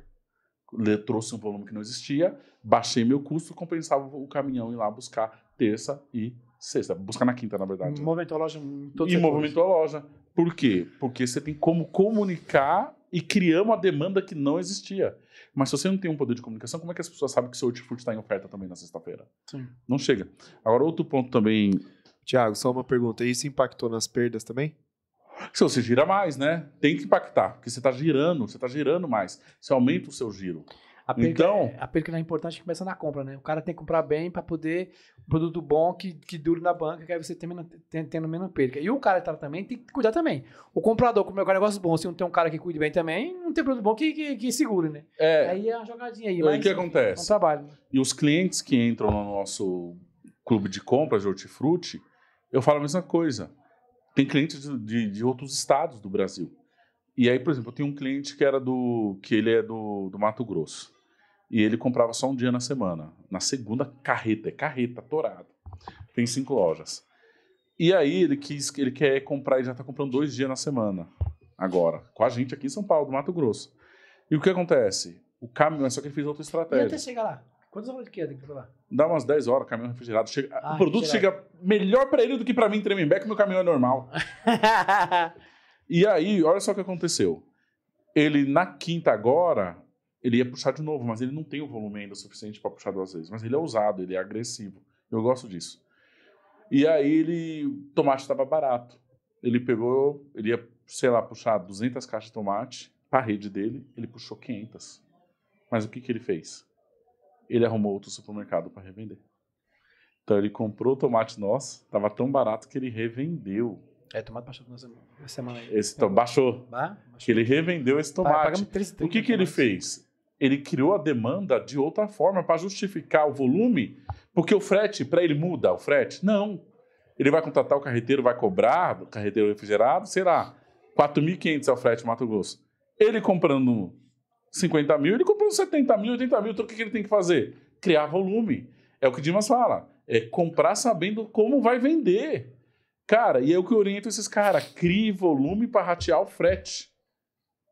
Le, trouxe um volume que não existia, baixei meu custo, compensava o caminhão ir lá buscar terça e sexta. Buscar na quinta, na verdade. Movimentou a loja em todos E movimentou a loja. Por quê? Porque você tem como comunicar e criamos a demanda que não existia. Mas se você não tem um poder de comunicação, como é que as pessoas sabem que seu hortifruti está em oferta também na sexta-feira? Não chega. Agora, outro ponto também. Tiago, só uma pergunta. Isso impactou nas perdas também? Se você gira mais, né? Tem que impactar, porque você está girando, você está girando mais. Você aumenta o seu giro. A perca, então, é, a perca é importante começa na compra, né? O cara tem que comprar bem para poder um produto bom que, que dure na banca, que aí você termina tendo menos perca. E o cara que tá também tem que cuidar também. O comprador, como é um negócio bom, se não tem um cara que cuide bem também, não tem produto bom que, que, que segure, né? É, aí é uma jogadinha aí. Mas, o que acontece? É um trabalho. Né? E os clientes que entram no nosso clube de compras de hortifruti, eu falo a mesma coisa. Tem clientes de, de, de outros estados do Brasil. E aí, por exemplo, eu tenho um cliente que era do. que ele é do, do Mato Grosso. E ele comprava só um dia na semana. Na segunda, carreta, é carreta, torado. Tem cinco lojas. E aí ele quis, ele quer comprar, ele já está comprando dois dias na semana agora, com a gente aqui em São Paulo, do Mato Grosso. E o que acontece? O caminhão, só que ele fez outra estratégia. E até chegar lá? Quantas horas que é? Tem que lá? Dá umas 10 horas, caminhão refrigerado. Chega, ah, o produto chega melhor para ele do que para mim em Tremembé, que meu caminhão é normal. (laughs) e aí, olha só o que aconteceu. Ele, na quinta agora, ele ia puxar de novo, mas ele não tem o volume ainda suficiente para puxar duas vezes. Mas ele é ousado, ele é agressivo. Eu gosto disso. E aí ele, o tomate estava barato. Ele pegou, ele ia, sei lá, puxar 200 caixas de tomate para a rede dele, ele puxou 500. Mas o que, que ele fez? Ele arrumou outro supermercado para revender. Então ele comprou o tomate nosso, estava tão barato que ele revendeu. É, tomate baixou na semana aí. Esse, baixou. baixou. Que ele revendeu esse tomate. Paga, o que, que ele fez? ele criou a demanda de outra forma para justificar o volume, porque o frete, para ele muda o frete? Não. Ele vai contratar o carreteiro, vai cobrar do carreteiro refrigerado, sei lá, 4.500 é o frete Mato Grosso. Ele comprando 50 mil, ele comprou 70 mil, 80 mil, então o que ele tem que fazer? Criar volume. É o que Dimas fala, é comprar sabendo como vai vender. Cara, e é o que eu oriento esses caras, crie volume para ratear o frete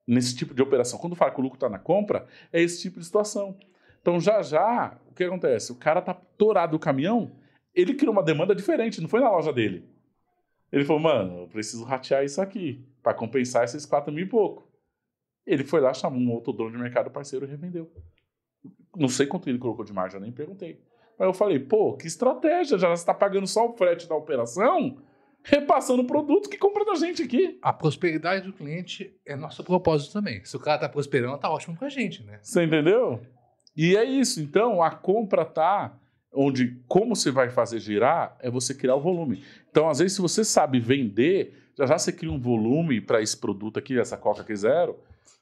nesse tipo de operação. Quando o lucro está na compra, é esse tipo de situação. Então, já já, o que acontece? O cara está torado o caminhão, ele criou uma demanda diferente, não foi na loja dele. Ele falou, mano, eu preciso ratear isso aqui para compensar esses 4 mil e pouco. Ele foi lá, chamou um outro dono de mercado parceiro e revendeu. Não sei quanto ele colocou de margem, eu nem perguntei. Mas eu falei, pô, que estratégia, já está pagando só o frete da operação, repassando o produto que compra da gente aqui. A prosperidade do cliente é nosso propósito também. Se o cara tá prosperando, tá ótimo com a gente, né? Você entendeu? E é isso. Então, a compra tá onde como você vai fazer girar é você criar o volume. Então, às vezes, se você sabe vender, já já você cria um volume para esse produto aqui, essa Coca aqui zero,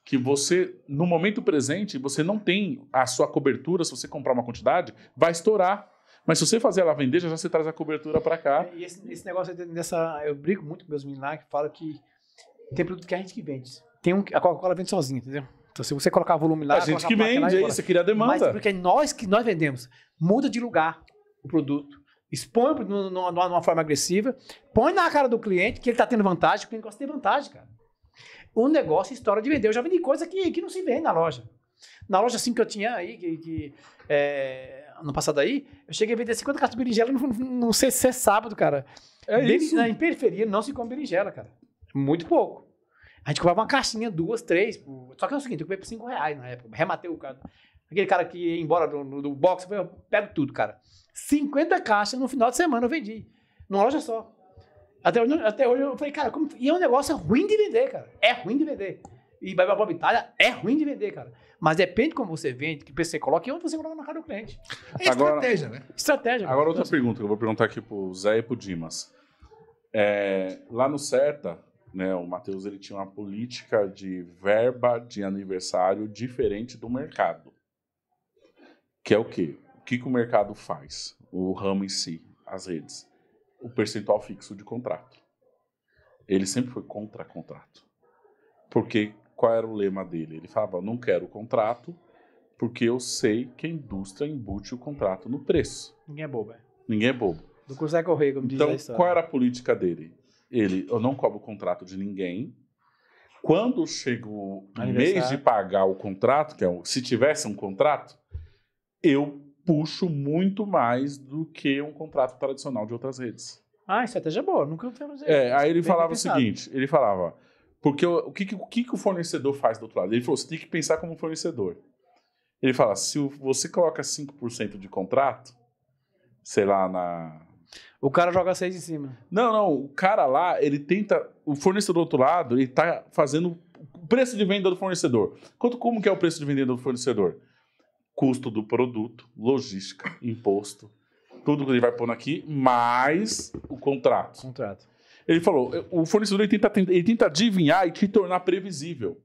que você, no momento presente, você não tem a sua cobertura, se você comprar uma quantidade, vai estourar. Mas se você fazer ela vender, já, você traz a cobertura para cá. É, e esse, esse negócio dessa. Eu brigo muito com meus meninos lá, que falam que tem produto que a gente que vende. Tem um, a Coca-Cola vende sozinha, entendeu? Então, se você colocar volume lá, a gente que vende, lá, é isso, cria demanda. Mas porque nós que nós vendemos, muda de lugar o produto. Expõe de uma forma agressiva, põe na cara do cliente que ele está tendo vantagem, porque o negócio tem vantagem, cara. O negócio história de vender. Eu já vendi coisa que, que não se vende na loja. Na loja assim que eu tinha aí, que, que é, ano passado aí, eu cheguei a vender 50 cartas de berinjela não, não sei se é sábado, cara. É Beri, isso. Na, em periferia não se come berinjela, cara. Muito pouco. A gente comprava uma caixinha, duas, três. Só que é o seguinte, eu comprei por 5 reais na época. Rematei o cara. Aquele cara que ia embora do, do box, eu pego tudo, cara. 50 caixas no final de semana eu vendi. Numa loja só. Até hoje, até hoje eu falei, cara, como... e é um negócio ruim de vender, cara. É ruim de vender. E Babel Bob Itália é ruim de vender, cara. Mas depende como você vende, que PC você coloca e onde você coloca na cara do cliente. É agora, estratégia, né? Estratégia. Né? Agora, outra assim. pergunta que eu vou perguntar aqui pro Zé e pro Dimas. É, lá no CERTA, né, o Matheus ele tinha uma política de verba de aniversário diferente do mercado. Que é o quê? O que, que o mercado faz? O ramo em si, as redes. O percentual fixo de contrato. Ele sempre foi contra contrato. Porque qual era o lema dele? Ele falava: não quero o contrato, porque eu sei que a indústria embute o contrato no preço. Ninguém é bobo. É? Ninguém é bobo. Do cruzar é Correio, como então, diz a Então, qual era a política dele? Ele, eu não cobro o contrato de ninguém. Quando chega o mês de pagar o contrato, que é o, se tivesse um contrato, eu puxo muito mais do que um contrato tradicional de outras redes. Ah, estratégia boa, nunca isso. É, aí ele falava pensado. o seguinte: ele falava, porque o, o, que, o que o fornecedor faz do outro lado? Ele falou, você tem que pensar como fornecedor. Ele fala, se você coloca 5% de contrato, sei lá, na... O cara joga 6 em cima. Não, não, o cara lá, ele tenta... O fornecedor do outro lado, ele tá fazendo o preço de venda do fornecedor. Quanto, como que é o preço de venda do fornecedor? Custo do produto, logística, imposto, tudo que ele vai pôr aqui, mais o contrato. Contrato. Ele falou: o fornecedor ele tenta, ele tenta adivinhar e te tornar previsível.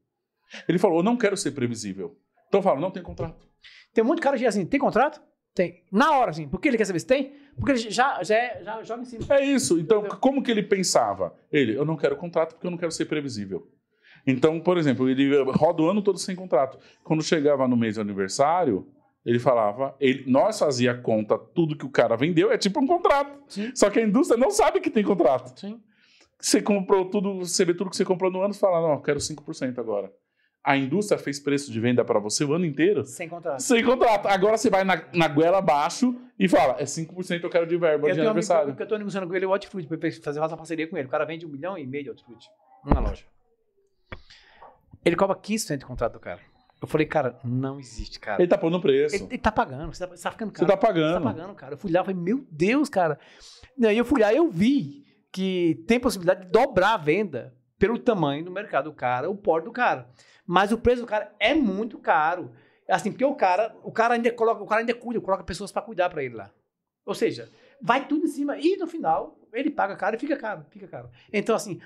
Ele falou: eu não quero ser previsível. Então eu falo: não tem contrato. Tem muito cara que assim: tem contrato? Tem. Na hora, assim. que ele quer saber se tem? Porque ele já, já, é, já me em É isso. Então, como que ele pensava? Ele: eu não quero contrato porque eu não quero ser previsível. Então, por exemplo, ele roda o ano todo sem contrato. Quando chegava no mês de aniversário, ele falava, ele, nós fazia conta tudo que o cara vendeu, é tipo um contrato. Sim. Só que a indústria não sabe que tem contrato. Sim. Você comprou tudo, você vê tudo que você comprou no ano e fala, não, eu quero 5% agora. A indústria fez preço de venda para você o ano inteiro? Sem contrato. Sem contrato. Agora você vai na, na goela abaixo e fala, é 5% eu quero de verba eu de aniversário. Amigo, eu tô negociando com ele o Outfruit para fazer uma parceria com ele. O cara vende um milhão e meio de Outfruit na loja. Ele cobra 15% de contrato do cara. Eu falei, cara, não existe, cara. Ele tá pondo preço. Ele, ele tá pagando, você tá, você tá ficando tá caro. Você tá pagando. Você tá pagando, cara. Eu fui lá, falei, meu Deus, cara. E aí eu fui lá, eu vi que tem possibilidade de dobrar a venda pelo tamanho do mercado do cara, o porte do cara. Mas o preço do cara é muito caro. Assim, porque o cara, o cara ainda coloca, o cara ainda cuida, coloca pessoas para cuidar para ele lá. Ou seja, vai tudo em cima e no final ele paga caro e fica caro, fica caro. Então, assim,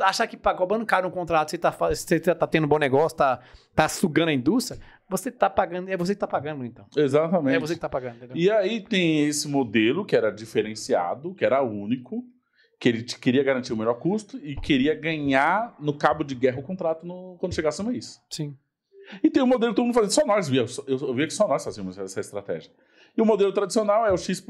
achar que cobrando caro um contrato, você está você tá, tá tendo um bom negócio, está tá sugando a indústria, você está pagando, é você que está pagando, então. Exatamente. É você que está pagando. Entendeu? E aí tem esse modelo que era diferenciado, que era único, que ele queria garantir o melhor custo e queria ganhar no cabo de guerra o contrato no, quando chegasse no mês. Sim. E tem um modelo que todo mundo fazendo, só nós via, eu, via que só nós fazíamos essa estratégia. E o modelo tradicional é o X%,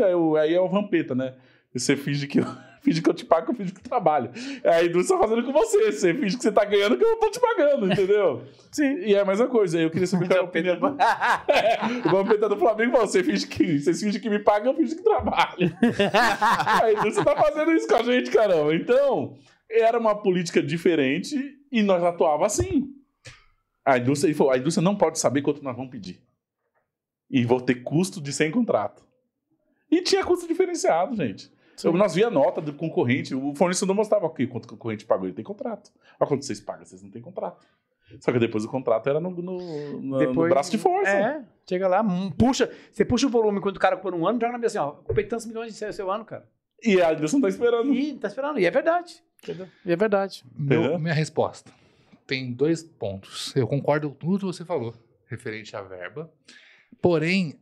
é o, aí é o vampeta né? Você finge que finge que eu te pago, eu finge que eu trabalho. É, a indústria tá fazendo com você, você finge que você tá ganhando que eu tô te pagando, entendeu? (laughs) Sim, e é a mesma coisa. Eu queria saber qual (laughs) é a opinião. o golpe (laughs) é, do Flamengo, você finge que você finge que me paga, eu finge que trabalho. a indústria tá fazendo isso com a gente, caramba. Então, era uma política diferente e nós atuava assim. A indústria, falou, a indústria não pode saber quanto nós vamos pedir. E vou ter custo de sem contrato. E tinha custo diferenciado, gente nós via nota do concorrente, o fornecedor não mostrava aqui quanto o concorrente pagou, ele tem contrato. Mas quando vocês pagam, vocês não têm contrato. Só que depois o contrato era no, no, no, depois, no braço de força. É, chega lá, hum, puxa, você puxa o volume quando o cara por um ano, joga na mesa assim, ó, comprei tantos milhões de seu ano, cara. E a não tá esperando. E tá esperando, e é verdade. Entendeu? E é verdade. Meu, minha resposta tem dois pontos. Eu concordo com tudo que você falou, referente à verba. Porém,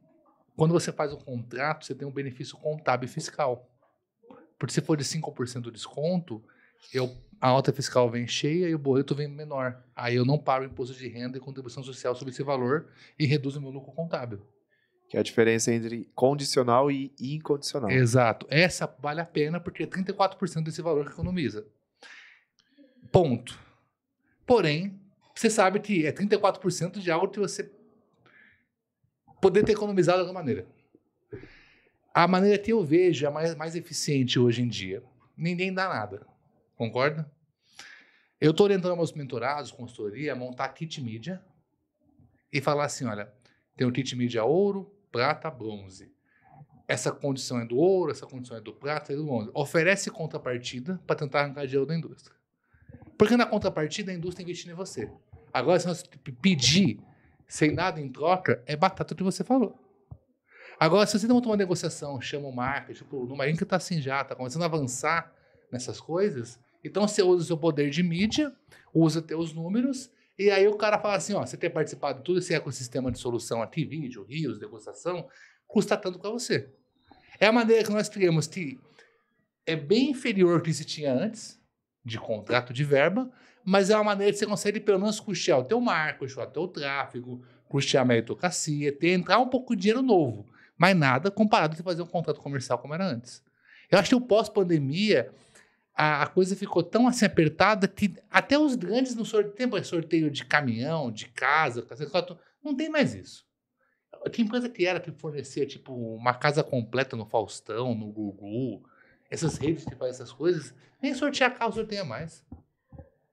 quando você faz um contrato, você tem um benefício contábil fiscal. Porque se for de 5% de desconto, eu, a alta fiscal vem cheia e o boleto vem menor. Aí eu não pago imposto de renda e contribuição social sobre esse valor e reduzo o meu lucro contábil. Que é a diferença entre condicional e incondicional. Exato. Essa vale a pena porque é 34% desse valor que economiza. Ponto. Porém, você sabe que é 34% de algo que você poder ter economizado de alguma maneira. A maneira que eu vejo é a mais, mais eficiente hoje em dia. Ninguém dá nada. Concorda? Eu estou orientando meus mentorados, consultoria, a montar kit mídia e falar assim: olha, tem o um kit mídia ouro, prata, bronze. Essa condição é do ouro, essa condição é do prata e é do bronze. Oferece contrapartida para tentar arrancar dinheiro da indústria. Porque na contrapartida a indústria investindo em você. Agora, se nós pedir sem nada em troca, é batata do que você falou. Agora, se você não tomar negociação, chama o marketing, tipo, no marketing que está assim já, está começando a avançar nessas coisas, então você usa o seu poder de mídia, usa teus números, e aí o cara fala assim, ó, você ter participado de todo esse ecossistema de solução aqui, vídeo, rios, negociação custa tanto para você. É a maneira que nós criamos que é bem inferior ao que se tinha antes, de contrato de verba, mas é uma maneira que você consegue pelo menos custear o teu marco, o teu tráfego, custear a meritocracia, ter, entrar um pouco de dinheiro novo mas nada comparado a fazer um contrato comercial como era antes. Eu acho que o pós-pandemia, a, a, coisa ficou tão assim apertada que até os grandes no sorteio, sorteio de caminhão, de casa, não tem mais isso. Que empresa que era que fornecia, tipo, uma casa completa no Faustão, no Gugu, essas redes que fazem essas coisas, nem sortear carro sorteia mais.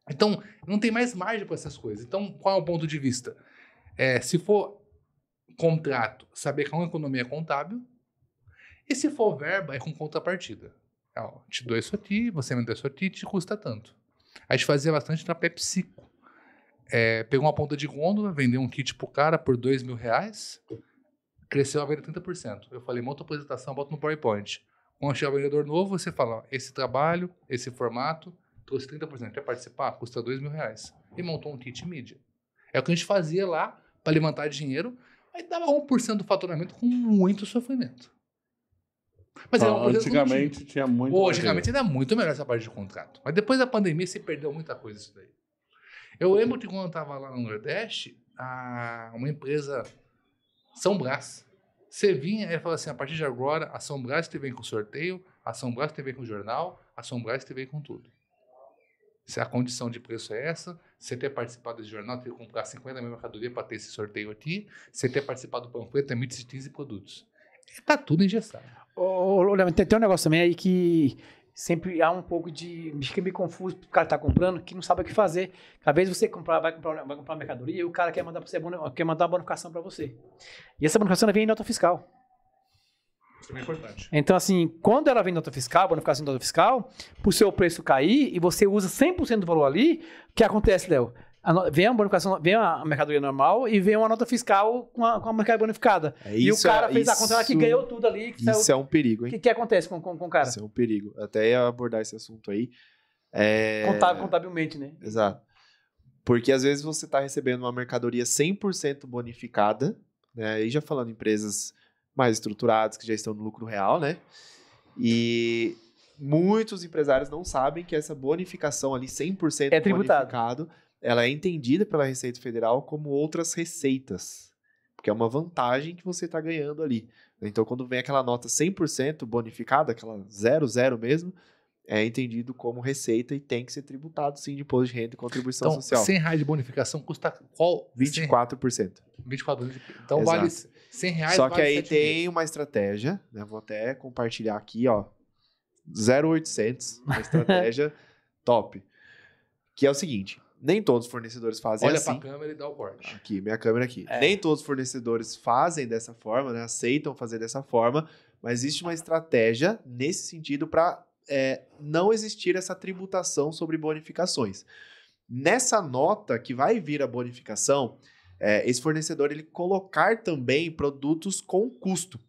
Então, não tem mais margem para essas coisas. Então, qual é o ponto de vista? É, se for contrato, saber que é uma economia contábil. E se for verba, é com contrapartida. É, ó, te dou isso aqui, você me dá isso aqui, te custa tanto. A gente fazia bastante na PepsiCo. É, pegou uma ponta de gôndola, vendeu um kit pro cara por dois mil reais, cresceu a venda 30%. Eu falei, monta a apresentação, bota no PowerPoint. Quando chegar o vendedor novo, você fala, ó, esse trabalho, esse formato, trouxe 30%. Quer participar? Custa dois mil reais. E montou um kit mídia. É o que a gente fazia lá para levantar dinheiro Aí dava 1% do faturamento com muito sofrimento. Mas ah, antigamente contínuo. tinha muito. hoje antigamente era muito melhor essa parte de contrato. Mas depois da pandemia se perdeu muita coisa isso daí. Eu lembro que quando eu estava lá no Nordeste, a, uma empresa, São Brás, você vinha e falava assim: a partir de agora, a São Brás te vem com sorteio, a São Brás te vem com jornal, a São Brás te vem com tudo. Se a condição de preço é essa, você ter participado desse jornal, ter que comprar 50 mil mercadorias para ter esse sorteio aqui, você ter participado do panfleto, é 1.015 produtos. Está tudo engessado. Olha, tem, tem um negócio também aí que sempre há um pouco de fica meio confuso o cara tá comprando que não sabe o que fazer às vezes você comprar vai comprar vai comprar mercadoria e o cara quer mandar você quer mandar uma bonificação para você e essa bonificação vem em nota fiscal é importante. Então, assim, quando ela vem nota fiscal, quando ficar sem nota fiscal, pro seu preço cair e você usa 100% do valor ali, o que acontece, Léo? No... Vem a bonificação, vem a mercadoria normal e vem uma nota fiscal com a, com a mercadoria bonificada. É, e o cara é fez isso, a conta que ganhou tudo ali. Que isso saiu... é um perigo, hein? O que, que acontece com, com, com, o cara? Isso é um perigo. Até ia abordar esse assunto aí. É... contabilmente, né? Exato. Porque às vezes você está recebendo uma mercadoria 100% bonificada, né? já falando empresas mais estruturados, que já estão no lucro real, né? E muitos empresários não sabem que essa bonificação ali, 100% é tributado. bonificado, ela é entendida pela Receita Federal como outras receitas, porque é uma vantagem que você está ganhando ali. Então, quando vem aquela nota 100% bonificada, aquela 00 mesmo, é entendido como receita e tem que ser tributado, sim, de imposto de renda e contribuição então, social. 100 reais de bonificação custa qual? 24%. 24%. Então, Exato. vale 100 reais Só que aí tem mil. uma estratégia, né? Vou até compartilhar aqui, ó. 0800, uma estratégia (laughs) top. Que é o seguinte, nem todos os fornecedores fazem Olha assim. Olha pra câmera e dá o corte. Aqui, minha câmera aqui. É. Nem todos os fornecedores fazem dessa forma, né? Aceitam fazer dessa forma, mas existe uma estratégia nesse sentido para é, não existir essa tributação sobre bonificações. Nessa nota que vai vir a bonificação, é, esse fornecedor ele colocar também produtos com custo.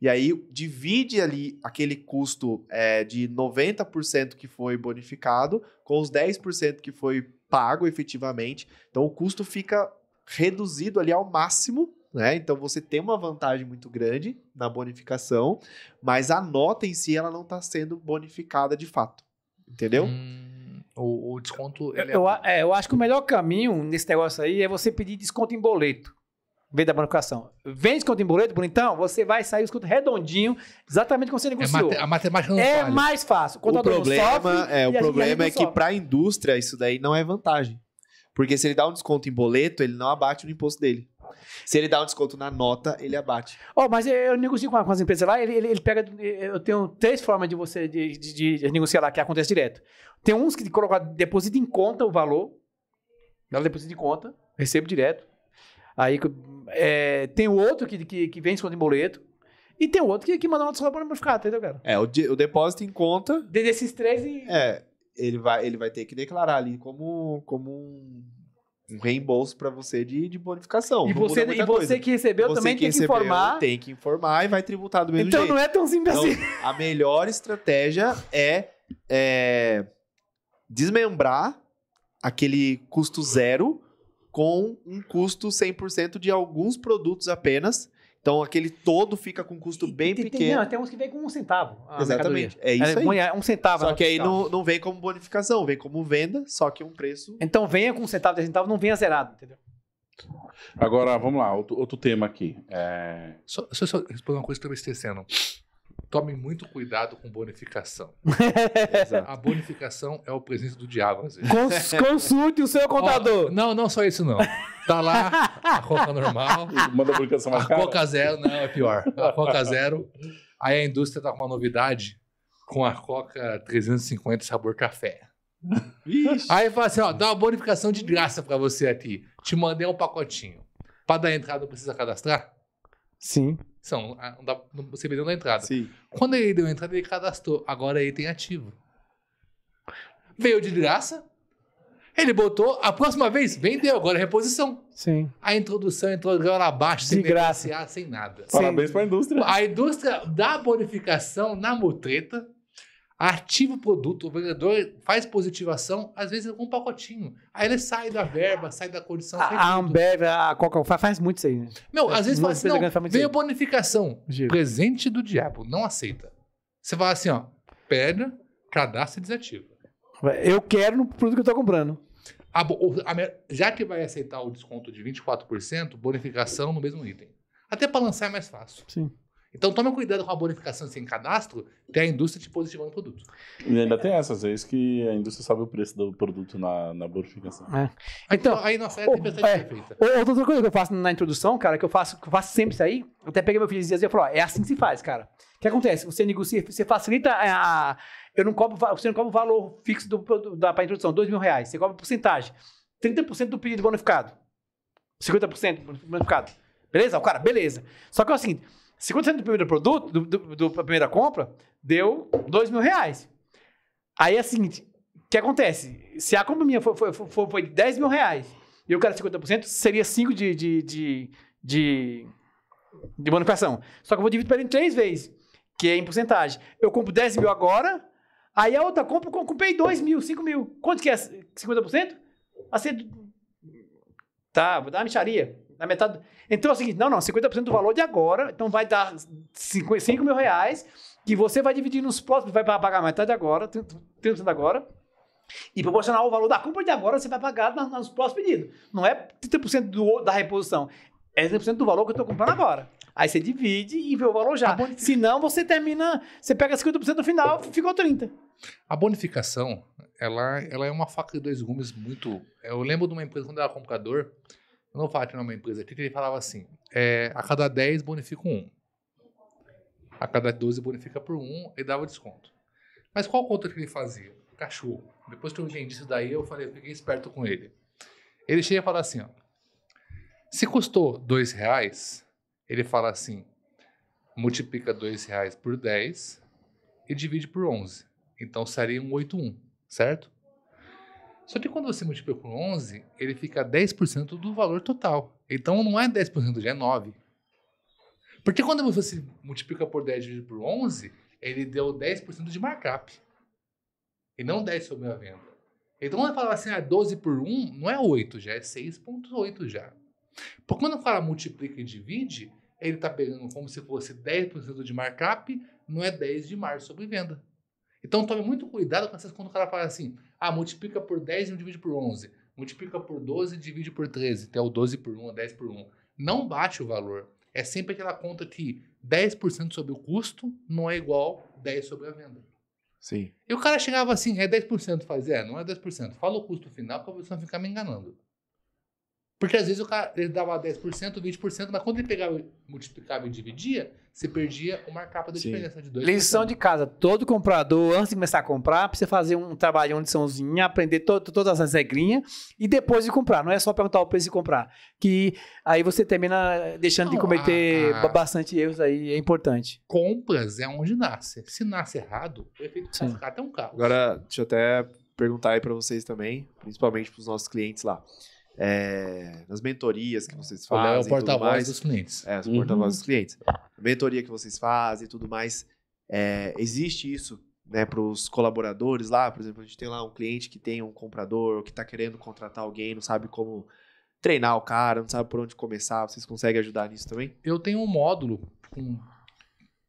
E aí divide ali aquele custo é, de 90% que foi bonificado com os 10% que foi pago efetivamente. Então o custo fica reduzido ali ao máximo, né? Então você tem uma vantagem muito grande na bonificação, mas a nota em si ela não está sendo bonificada de fato. Entendeu? Hum. O, o desconto. eu, é... Eu, é, eu acho que o melhor caminho nesse negócio aí é você pedir desconto em boleto vem da bonificação. Vem desconto em boleto, bonitão, você vai sair o desconto redondinho, exatamente como você é negociou. É mate, a matemática não É falha. mais fácil. O, o problema, sofre, é, o problema é que para a indústria isso daí não é vantagem. Porque se ele dá um desconto em boleto, ele não abate no imposto dele. Se ele dá um desconto na nota, ele abate. Oh, mas eu, negocio com, as empresas lá, ele, ele, ele, pega. Eu tenho três formas de você de, de, de negociar lá, que acontece direto. Tem uns que colocam deposita em conta o valor. Ela deposita em conta, recebo direto. Aí é, tem o outro que, que, que vem desconto em boleto. E tem outro que, que manda nota só para ficar, entendeu, cara? É, o, de, o depósito em conta. Desses três e. É, ele vai, ele vai ter que declarar ali como, como um um reembolso para você de, de bonificação. E você, e você que recebeu você também que tem que informar. Tem que informar e vai tributar do mesmo então, jeito. Então não é tão simples então, assim. A melhor estratégia é, é desmembrar aquele custo zero com um custo 100% de alguns produtos apenas então aquele todo fica com um custo e, bem tem, pequeno. Tem, não, tem uns que vem com um centavo. Exatamente. É, é isso aí. É um centavo. Só né? que aí não, não vem como bonificação, vem como venda, só que um preço. Então venha com um centavo, de centavo não venha zerado, entendeu? Agora, vamos lá, outro, outro tema aqui. É... Só, só, só responder uma coisa que eu estava esquecendo tome muito cuidado com bonificação. (laughs) a bonificação é o presente do diabo, às vezes. Cons consulte o seu contador. Oh, não, não só isso, não. Tá lá a Coca normal. (laughs) Manda a bonificação mais A Coca Zero, não, é pior. A Coca Zero. Aí a indústria tá com uma novidade com a Coca 350 sabor café. Ixi. Aí fala assim, ó, dá uma bonificação de graça para você aqui. Te mandei um pacotinho. Para dar entrada, não precisa cadastrar? Sim. São, da, do CBD da entrada. Sim. Quando ele deu a entrada, ele cadastrou. Agora ele tem ativo. Veio de graça. Ele botou, a próxima vez, vendeu, agora é reposição. Sim. A introdução entrou agora abaixo, sem graça. sem nada. Parabéns para a indústria. A indústria da bonificação na mutreta ativa o produto, o vendedor faz positivação, às vezes com um pacotinho. Aí ele sai da verba, sai da condição. A, Ambev, a Coca-Cola faz muito isso aí. Né? Meu, às vezes fala assim, não, veio bonificação. Giro. Presente do diabo, não aceita. Você fala assim, ó, pedra, cadastro e desativa. Eu quero no produto que eu estou comprando. A, a, já que vai aceitar o desconto de 24%, bonificação no mesmo item. Até para lançar é mais fácil. Sim. Então tome cuidado com a bonificação sem cadastro, que a indústria te positivando o produto. E ainda tem essas vezes é que a indústria sabe o preço do produto na, na bonificação. É. Então, aí nossa é tempestade é, perfeita. Outra coisa que eu faço na introdução, cara, que eu faço, que eu faço sempre isso aí, até peguei meu filho e falou, é assim que se faz, cara. O que acontece? Você negocia, você facilita é, a. Eu não cobro, você não cobra o valor fixo do, da, para a introdução, dois mil reais. Você cobra porcentagem. 30% do pedido bonificado. 50% bonificado. Beleza? O cara, beleza. Só que é o seguinte 50% do primeiro produto, do, da primeira compra, deu 2 mil reais. Aí é o seguinte, o que acontece? Se a compra minha foi, foi, foi, foi 10 mil reais e eu quero 50%, seria 5 de, de, de, de, de manutenção. Só que eu vou dividir para ele em três vezes, que é em porcentagem. Eu compro 10 mil agora, aí a outra compra, eu comprei 2 mil, 5 mil. Quanto que é 50%? Assim, tá, vou dar uma micharia. Na metade. Então é o seguinte: não, não, 50% do valor de agora. Então vai dar 5, 5 mil reais. Que você vai dividir nos próximos. Vai pagar metade agora, 30% agora. E proporcional ao valor da compra de agora, você vai pagar nos próximos pedidos. Não é 30% do, da reposição. É 30% do valor que eu estou comprando agora. Aí você divide e vê o valor já. Se não, você termina. Você pega 50% do final, ficou 30%. A bonificação, ela, ela é uma faca de dois gumes muito. Eu lembro de uma empresa, quando era comprador, eu não vou falar que não é uma empresa aqui, que ele falava assim, é, a cada 10 bonifica um. A cada 12 bonifica por um e dava desconto. Mas qual conta que ele fazia? Cachorro. Depois que eu entendi isso daí, eu falei, eu fiquei esperto com ele. Ele chega e fala assim, ó, se custou dois reais, ele fala assim, multiplica dois reais por 10 e divide por 11. Então seria um 81, certo? Só que quando você multiplica por 11, ele fica 10% do valor total. Então não é 10%, já é 9. Porque quando você multiplica por 10 dividido por 11, ele deu 10% de markup. E não 10 sobre a venda. Então quando eu falo assim, ah, 12 por 1, não é 8, já é 6.8 já. Porque quando eu falo multiplica e divide, ele está pegando como se fosse 10% de markup, não é 10 de março sobre venda. Então tome muito cuidado com essas quando o cara fala assim, ah, multiplica por 10 e divide por 11. Multiplica é por 12 e divide por 13. Até o 12 por 1, 10 por 1. Não bate o valor. É sempre aquela conta que 10% sobre o custo não é igual 10 sobre a venda. Sim. E o cara chegava assim, é 10%, faz, é, não é 10%. Fala o custo final para você não ficar me enganando. Porque às vezes o cara ele dava 10%, 20%, mas quando ele pegava, multiplicava e dividia, você perdia o markup da Sim. diferença de dois. Lição de casa: todo comprador, antes de começar a comprar, precisa fazer um trabalho, uma liçãozinha, aprender to todas as regrinhas e depois de comprar. Não é só perguntar o preço e comprar. Que aí você termina deixando Não, de cometer a, ah, a... Ah. bastante erros aí, é importante. Compras é onde nasce. Se nasce errado, o efeito cascata até um carro. Agora, deixa eu até perguntar aí para vocês também, principalmente para os nossos clientes lá é, nas mentorias que vocês fazem. Ah, o é o porta-voz dos clientes. É, o uhum. porta-voz dos clientes. Mentoria que vocês fazem e tudo mais. É, existe isso né, para os colaboradores lá? Por exemplo, a gente tem lá um cliente que tem um comprador que está querendo contratar alguém, não sabe como treinar o cara, não sabe por onde começar. Vocês conseguem ajudar nisso também? Eu tenho um módulo com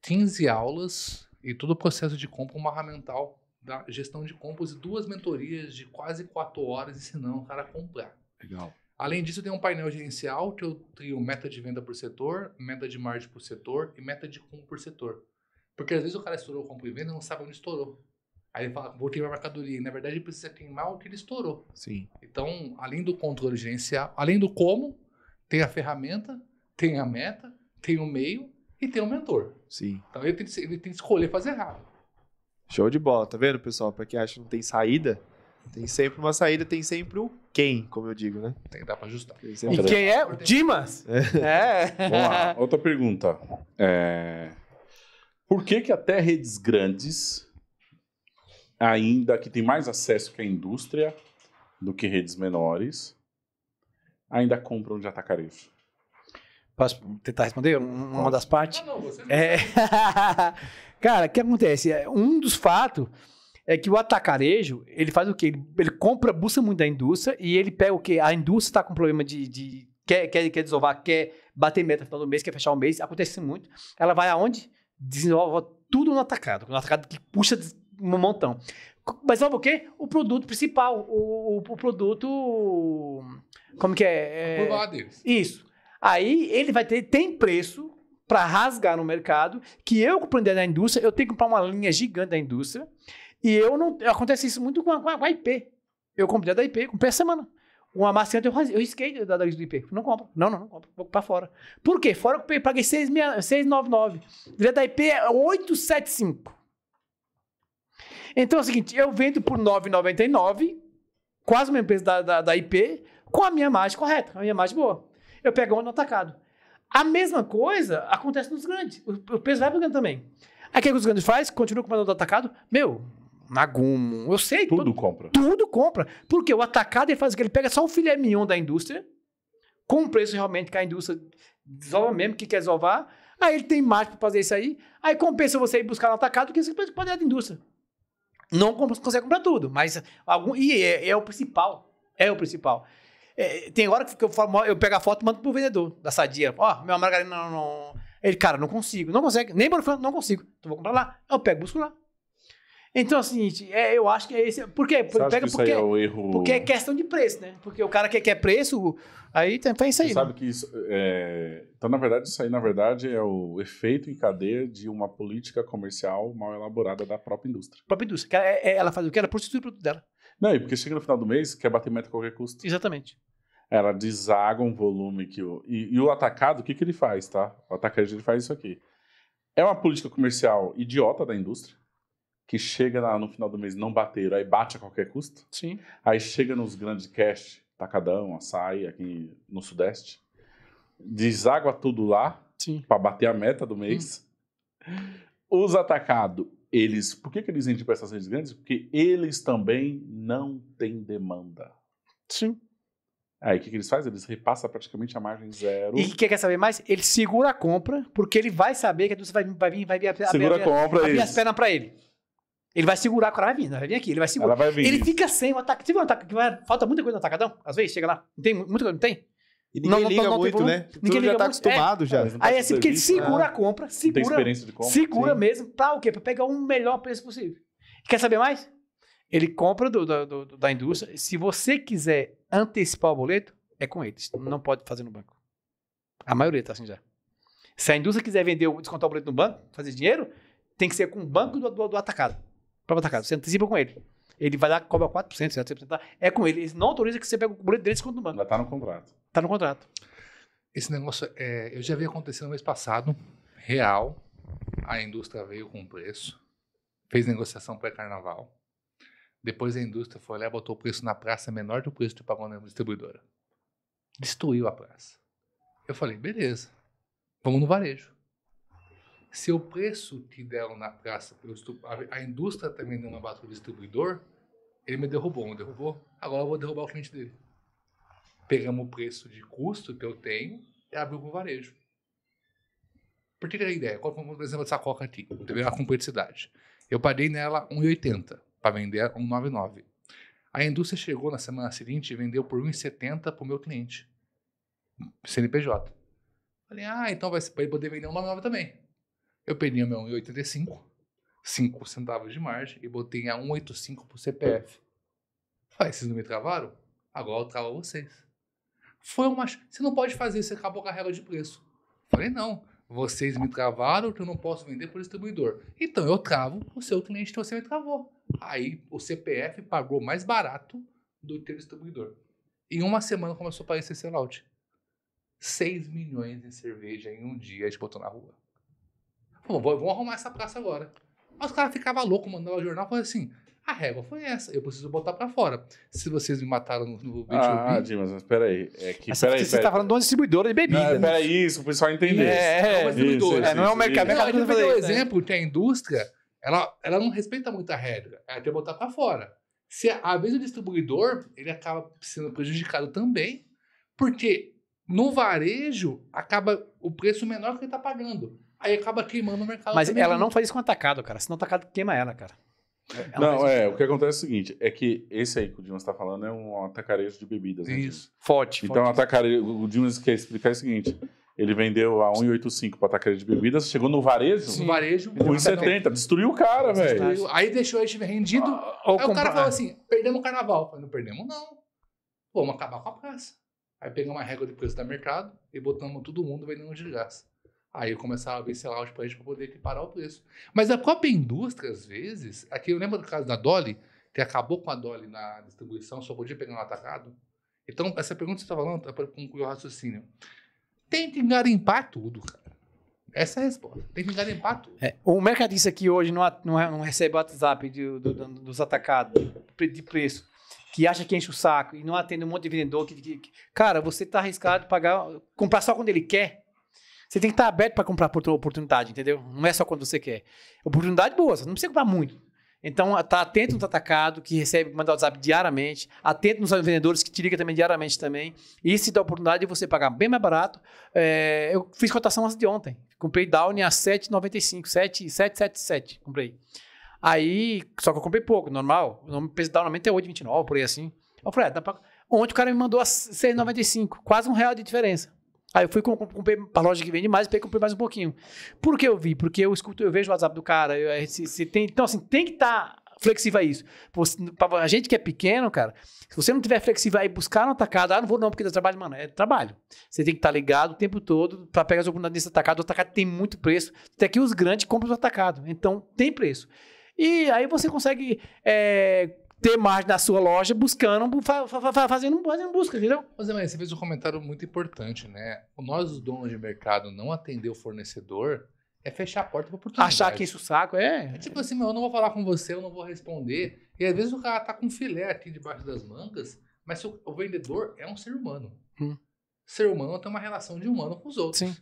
15 aulas e todo o processo de compra ferramental da gestão de compras e duas mentorias de quase 4 horas ensinando o cara a comprar. Legal. Além disso, tem um painel gerencial que eu crio meta de venda por setor, meta de margem por setor e meta de compra por setor. Porque às vezes o cara estourou o compra e venda e não sabe onde estourou. Aí ele fala, vou queimar a mercadoria. E, na verdade, ele precisa queimar o que ele estourou. Sim. Então, além do controle gerencial, além do como, tem a ferramenta, tem a meta, tem o meio e tem o mentor. Sim. Então, ele tem que, ele tem que escolher fazer rápido. Show de bola, tá vendo, pessoal? Pra quem acha que não tem saída, tem sempre uma saída, tem sempre o um quem, como eu digo, né? Tem que dar pra ajustar. E quem é? O Dimas! É. é. Vamos lá, outra pergunta. É... Por que que até redes grandes, ainda que tem mais acesso que a indústria do que redes menores, ainda compram de atacarejo? Posso tentar responder uma das partes? Não, ah, não, você não. É... (laughs) Cara, o que acontece? É, um dos fatos é que o atacarejo, ele faz o quê? Ele, ele compra, busca muito da indústria e ele pega o quê? A indústria está com problema de, de quer, quer, quer desovar, quer bater meta no final do mês, quer fechar o mês, acontece muito. Ela vai aonde? Desenvolve tudo no atacado, no atacado que puxa um montão. Mas sabe o quê? O produto principal, o, o, o produto. Como que é? é, é isso. Aí ele vai ter, tem preço para rasgar no mercado, que eu comprando da indústria, eu tenho que comprar uma linha gigante da indústria, e eu não. Acontece isso muito com a, com a IP. Eu comprei da IP, comprei a semana. Uma massa eu, eu risquei da, da do IP. Não compro. Não, não, não compro. Vou para fora. Por quê? Fora que eu paguei 6,99. Direito da IP é 875. Então é o seguinte, eu vendo por 9,99, quase o mesmo preço da, da, da IP, com a minha margem correta, a minha margem boa. Eu pego onde no atacado. Tá a mesma coisa acontece nos grandes. O, o preço vai para o grande também. Aí o que é os grandes faz? Continua comprando o atacado. Meu, Nagumo, eu sei. Tudo compra. Tudo compra. Porque o atacado ele faz o que? Ele pega só o filé mignon da indústria, com o preço realmente que a indústria desova mesmo, que quer desovar. Aí ele tem mais para fazer isso aí. Aí compensa você ir buscar no atacado, que você é pode dar da indústria. Não consegue comprar tudo, mas algum. E é, é o principal. É o principal. É, tem hora que eu, falo, eu pego a foto e mando pro vendedor da sadia. Ó, oh, minha margarina não, não, Ele, cara, não consigo. Não consegue. Nem por não consigo. Então vou comprar lá. Eu pego, busco lá. Então, assim, é, eu acho que é esse. Por quê? Você Pega que isso porque, é um erro... porque é questão de preço, né? Porque o cara que quer preço, aí tem, isso aí. Você né? sabe que isso. É... Então, na verdade, isso aí, na verdade, é o efeito em cadeia de uma política comercial mal elaborada da própria indústria. A própria indústria. É, ela faz o que? Ela prostitui o produto dela. Não, e porque chega no final do mês, quer bater meta a qualquer custo. Exatamente ela desaga um volume que o. E, e, o atacado, o que, que ele faz, tá? O atacante ele faz isso aqui. É uma política comercial idiota da indústria que chega lá no final do mês não bateram, aí bate a qualquer custo. Sim. Aí chega nos grandes cash, Tacadão, Açaí, aqui no Sudeste, deságua tudo lá para bater a meta do mês. Hum. Os atacados, eles, por que, que eles entram para essas grandes? Porque eles também não têm demanda. Sim. Aí o que, que, eles fazem? Eles repassam praticamente a margem zero. E quem quer saber mais? Ele segura a compra, porque ele vai saber que a indústria vai, vai vir, vai vir a, segura compra, a, a, a, as pernas para ele. Ele vai segurar, o cara vai vir, vai vir aqui, ele vai segurar. Vai ele fica sem o ataque. Você viu um ataque que vai, falta muita coisa no atacadão? Às vezes, chega lá. Não tem muita coisa, não tem? E ninguém não, liga não, não, muito, né? Ninguém Tudo já tá muito. É. acostumado é. já. Aí é assim, porque ele segura né? a compra, segura. experiência de compra. Segura sim. mesmo, pra o quê? Pra pegar o melhor preço possível. Quer saber mais? Ele compra do, do, do, da indústria. Se você quiser antecipar o boleto, é com eles. Não pode fazer no banco. A maioria tá assim já. Se a indústria quiser vender, descontar o boleto no banco, fazer dinheiro, tem que ser com o banco do, do atacado para botar casa. Você antecipa com ele. Ele vai dar, cobra 4%, 7%. Tá, é com ele. Ele não autoriza que você pegue o boleto deles contra o banco. Mas tá no contrato. Tá no contrato. Esse negócio, é, eu já vi acontecendo no mês passado, real. A indústria veio com preço, fez negociação pré-carnaval. Depois a indústria foi lá e botou o preço na praça menor do preço que pagou na distribuidora. Destruiu a praça. Eu falei, beleza, vamos no varejo. Se o preço que deram na praça, a, indústria também tá deu dando abaixo do distribuidor, ele me derrubou, me derrubou? Agora eu vou derrubar o cliente dele. Pegamos o preço de custo que eu tenho e abriu para o varejo. Por que, que era é a ideia? Qual foi o exemplo dessa coca aqui? Teve a complexidade. Eu paguei nela 1,80 para vender 1,99. A indústria chegou na semana seguinte e vendeu por 1,70 para o meu cliente, CNPJ. Falei, ah, então vai para ele poder vender 1,99 também. Eu peguei o meu 1,85, 5 centavos de margem e botei a 1,85 pro CPF. Falei, vocês não me travaram? Agora eu travo vocês. Foi uma. Você não pode fazer isso, acabou com a regra de preço. Falei, não. Vocês me travaram que eu não posso vender por distribuidor. Então eu travo o seu cliente que então você me travou. Aí o CPF pagou mais barato do que o distribuidor. Em uma semana começou a aparecer sellout. 6 milhões em cerveja em um dia a gente botou na rua. Falou, vamos arrumar essa praça agora. Aí os caras ficavam loucos, mandavam jornal, falando assim, a régua foi essa, eu preciso botar pra fora. Se vocês me mataram no, no 21 Ah, Dimas, mas peraí. É que, essa, peraí, você tá peraí. tá falando de uma distribuidora de bebida. Não, né? Peraí, isso, o pessoal entender. É, é, é isso, é, não é um mercado. Isso. É não, a gente vai dar um exemplo que a indústria, ela, ela não respeita muito a regra, ela tem que botar pra fora. Se a vez do distribuidor, ele acaba sendo prejudicado também, porque no varejo acaba o preço menor que ele está pagando. Aí acaba queimando o mercado. Mas ela não faz isso com atacado, cara. Se não atacado queima ela, cara. É, ela não, é, o que acontece é o seguinte, é que esse aí que o Dimas está falando é um atacarejo de bebidas. Né, isso, Dimas? forte. Então, forte. Atacarejo, o Dimas quer explicar é o seguinte, ele vendeu a 1,85 para atacarejo de bebidas, chegou no varejo, Sim, varejo 1,70, destruiu o cara, velho. Aí deixou ele rendido, ah, aí o cara falou assim, perdemos o carnaval. Eu falei, não perdemos não, vamos acabar com a praça. Aí pegamos uma régua de preço da mercado e botamos todo mundo vendendo de graça. Aí eu começava a pincelar os preços para poder equiparar o preço. Mas a própria indústria, às vezes, aqui eu lembro do caso da Dolly, que acabou com a Dolly na distribuição, só podia pegar no atacado. Então, essa pergunta que você está falando, é tá para concluir o raciocínio. Tem que garimpar tudo, cara. Essa é a resposta. Tem que garimpar tudo. É, o mercadista que hoje não, não, não recebe WhatsApp de, do, do, dos atacados de preço, que acha que enche o saco e não atende um monte de vendedor. Que, que, que cara, você está arriscado de pagar, comprar só quando ele quer. Você tem que estar tá aberto para comprar oportunidade, entendeu? Não é só quando você quer. Oportunidade boa, você não precisa comprar muito. Então, tá atento no atacado, que recebe mandar WhatsApp diariamente, atento nos vendedores que te ligam também diariamente também. E se dá a oportunidade de você pagar bem mais barato. É, eu fiz cotação antes de ontem. Comprei Downy a 7,95, 7,777. Comprei. Aí, só que eu comprei pouco, normal. O preço Downy aumenta é 8,29, por aí assim. Eu falei, ah, dá pra... Ontem o cara me mandou a 6,95, quase um real de diferença. Aí eu fui, comprei pra loja que vende mais, peguei comprei mais um pouquinho. Por que eu vi? Porque eu escuto, eu vejo o WhatsApp do cara. Eu, eh, se, se tem, então, assim, tem que estar tá flexível a isso. pra, a gente que é pequeno, cara, se você não tiver flexível aí buscar no atacado, ah, não vou não, porque dá trabalho, mano, é trabalho. Você tem que estar tá ligado o tempo todo para pegar as oportunidades desse atacado. O atacado tem muito preço. Até que os grandes compram o atacado. Então, tem preço. E aí você consegue é, ter margem na sua loja buscando, fazendo, fazendo busca, entendeu? Mas, Emanuel, você fez um comentário muito importante, né? Nós, os donos de mercado, não atender o fornecedor é fechar a porta para oportunidade. Achar que isso é saco, é. é tipo assim, meu, eu não vou falar com você, eu não vou responder. E às vezes o cara tá com um filé aqui debaixo das mangas, mas o, o vendedor é um ser humano. Hum. Ser humano tem uma relação de humano com os outros. Sim.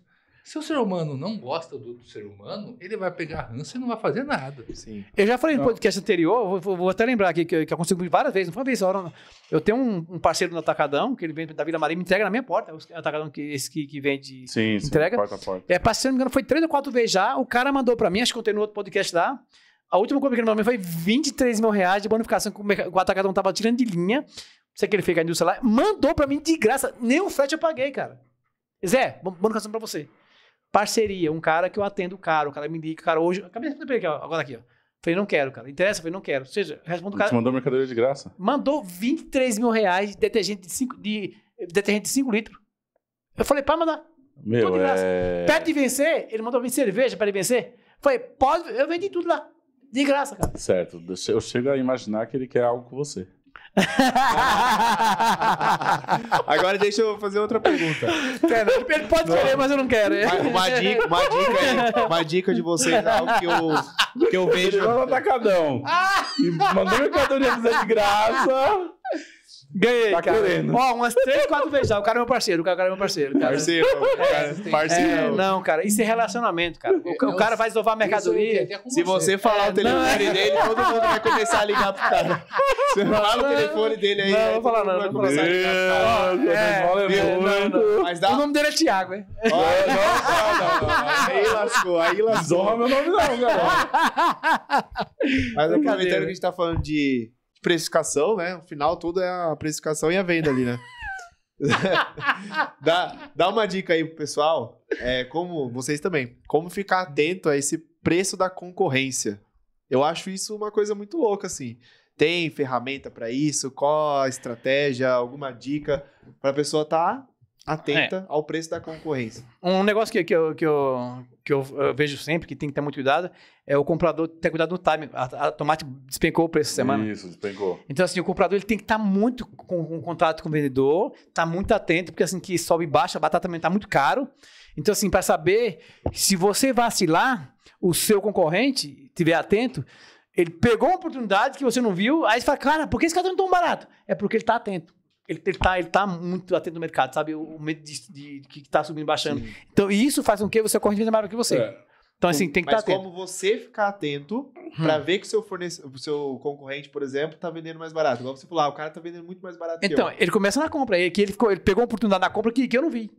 Se o ser humano não gosta do ser humano, ele vai pegar ranço e não vai fazer nada. Sim. Eu já falei no podcast anterior, vou, vou até lembrar aqui que, que aconteceu comigo várias vezes, não foi uma vez hora. Eu tenho um, um, parceiro no Atacadão, que ele vem da Vila Maria me entrega na minha porta. É o Atacadão que, esse que, que vende sim, entrega. Sim, porta a porta. É, parceiro, não me engano, foi três ou quatro vezes já. O cara mandou pra mim, acho que eu tenho no outro podcast lá. A última compra que ele mandou foi 23 mil reais de bonificação que o Atacadão tava tirando de linha. Não sei que ele fez a indústria lá. Mandou pra mim de graça. Nem o frete eu paguei, cara. Zé, bonificação pra você. Parceria, um cara que eu atendo caro, o cara me indica, cara, hoje. Acabei de responder aqui, ó, agora aqui, ó. Falei, não quero, cara. Interessa? Falei, não quero. Ou seja, respondo o cara. Você mandou mercadoria de graça. Mandou 23 mil reais de detergente de 5 de, detergente de cinco litros. Eu falei, para mandar. Meu, Tô de graça. É... Perto de vencer, ele mandou vir cerveja para ele vencer. Falei, pode, eu vendi tudo lá. De graça, cara. Certo. Eu chego a imaginar que ele quer algo com você. (laughs) Agora deixa eu fazer outra pergunta. Né? Ele pode não. querer, mas eu não quero. Uma, uma dica, uma dica, aí, uma dica de vocês, algo que eu, que eu vejo. Atacadão. Ah! E mandou o mercadorias de graça. Ganhei, tá cara. querendo. Ó, umas três, quatro vezes já. O cara é meu parceiro, o cara é meu parceiro. Cara. Parceiro, é, cara, é é, parceiro. É, não, cara, isso é relacionamento, cara. O, o cara vai desovar mercadoria. Se você falar é, o telefone não, dele, todo mundo vai começar a ligar pro cara. Se falar o telefone dele aí. Não, não vou falar não, não vou falar não. Mas dá... O nome dele é Thiago, hein? Oh, não, não, não, Aí lascou, aí lascou. Zorra meu nome não, galera. Mas aproveitando que a gente tá falando de precificação, né? No final, tudo é a precificação e a venda ali, né? (laughs) dá, dá uma dica aí pro pessoal, é, como vocês também, como ficar atento a esse preço da concorrência. Eu acho isso uma coisa muito louca, assim. Tem ferramenta para isso? Qual a estratégia? Alguma dica para a pessoa estar tá atenta é. ao preço da concorrência. Um negócio que, que, eu, que, eu, que eu, vejo sempre, que tem que ter muito cuidado, é o comprador ter cuidado no time. A, a tomate despencou o preço semana. Isso, despencou. Então, assim, o comprador ele tem que estar tá muito com, com um contrato com o vendedor, tá muito atento, porque assim, que sobe e baixa, a batata também está muito caro. Então, assim, para saber, se você vacilar, o seu concorrente estiver atento, ele pegou uma oportunidade que você não viu, aí você fala, cara, por que esse cara tá tão barato? É porque ele está atento ele, ele, tá, ele tá muito atento no mercado, sabe? O, medo de, de, de que tá subindo e baixando. Sim. Então, e isso faz com que você corra maior que você. É. Então, assim, tem que estar tá atento. como você ficar atento para hum. ver que o seu, o seu concorrente, por exemplo, tá vendendo mais barato. Igual você falou, ah, o cara tá vendendo muito mais barato então, que eu. Então, ele começa na compra. Ele, ele, ficou, ele pegou uma oportunidade na compra que, que eu não vi.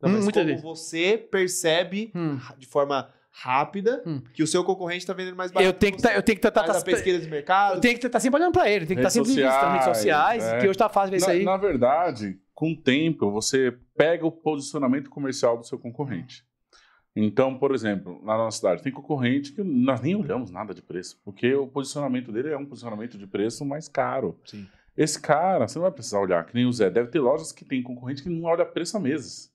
Não, hum, mas como vezes. você percebe hum. de forma rápida hum. que o seu concorrente está vendendo mais barato. Eu tenho que, tá, eu tenho que tentar tá, pesquisa de mercado. Eu tenho que estar sempre olhando para ele, tem que estar sempre sociais, nas redes sociais, é. que hoje está fácil ver na, isso aí. Na verdade, com o tempo você pega o posicionamento comercial do seu concorrente. Então, por exemplo, na nossa cidade tem concorrente que nós nem olhamos nada de preço, porque o posicionamento dele é um posicionamento de preço mais caro. Sim. Esse cara, você não vai precisar olhar, que nem o Zé. Deve ter lojas que tem concorrente que não olha preço há meses.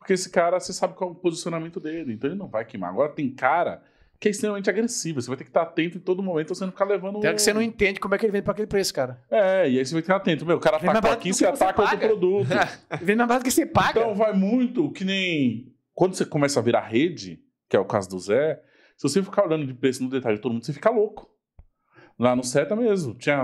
Porque esse cara, você sabe qual é o posicionamento dele, então ele não vai queimar. Agora tem cara que é extremamente agressivo. Você vai ter que estar atento em todo momento, você não ficar levando. Tem que você não entende como é que ele vende para aquele preço, cara. É, e aí você vai estar atento. Meu, o cara vem ataca aqui, você ataca outro produto. (laughs) É. vende na barato que você paga. Então vai muito, que nem. Quando você começa a virar rede, que é o caso do Zé, se você ficar olhando de preço no detalhe de todo mundo, você fica louco. Lá no CETA tá mesmo, tinha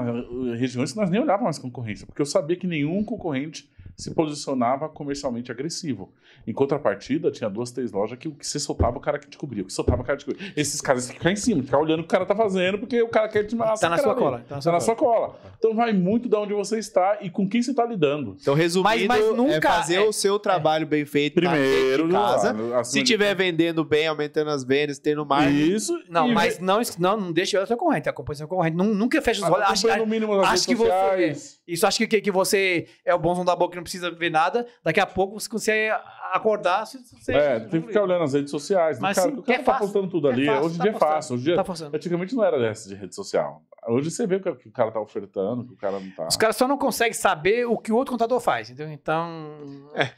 eh, regiões que nós nem olhávamos mais concorrência, porque eu sabia que nenhum concorrente se posicionava comercialmente agressivo. Em contrapartida, tinha duas, três lojas que o que você soltava, o cara que te cobria. O que soltava, o cara te cobria. Esses caras ficam em cima, ficam olhando o que o cara tá fazendo, porque o cara quer te matar. Tá na sua cola. Tá na, sua, tá cola. cola. Então vai muito de onde você está e com quem você está lidando. Então, resumindo, mas, mas é nunca é fazer é, o seu trabalho é, bem feito tá primeiro tá casa. se tiver de... vendendo bem, aumentando as vendas, tendo mais. Isso. Não, mas ve... não, não, não deixa a ser concorrente. Acompanhe seu Nunca fecha os olhos. Acho, no mínimo acho que sociais. você. Isso acha que, que você é o bonzão da boca que não precisa ver nada. Daqui a pouco você consegue acordar. Se você é, tem que ficar olhando as redes sociais. Né? Mas, cara, sim, o cara é tá fácil, postando tudo é ali. Fácil, hoje em tá dia postando, é fácil. Hoje dia, tá antigamente não era dessa de rede social. Hoje você vê o que o cara tá ofertando, o que o cara não tá. Os caras só não conseguem saber o que o outro contador faz, entendeu? Então. É, é.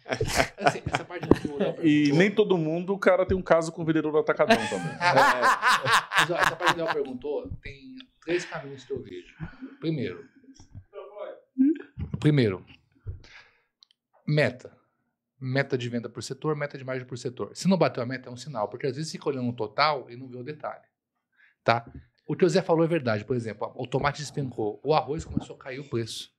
Assim, essa parte do E nem todo mundo, o cara tem um caso com o vendedor do atacadão também. é, (laughs) essa parte que o perguntou, tem três caminhos que eu vejo. Primeiro, Hum? Primeiro, meta. Meta de venda por setor, meta de margem por setor. Se não bateu a meta, é um sinal, porque às vezes fica olhando o total e não vê o detalhe. Tá? O que o Zé falou é verdade. Por exemplo, o tomate despencou, o arroz começou a cair o preço.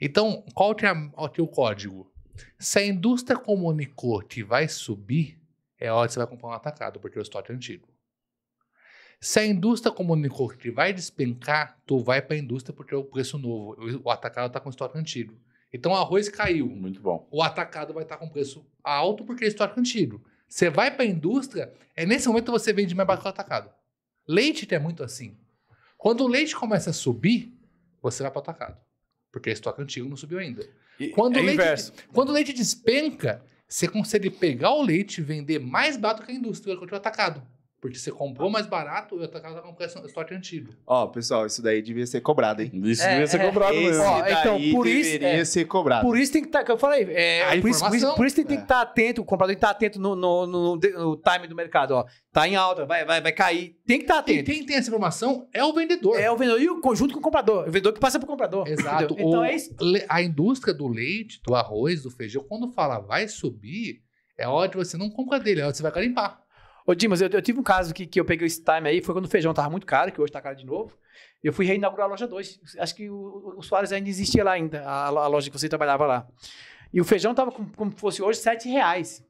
Então, qual que é, o código? Se a indústria comunicou que vai subir, é hora que você vai comprar um atacado, porque o estoque é antigo. Se a indústria comunicou que vai despencar, tu vai para a indústria porque é o preço novo. O atacado está com estoque antigo. Então o arroz caiu. Muito bom. O atacado vai estar tá com preço alto porque é estoque antigo. Você vai para a indústria, é nesse momento que você vende mais barato que o atacado. Leite é muito assim. Quando o leite começa a subir, você vai para o atacado. Porque o é estoque antigo não subiu ainda. E quando, é o leite, quando o leite despenca, você consegue pegar o leite e vender mais barato que a indústria, que o atacado. Porque você comprou mais barato eu a com casa estoque antigo. Ó, pessoal, isso daí devia ser cobrado, hein? Isso é, devia ser é, é. cobrado é, mesmo. então, por isso. Deveria é, ser cobrado. Por isso tem que estar. Tá, eu falei. É, por isso, por, isso, por, isso, tem, que estar é. tá atento, o comprador tem que estar tá atento no, no, no, no, time do mercado. Ó, tá em alta, vai, vai, vai cair. Tem que tá estar atento. E quem tem essa informação é o vendedor. É o vendedor. E o conjunto com o comprador. O vendedor que passa pro comprador. Exato. Então o, então é isso. A indústria do leite, do arroz, do feijão, quando fala vai subir, é que você não compra dele, é que você vai limpar. Ô, Dimas, eu, eu, tive um caso que, que eu peguei esse time aí, foi quando o feijão tava muito caro, que hoje tá caro de novo. Eu fui reinaugurar a loja 2. Acho que o, o Soares ainda existia lá ainda, a, a, loja que você trabalhava lá. E o feijão tava como, como fosse hoje, 7 reais.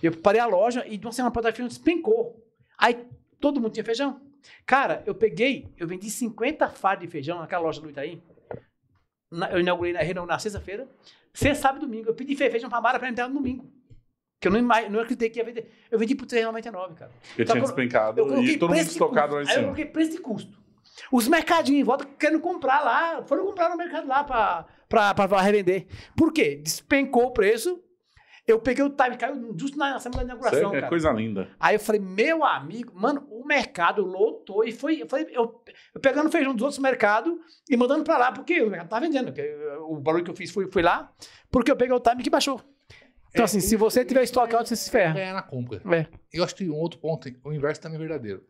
Eu parei a loja e de uma semana pra outra a despencou. Aí todo mundo tinha feijão. Cara, eu peguei, eu vendi 50 fardos de feijão naquela loja do Itaim. Na, eu inaugurei na, na sexta-feira. Sexta, sábado e domingo. Eu pedi feijão pra Mara pra entrar no domingo. Que eu não, não acreditei que ia vender. Eu vendi por R$3,99, cara. Eu então, tinha eu, despencado e todo mundo estocado lá em cima. Aí eu coloquei preço de custo. Os mercadinhos em volta querendo comprar lá, foram comprar no mercado lá para revender. Por quê? Despencou o preço. Eu peguei o time, caiu justo na semana da inauguração. Sério? É coisa linda. Aí eu falei, meu amigo, mano, o mercado lotou. E foi, eu, falei, eu, eu pegando feijão dos outros mercados e mandando para lá, porque o mercado tá vendendo. O barulho que eu fiz foi, foi lá, porque eu peguei o time que baixou. Então, assim, se você tiver estoque alto, você se ferra. Ganhar é, na compra. É. Eu acho que um outro ponto, o inverso também é verdadeiro.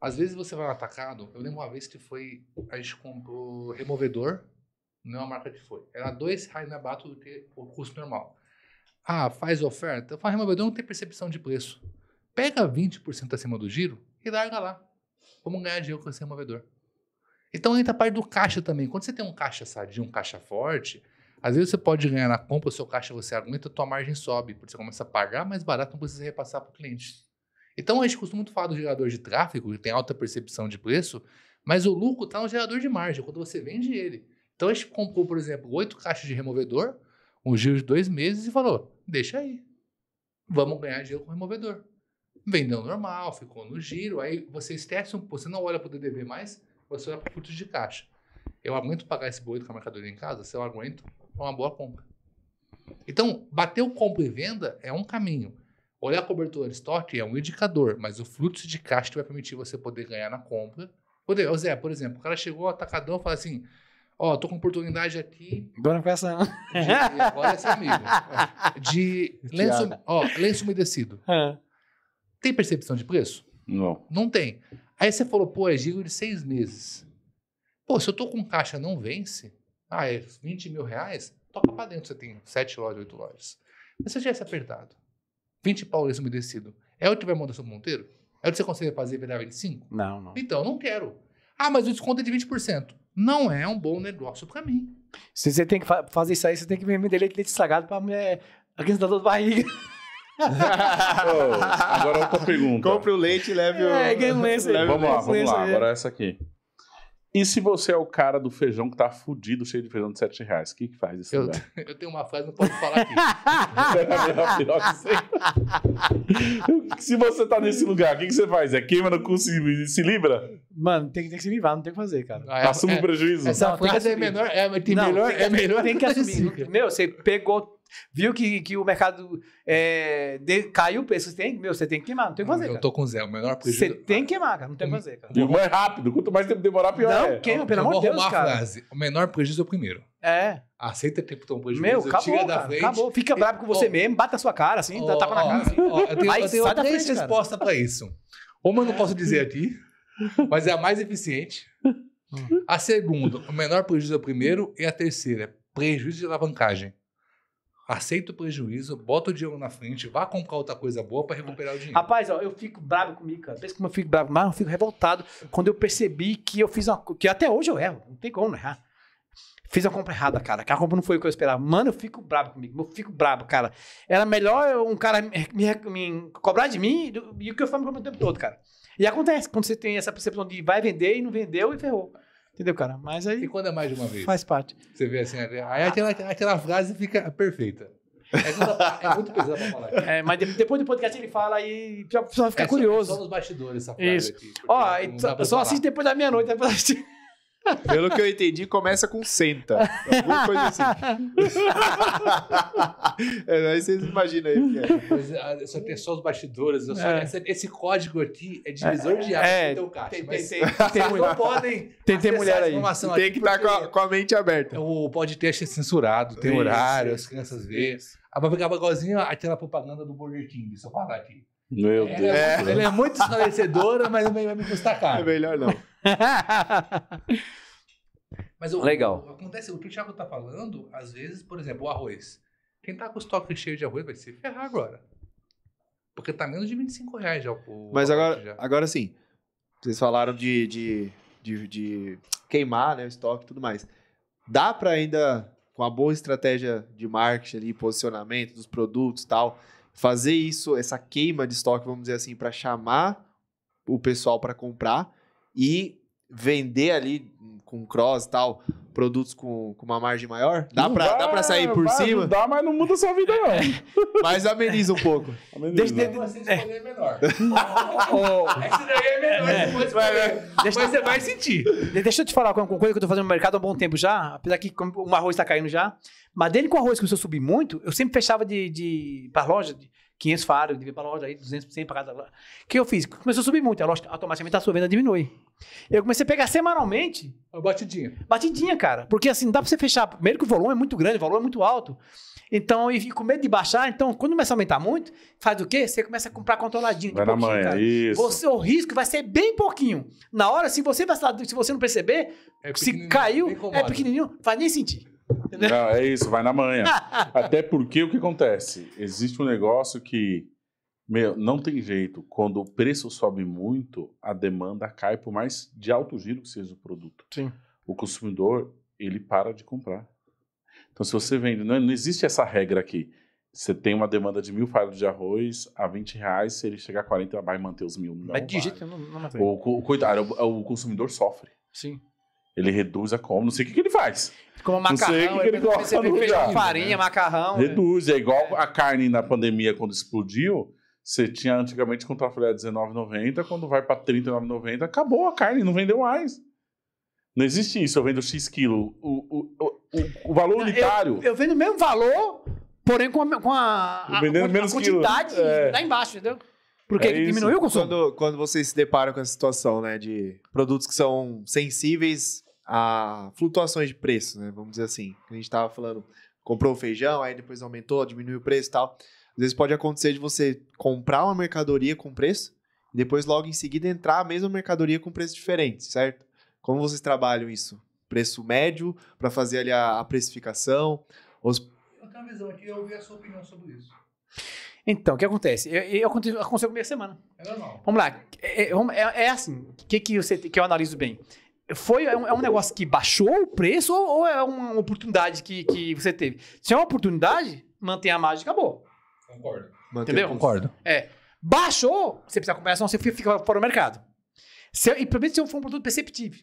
Às vezes você vai no atacado. Eu lembro uma vez que foi. A gente comprou removedor, não é uma marca que foi. Era dois reais na bata do que o custo normal. Ah, faz oferta? Eu falo, removedor não tem percepção de preço. Pega 20% acima do giro e larga lá. Vamos ganhar dinheiro com esse removedor. Então entra a parte do caixa também. Quando você tem um caixa sadio, um caixa forte, às vezes você pode ganhar na compra, o seu caixa você aguenta, a tua margem sobe, porque você começa a pagar mais barato, não precisa repassar para o cliente. Então a gente costuma muito falar do gerador de tráfego, que tem alta percepção de preço, mas o lucro está no gerador de margem, quando você vende ele. Então a gente comprou, por exemplo, oito caixas de removedor, um giro de dois meses e falou: deixa aí, vamos ganhar dinheiro com o removedor. Vendeu normal, ficou no giro, aí você esquece um pouco, você não olha para o DDV mais, você olha para o de caixa. Eu aguento pagar esse boleto com a mercadoria em casa? Se eu aguento, é uma boa compra. Então, bater o compra e venda é um caminho. Olhar a cobertura de estoque é um indicador, mas o fluxo de caixa vai permitir você poder ganhar na compra. Poder, o Zé, por exemplo, o cara chegou atacadão e falou assim: Ó, oh, tô com oportunidade aqui. Dona Peça. Agora essa amiga. De é lenço, ó, lenço umedecido. É. Tem percepção de preço? Não. Não tem. Aí você falou, pô, é giro de seis meses. Pô, se eu tô com caixa não vence, ah, é 20 mil reais? Toca para dentro, você tem 7 lojas, 8 lojas. Mas é se você tivesse apertado, 20 paulistas umedecido, é o que vai mandar seu Monteiro? É o que você consegue fazer virar 25? Não, não. Então, não quero. Ah, mas o desconto é de 20%. Não é um bom negócio para mim. Se você tem que fa fazer isso aí, você tem que vender leite, leite sagrado para mulher. Aqui no dor barriga. oh, (laughs) agora é outra pergunta. Compre o leite e leve é, o. É, ganha um lenço. Vamos lá, vamos lá. Agora essa aqui. E se você é o cara do feijão que tá fudido, cheio de feijão de 7 reais, o que, que faz isso? Eu, (laughs) eu, tenho uma frase, não posso falar aqui. (laughs) se você tá nesse lugar, o que, que você faz? É queima no cu se, se libra? Mano, tem, tem que se livrar, não tem o que fazer, cara. Ah, é, é, o prejuízo. Essa não, frase é, é menor, é, tem não, melhor, tem, é melhor. Tem que assumir. Meu, você pegou viu que, que o mercado é, de, caiu o preço, você tem, meu, você tem que queimar, não tem o que fazer. Eu cara. tô com zero, o menor prejuízo. Você tem que queimar, cara, não tem o que hum. fazer. Cara. E o mais rápido, quanto mais tempo demorar, pior não, é. queima, pelo eu amor de Deus, cara. frase, o menor prejuízo é o primeiro. É. Aceita tempo tão prejuízo, meu, acabou, tira da frente. Acabou, fica e... bravo com você oh, mesmo, bata a sua cara, assim, oh, tapa na cara. Assim. Oh, eu tenho, Aí, eu tenho três respostas pra isso. Uma eu não posso dizer aqui, mas é a mais eficiente. Hum. A segunda, o menor prejuízo é o primeiro. E a terceira, é prejuízo de alavancagem aceita o prejuízo, bota o dinheiro na frente, vá comprar outra coisa boa para recuperar o dinheiro. Rapaz, ó, eu fico bravo comigo, cara. Pensa como eu fico bravo, mas eu fico revoltado quando eu percebi que eu fiz uma que até hoje eu erro, não tem como não errar. Fiz uma compra errada, cara. A compra não foi o que eu esperava. Mano, eu fico bravo comigo. Eu fico bravo, cara. Era melhor um cara me, me, me cobrar de mim e o que eu falo me o tempo todo, cara. E acontece quando você tem essa percepção de vai vender e não vendeu e ferrou. Entendeu, cara? Mas aí. E quando é mais de uma vez? Faz parte. Você vê assim, aí aquela, aquela frase fica perfeita. É, é, muito pesado pra falar. É, mas depois do podcast ele fala e o pessoal ficar é, curioso. Só, só nos bastidores essa frase Isso. aqui. Ó, então, só, só assiste depois da meia-noite. Depois... Pelo que eu entendi, começa com senta. Alguma coisa assim. (laughs) é, aí vocês imaginam aí. É. Ah, só tem só os bastidores. Só, é. esse, esse, código aqui é divisor é. de águas é, teu caixa. Tem, não (laughs) podem tem, mulher aí. Tem que tá estar com a, com a, mente aberta. É o podcast é censurado, tem isso, horário, as crianças vêem. A vai ficar igualzinho aquela propaganda do Burger King, se eu falar aqui. Meu é, Deus. Ela é muito esclarecedora, mas vai me custar caro. É melhor não. (laughs) Mas o, Legal. O, acontece, o que o Thiago tá falando, às vezes, por exemplo, o arroz. Quem tá com o estoque cheio de arroz vai se ferrar agora. Porque tá menos de 25 reais já o Mas agora, já. agora sim, vocês falaram de, de, de, de queimar né, o estoque e tudo mais. Dá para ainda, com uma boa estratégia de marketing ali, posicionamento dos produtos e tal, fazer isso, essa queima de estoque, vamos dizer assim, para chamar o pessoal para comprar e vender ali com cross e tal, produtos com, com uma margem maior? Dá para sair por vai, cima? Dá, mas não muda sua vida, não. É, (laughs) mas ameniza um pouco. Ameniza. Deixa eu você é. escolher menor. (laughs) É Essa daí é menor, é. Depois, mas você vai sentir. Deixa eu te falar uma coisa que eu tô fazendo no mercado há um bom tempo já, apesar que o arroz tá caindo já, mas dele com o arroz começou a subir muito, eu sempre fechava de, de pra loja... De, 500 faros, devia para a loja, aí 200, 100 para casa. O que eu fiz? Começou a subir muito, a é loja automaticamente a sua venda diminui. Eu comecei a pegar semanalmente. batidinha. Batidinha, cara. Porque assim, não dá para você fechar. Primeiro que o volume é muito grande, o valor é muito alto. Então, e com medo de baixar, então, quando começa a aumentar muito, faz o quê? Você começa a comprar controladinho. Vai na manhã, cara. isso. Você, o risco vai ser bem pouquinho. Na hora, se você, se você não perceber, é se caiu, é pequenininho, faz nem sentir. Entendeu? Não, é isso, vai na manhã. (laughs) Até porque o que acontece? Existe um negócio que, meu, não tem jeito. Quando o preço sobe muito, a demanda cai, por mais de alto giro que seja o produto. Sim. O consumidor, ele para de comprar. Então, se você vende, não, não existe essa regra aqui. Você tem uma demanda de mil fardos de arroz a 20 reais, se ele chegar a 40, vai manter os mil. Não Mas de jeito não, não O, o, coitado, o, o consumidor sofre. Sim. Ele reduz a como, não sei o que, que ele faz. Como macarrão, não sei o que, que ele gosta no lugar. farinha, macarrão. É. Reduz, é igual a carne na pandemia quando explodiu. Você tinha antigamente contra a R$19,90, quando vai para R$39,90, acabou a carne, não vendeu mais. Não existe isso, eu vendo X quilo. O, o, o, o valor unitário. Eu, eu vendo o mesmo valor, porém com a, com a, a, a quantidade é. lá embaixo, entendeu? Porque é diminuiu o consumo. Quando, quando vocês se deparam com essa situação, né? De produtos que são sensíveis a flutuações de preço, né? Vamos dizer assim. A gente estava falando, comprou o feijão, aí depois aumentou, diminuiu o preço e tal. Às vezes pode acontecer de você comprar uma mercadoria com preço e depois logo em seguida entrar a mesma mercadoria com preço diferente, certo? Como vocês trabalham isso? Preço médio para fazer ali a, a precificação? Os... Eu tenho uma visão aqui, eu ouvi a sua opinião sobre isso. Então, o que acontece? Eu, eu, aconteceu comigo semana. É normal. Vamos lá. É, é, é, é assim, o que, que, que eu analiso bem? foi é um, é um, negócio que baixou o preço ou, ou é uma oportunidade que, que você teve? Se é uma oportunidade, mantém a margem e acabou. Concordo. Mantém, Entendeu? Concordo. É. Baixou, você precisa comprar, senão você fica fora do mercado. Se, e provavelmente se for um produto perceptível.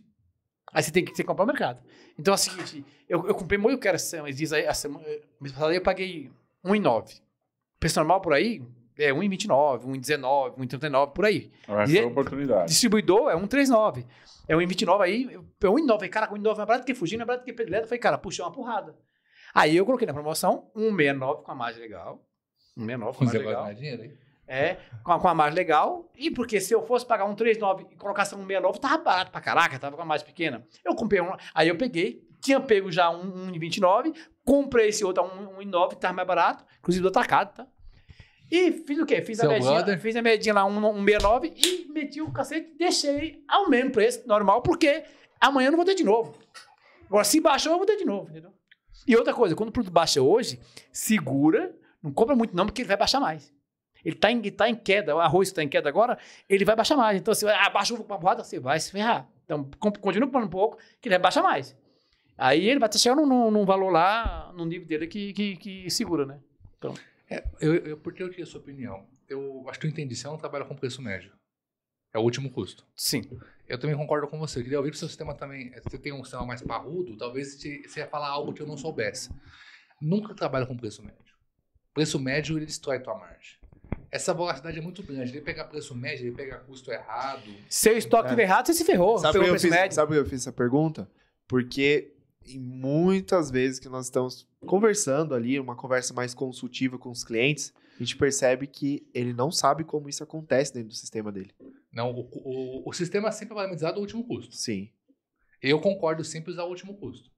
Aí você tem que você comprar o mercado. Então é o seguinte, eu, eu comprei molho que era, diz a semana, mês passado eu paguei 1,9. Preço normal por aí, é 1,29, 1,19, 1,39, por aí. Essa é a é oportunidade. Distribuidor é 1,39. É 1,29 aí, é 1,9. Cara, 1,9 mais barato que fugindo, é mais barato que predileta. Falei, cara, puxei é uma porrada. Aí eu coloquei na promoção 1,69 com a margem legal. 1,69 com a margem legal. Você mais dinheiro, hein? É, com a, com a margem legal. E porque se eu fosse pagar 1,39 e colocasse 1,69, tava barato pra caraca, tava com a margem pequena. Eu comprei um. Aí eu peguei, tinha pego já 1,29, comprei esse outro a 1,9, que tava mais barato, inclusive do atacado, tá? E fiz o quê? Fiz Seu a medinha, brother? fiz a medinha lá, 169, um, um e meti o cacete, deixei ao mesmo preço, normal, porque amanhã eu não vou ter de novo. Agora, se baixou, eu vou ter de novo, entendeu? E outra coisa, quando o produto baixa hoje, segura, não compra muito não, porque ele vai baixar mais. Ele está em, tá em, queda, o arroz está em queda agora, ele vai baixar mais. Então, se abaixa ah, um pouco para porrada, você vai se ferrar. Então, continua comprando um pouco, que ele vai baixar mais. Aí ele vai estar chegando num, num valor lá, num nível dele que, que, que segura, né? Então... É, eu, eu, porque eu tinha sua opinião. Eu acho que eu entendi. Você não trabalha com preço médio. É o último custo. Sim. Eu também concordo com você. Eu queria ouvir o seu sistema também. É, você tem um sistema mais parrudo, talvez você ia falar algo que eu não soubesse. Nunca trabalha com preço médio. Preço médio, ele destrói tua margem. Essa volatilidade é muito grande. Ele pega preço médio, ele pega custo errado. Seu estoque é. errado, você se ferrou. Sabe o que eu fiz essa pergunta? Porque e muitas vezes que nós estamos conversando ali, uma conversa mais consultiva com os clientes, a gente percebe que ele não sabe como isso acontece dentro do sistema dele. Não, o, o, o sistema é sempre valorizado ao último custo. Sim. Eu concordo sempre usar o último custo.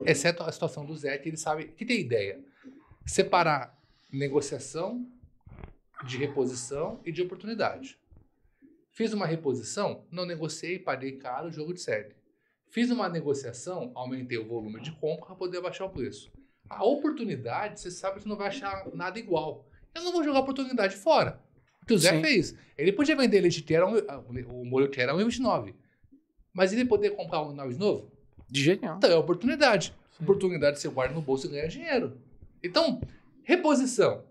Exceto a situação do Zé, que ele sabe que tem ideia. Separar negociação de reposição e de oportunidade. Fiz uma reposição, não negociei, paguei caro, jogo de série. Fiz uma negociação, aumentei o volume de compra para poder baixar o preço. A oportunidade, você sabe que não vai achar nada igual. Eu não vou jogar a oportunidade fora. O que o Zé Sim. fez. Ele podia vender leite a o molho era a 1,29. Mas ele poder comprar um 1,9 de novo? De jeito nenhum. Então é oportunidade. Sim. Oportunidade você guarda no bolso e ganha dinheiro. Então, reposição.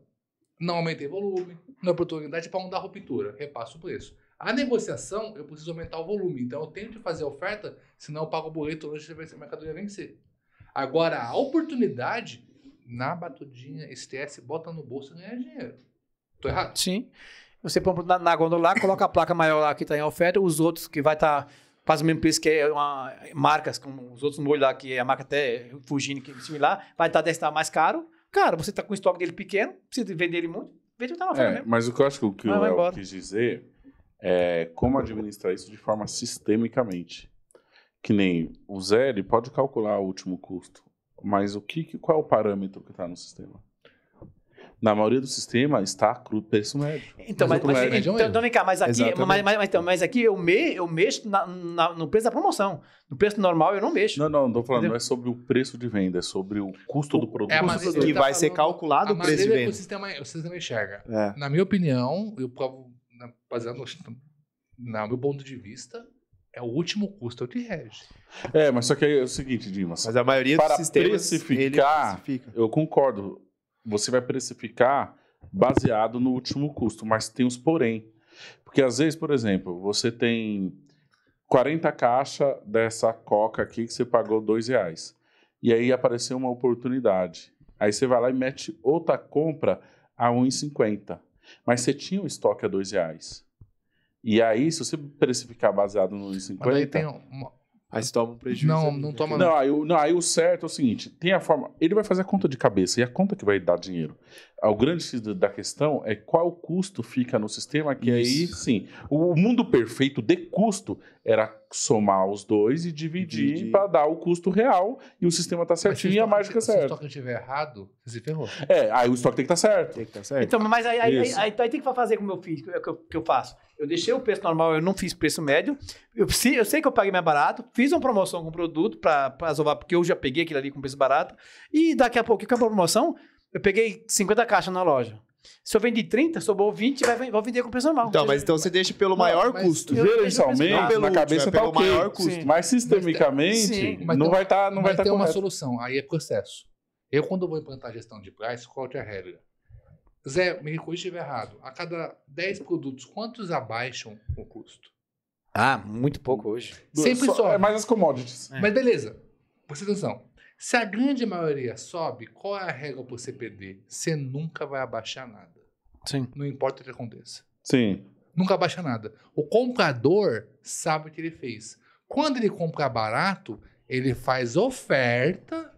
Não aumentei volume, não é oportunidade para mudar a ruptura. Repasso o preço. A negociação, eu preciso aumentar o volume. Então eu tenho que fazer a oferta, senão eu pago o boleto antes de a mercadoria vencer. Agora, a oportunidade, na batudinha, STS, bota no bolso e ganha dinheiro. Tô errado? Sim. Você põe na, na gondola coloca a placa maior lá que está em oferta, os outros que vai estar. Tá faz o mesmo preço que é uma, marcas, como os outros molhos lá, que é a marca até fugindo, que é similar, vai estar tá desta tá mais caro. Cara, você está com o estoque dele pequeno, precisa vender ele muito, vende o que está na é, Mas o que eu acho que o que eu quis dizer é como administrar isso de forma sistemicamente. Que nem o Zé, ele pode calcular o último custo, mas o que, qual é o parâmetro que está no sistema? Na maioria do sistema está cru, preço médio. Então, mas, mas, médio é então, então, vem cá, mas aqui, mas, mas, então, mas aqui eu, me, eu mexo na, na, no preço da promoção. No preço normal eu não mexo. Não, não, não estou falando, Entendeu? não é sobre o preço de venda, é sobre o custo o, do produto. É maneira, tá que vai tá ser calculado o preço de venda. é O sistema, o sistema enxerga. É. Na minha opinião, eu provo fazendo, no meu ponto de vista, é o último custo é que rege. É, mas só que é o seguinte, Dimas. Mas a maioria dos sistemas precificar, eu concordo. Você vai precificar baseado no último custo, mas tem os porém. Porque às vezes, por exemplo, você tem 40 caixas dessa coca aqui que você pagou dois reais. E aí apareceu uma oportunidade. Aí você vai lá e mete outra compra a 1,50. Mas você tinha o estoque a dois reais. E aí, se você precificar baseado no 50... Mas aí tem uma... Aí você toma um prejuízo. Não, ali, não né? toma. Não aí, não, aí, o certo é o seguinte: tem a forma. Ele vai fazer a conta de cabeça e a conta que vai dar dinheiro. O grande X da questão é qual custo fica no sistema, que Isso. aí, sim, o mundo perfeito de custo era somar os dois e dividir, dividir. para dar o custo real e o sistema está certinho e a mágica é certa. Se o estoque estiver errado, você ferrou. É, aí o estoque tem que estar tá certo. Tem que estar tá certo. Então, mas aí, aí, aí, aí, tem que fazer com o meu filho, que é o que eu faço. Eu deixei o preço normal, eu não fiz preço médio. Eu, se, eu sei que eu paguei mais barato, fiz uma promoção com o produto para resolver, porque eu já peguei aquilo ali com preço barato. E daqui a pouco, que é a promoção? Eu peguei 50 caixas na loja. Se eu vendi 30, sobrou 20, vai, vou vender com preço normal. Então, mas então você deixa pelo maior mas, custo. Gerencialmente, na, cabeça é tá pelo é Maior custo. Sim. Mas sistemicamente, Sim, não, vai tá, não vai estar tá, não vai estar correto. uma solução, aí é processo. Eu, quando vou implantar gestão de preço, qual é a regra? Zé, me corrija se estiver errado. A cada 10 produtos, quantos abaixam o custo? Ah, muito pouco hoje. Sempre só, é sobe. É mais as commodities. É. Mas beleza, presta atenção. Se a grande maioria sobe, qual é a regra para você perder? Você nunca vai abaixar nada. Sim. Não importa o que aconteça. Sim. Nunca abaixa nada. O comprador sabe o que ele fez. Quando ele compra barato, ele faz oferta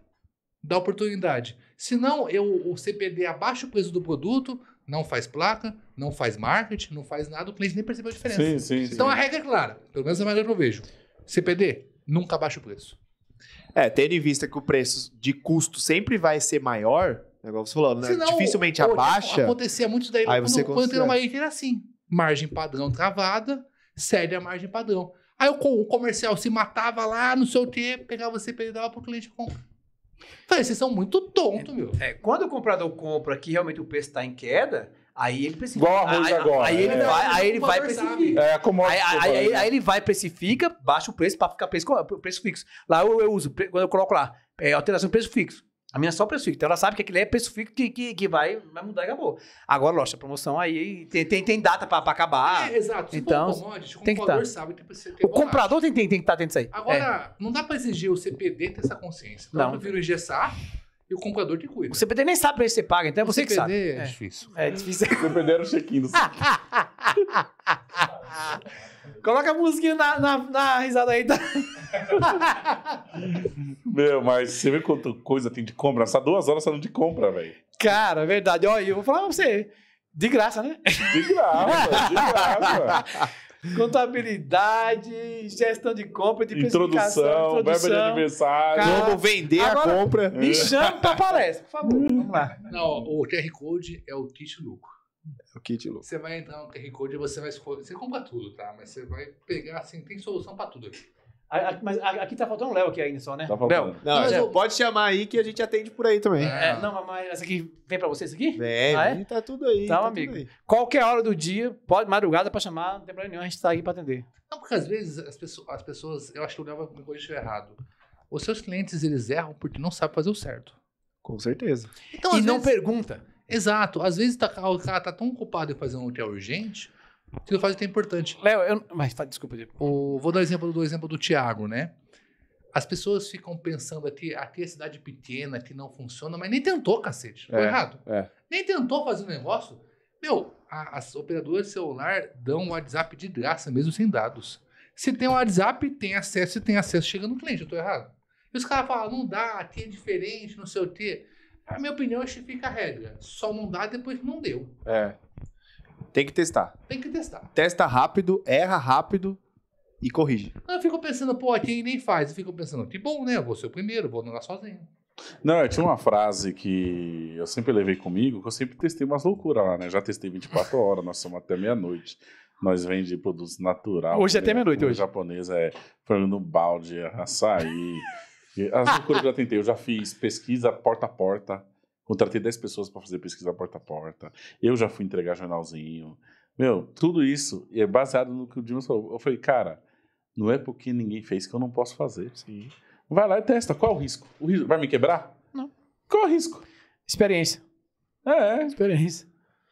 da oportunidade. Se não, eu, o CPD abaixa o preço do produto, não faz placa, não faz marketing, não faz nada, o cliente nem percebeu a diferença. Sim, sim, então sim. a regra é clara, pelo menos a maneira que eu vejo. CPD, nunca abaixa o preço. É, tendo em vista que o preço de custo sempre vai ser maior, é igual você falou, né? Senão, dificilmente abaixa. Acontecia muito daí aí quando, você quando tem uma era assim. Margem padrão travada, cede a margem padrão. Aí o, comercial se matava lá, não sei o quê, pegava CPD e dava o cliente comprar. Falei, vocês são muito tonto, meu. É, quando o comprador compra que realmente o preço está em queda, aí ele precisa. Igual aí, agora. Aí, aí ele né? vai, aí ele vai precifica. É, como aí, aí, né? aí, ele vai precifica, baixa o preço para ficar preço, preço fixo. Lá eu, eu uso, quando eu coloco lá, é, alteração de preço fixo. A minha só preço fixo. Então ela sabe que aquilo é preço fixo que, que, que vai, vai mudar e acabou. Agora, lógico, a promoção aí tem, tem, tem data pra, pra acabar. É, exato. Então, tá. tem o comprador tá. sabe que tem O comprador tem, tem, tem que estar tá dentro disso aí. Agora, é. não dá pra exigir o CPD ter essa consciência. Dá não. vir o engessar e o comprador que cuida. O CPD nem sabe para isso você paga, então é você que sabe. É, é difícil. É difícil. (laughs) O CPD era o check-in do (laughs) Coloca a musiquinha na, na, na risada aí. Tá? (laughs) Meu, mas você vê quanta coisa tem de compra? Só duas horas falando de compra, velho. Cara, é verdade. Olha, eu vou falar pra você. De graça, né? De graça, de graça. Contabilidade, gestão de compra, de introdução, introdução verba de aniversário. Cara, vender agora, a compra. Me é. chama para palestra, por favor. Hum. Vamos lá. Não, o QR Code é o kit lucro. É o kit lucro. Você vai entrar no QR Code e você vai escolher. Você compra tudo, tá? Mas você vai pegar, assim, tem solução para tudo aqui. A, a, mas a, aqui tá faltando o Léo aqui ainda só, né? Tá faltando. Não, não pode chamar aí que a gente atende por aí também. É, não, mas essa aqui vem pra vocês aqui? Vem, ah, é? tá tudo aí. Então, tá, tá amigo, aí. qualquer hora do dia, pode, madrugada pra chamar, não tem problema nenhum, a gente tá aqui pra atender. Não, porque às vezes as pessoas, as pessoas eu acho que o Léo vai me corrigir errado. Os seus clientes, eles erram porque não sabem fazer o certo. Com certeza. Então, e vezes... não pergunta. Exato. Às vezes tá, o cara tá tão ocupado em fazer um que é urgente o que faz é importante. Léo, eu... mas tá, desculpa. O, vou dar exemplo do exemplo do Tiago, né? As pessoas ficam pensando aqui, aqui é cidade pequena, que não funciona, mas nem tentou, cacete. Foi é, errado. É. Nem tentou fazer o um negócio. Meu, a, as operadoras de celular dão o WhatsApp de graça, mesmo sem dados. Se tem o WhatsApp, tem acesso, se tem acesso, chega no cliente, eu tô errado. E os caras falam, não dá, aqui é diferente, não sei o quê. A minha opinião é que fica a regra. Só não dá depois que não deu. É. Tem que testar. Tem que testar. Testa rápido, erra rápido e corrige. Ah, eu fico pensando, pô, aqui nem faz? Eu fico pensando, que bom, né? Eu vou ser o primeiro, vou andar sozinho. Não, eu tinha uma frase que eu sempre levei comigo, que eu sempre testei umas loucuras lá, né? Já testei 24 horas, nós somos até meia-noite. Nós vende produtos natural. Hoje é até né? meia-noite hoje. japonesa é no balde, açaí. As (laughs) loucuras que eu já tentei, eu já fiz pesquisa porta a porta. Contratei 10 pessoas para fazer pesquisa porta a porta. Eu já fui entregar jornalzinho. Meu, tudo isso é baseado no que o Dimas falou. Eu falei, cara, não é porque ninguém fez que eu não posso fazer. Sim. Vai lá e testa. Qual o risco? O risco vai me quebrar? Não. Qual o risco? Experiência. É. Experiência.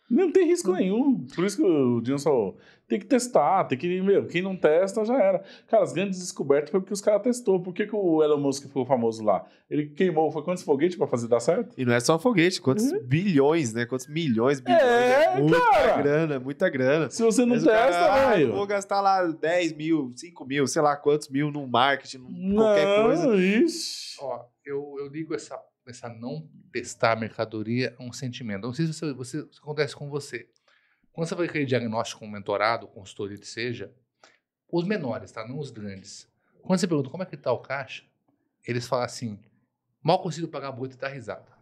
Não tem risco nenhum. Por isso que o Dino falou, tem que testar, tem que, meu, quem não testa já era. Cara, as grandes descobertas foi porque os caras testou. Por que, que o Elon Musk ficou famoso lá? Ele queimou, foi quantos foguetes para fazer dar certo? E não é só foguete, quantos uhum. bilhões, né? Quantos milhões, é, bilhões. É, é muita cara. grana, muita grana. Se você não Mas testa, ah, velho. vou gastar lá 10 mil, 5 mil, sei lá quantos mil no marketing, não, qualquer coisa. Isso. Ó, eu, eu ligo essa a não testar a mercadoria é um sentimento. Não sei se você, você, isso acontece com você. Quando você vai aquele diagnóstico com um mentorado, consultoria que seja, os menores, tá? Não os grandes. Quando você pergunta como é que tá o caixa, eles falam assim, mal consigo pagar a boita e dar risada.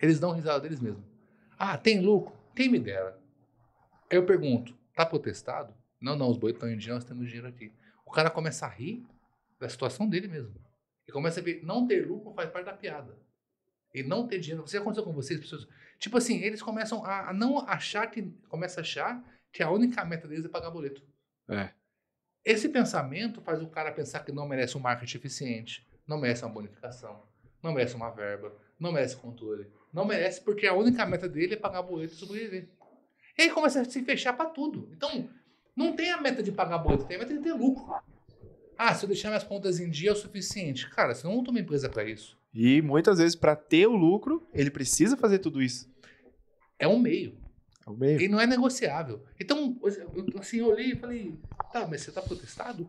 Eles dão risada deles mesmos. Ah, tem lucro? Quem me dera. Eu pergunto, tá protestado? Não, não, os boitos estão em dinheiro, nós temos dinheiro aqui. O cara começa a rir da situação dele mesmo. E começa a ver, não ter lucro faz parte da piada. E não ter dinheiro. Você aconteceu com vocês, pessoas. Tipo assim, eles começam a, a não achar que. Começa a achar que a única meta deles é pagar boleto. É. Esse pensamento faz o cara pensar que não merece um marketing eficiente, não merece uma bonificação, não merece uma verba, não merece controle, não merece porque a única meta dele é pagar boleto e sobreviver. E aí começa a se fechar para tudo. Então, não tem a meta de pagar boleto, tem a meta de ter lucro. Ah, se eu deixar minhas contas em dia é o suficiente. Cara, você não monta uma empresa para isso. E muitas vezes, para ter o lucro, ele precisa fazer tudo isso. É um meio. É um meio. E não é negociável. Então, assim, eu olhei e falei, tá, mas você tá protestado?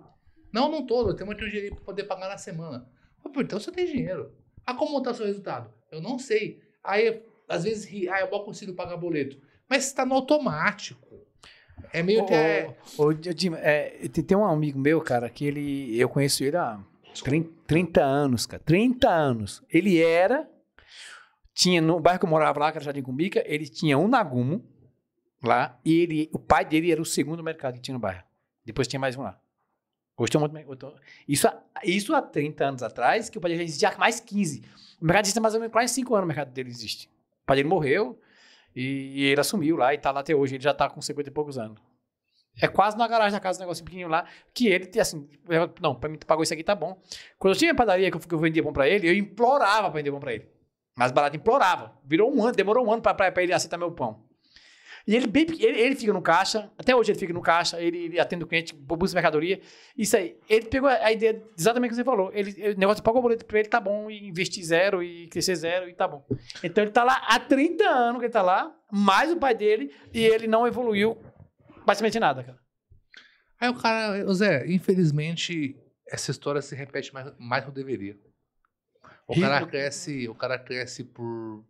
Não, não tô. Eu tenho muito dinheiro para poder pagar na semana. então você tem dinheiro. Ah, como montar seu resultado? Eu não sei. Aí, às vezes, ri, ah, eu mal consigo pagar boleto. Mas está no automático. É meio que é Ô, ô, é, tem, tem um amigo meu, cara, que ele. Eu conheço ele há 30, 30 anos, cara. 30 anos. Ele era. Tinha no bairro que eu morava lá, que era Jardim Cumbica, ele tinha um Nagumo lá, e ele, o pai dele era o segundo mercado que tinha no bairro. Depois tinha mais um lá. Hoje tem um monte isso, isso há 30 anos atrás, que o pai dele já existia há mais 15. O mercado existe há mais ou menos quase 5 anos, o mercado dele existe. O pai dele morreu, e, e ele assumiu lá e tá lá até hoje. Ele já tá com 50 e poucos anos. É quase na garagem da casa, um negócio pequenininho lá, que ele, assim, não, pra mim tu pagou isso aqui, tá bom. Quando eu tinha a padaria que eu, que eu vendia pão pra ele, eu implorava pra vender pão pra ele. Mas barato implorava. Virou um ano, demorou um ano pra, pra, pra ele aceitar meu pão. E ele, bem, ele, ele, fica no caixa, até hoje ele fica no caixa, ele, ele atende o cliente, busca mercadoria. Isso aí. Ele pegou a ideia exatamente o que você falou. Ele, ele, o negócio pagou o boleto pra ele, tá bom, e investir zero, e crescer zero, e tá bom. Então ele tá lá há 30 anos que ele tá lá, mais o pai dele, e ele não evoluiu basicamente nada, cara. Aí o cara, o Zé, infelizmente, essa história se repete mais, mais do que deveria. O cara cresce, o cara cresce por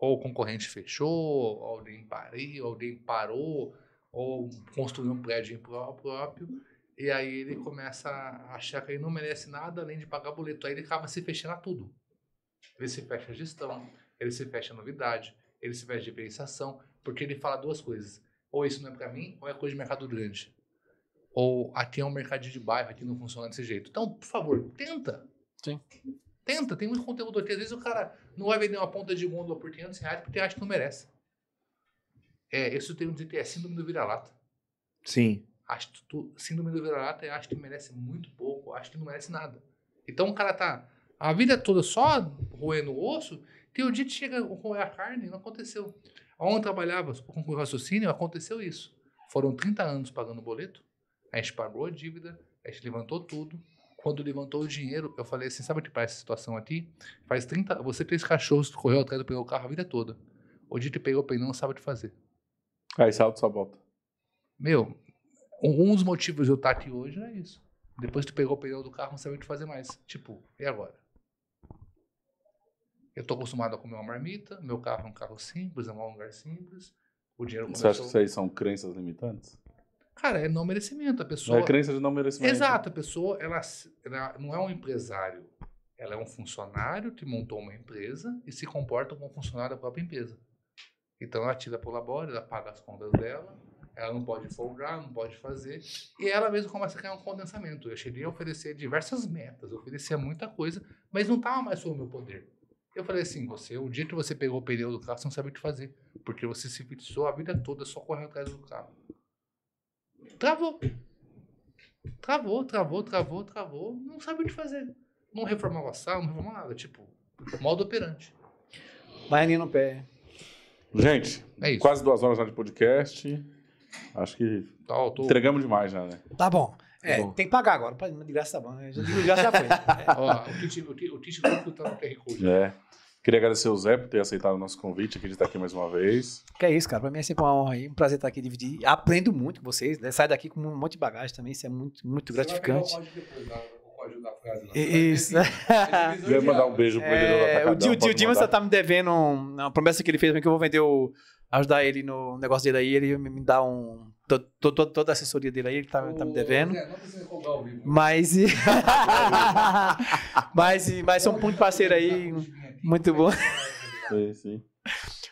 ou o concorrente fechou, alguém pariu, alguém parou, ou construiu um prédio próprio, e aí ele começa a achar que ele não merece nada além de pagar boleto. Aí ele acaba se fechando a tudo. Ele se fecha a gestão, ele se fecha a novidade, ele se fecha a diferenciação, porque ele fala duas coisas. Ou isso não é para mim, ou é coisa de mercado grande. Ou aqui é um mercadinho de bairro, aqui não funciona desse jeito. Então, por favor, tenta. Sim. Tenta, tem muito conteúdo aqui. Às vezes o cara não vai vender uma ponta de gôndola por 500 reais porque acha que não merece. É, isso tem um dizer que é síndrome do vira-lata. Sim. Acho que tu, síndrome do vira-lata é acho que merece muito pouco, acho que não merece nada. Então o cara tá a vida toda só roendo o osso, tem um dia que chega a roer a carne não aconteceu. eu trabalhava com o raciocínio, aconteceu isso. Foram 30 anos pagando boleto, a gente pagou a dívida, a gente levantou tudo, quando levantou o dinheiro, eu falei assim, sabe que para essa situação aqui? Faz 30, você três cachorros, correu atrás do pegou o carro a vida toda. Hoje te pegou o pneu, não sabe o que fazer. Aí salto, sua volta. Meu, um, um dos motivos de eu estar aqui hoje é isso. Depois tu pegou o pneu do carro, não sabe o que fazer mais. Tipo, e agora? Eu tô acostumado a comer uma marmita, meu carro é um carro simples, é um lugar simples. O dinheiro Você começou... acha que isso aí são crenças limitantes? Cara, é não merecimento. A é pessoa. É a crença de não merecimento. Exato, a pessoa ela, ela não é um empresário. Ela é um funcionário que montou uma empresa e se comporta como um funcionário da própria empresa. Então ela tira por labore, ela paga as contas dela, ela não pode folgar, não pode fazer. E ela mesmo começa a criar um condensamento. Eu cheguei a oferecer diversas metas, oferecer oferecia muita coisa, mas não estava mais sob o meu poder. Eu falei assim, você, o dia que você pegou o pneu do carro, você não sabe o que fazer, porque você se fixou a vida toda só correndo atrás do carro. Travou. Travou, travou, travou, travou. Não sabe o que fazer. Não reformava a sala, não reformava nada. Tipo, modo operante. Baianinha no pé. Gente, é quase duas horas já de podcast. Acho que tá, tô... entregamos demais já, né? Tá bom. É, tá bom. tem que pagar agora. De graça tá bom. Né? De graça já foi. é. (laughs) Ó, o Tite vai escutar no QR Code. É. Queria agradecer o Zé por ter aceitado o nosso convite aqui de estar aqui mais uma vez. Que é isso, cara. Para mim é sempre uma honra e um prazer estar aqui dividir. Aprendo muito com vocês, né? Sai daqui com um monte de bagagem também, isso é muito, muito Você gratificante. depois, né? Isso. Esse, eu ia mandar um beijo pro é, O Tio, tio Dimas tá me devendo uma promessa que ele fez que eu vou vender o. ajudar ele no negócio dele aí. Ele me dá um. To, toda a assessoria dele aí, ele tá, tá me devendo. É, não o vivo. Mas. (laughs) mas, mas, mas são muito parceiro aí. Muito bom. Sim, sim.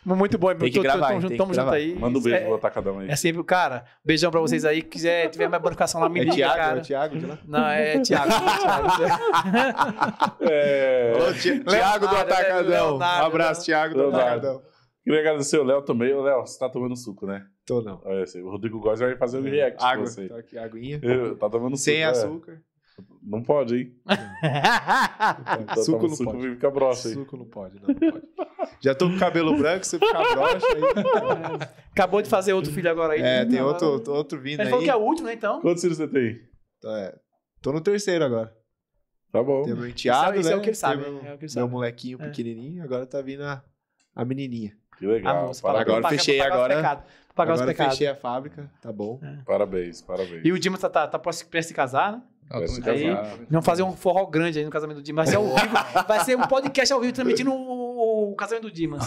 Muito bom, tem que tô, gravar, tamo, junto aí. Manda um beijo é, atacadão aí. É sempre, cara, beijão pra vocês aí. Quiser, tiver mais bonificação lá, me é liga, Thiago, cara. É Thiago de lá? Não, é Thiago. é Thiago do Atacadão. um abraço, né? Thiago do Atacadão. Queria agradecer o Léo também. Ô, Léo, você tá tomando suco, né? Tô, não. É, assim, o Rodrigo Góes vai fazer o um é. react. Água, tá aqui, aguinha. Eu, tá tomando Sem suco. Sem é. açúcar. Não pode, hein? (laughs) Então, suco não suco pode. fica broxa, hein? Suco não pode, não, não pode. Já tô com cabelo branco, você fica broxa aí. (laughs) Acabou de fazer outro filho agora aí. É, tem outro, outro vindo Ele aí. Ele falou que é o último, né, então? Quantos filhos você tem? Tô, então, é, tô no terceiro agora. Tá bom. Tem meu é enteado, isso, é né? é o que ele sabe. é o que ele sabe. meu molequinho pequenininho, agora tá vindo a, a menininha. Que legal. Moça, parabéns. agora fechei, agora... Pecado, agora fechei a fábrica, tá bom. É. Parabéns, parabéns. E o Dimas tá, tá, tá prestes a casar, né? Ah, aí, não fazer um forró grande aí no casamento do Dimas. Vai ser, ao vivo, vai ser um podcast ao vivo transmitindo o, o casamento do Dimas.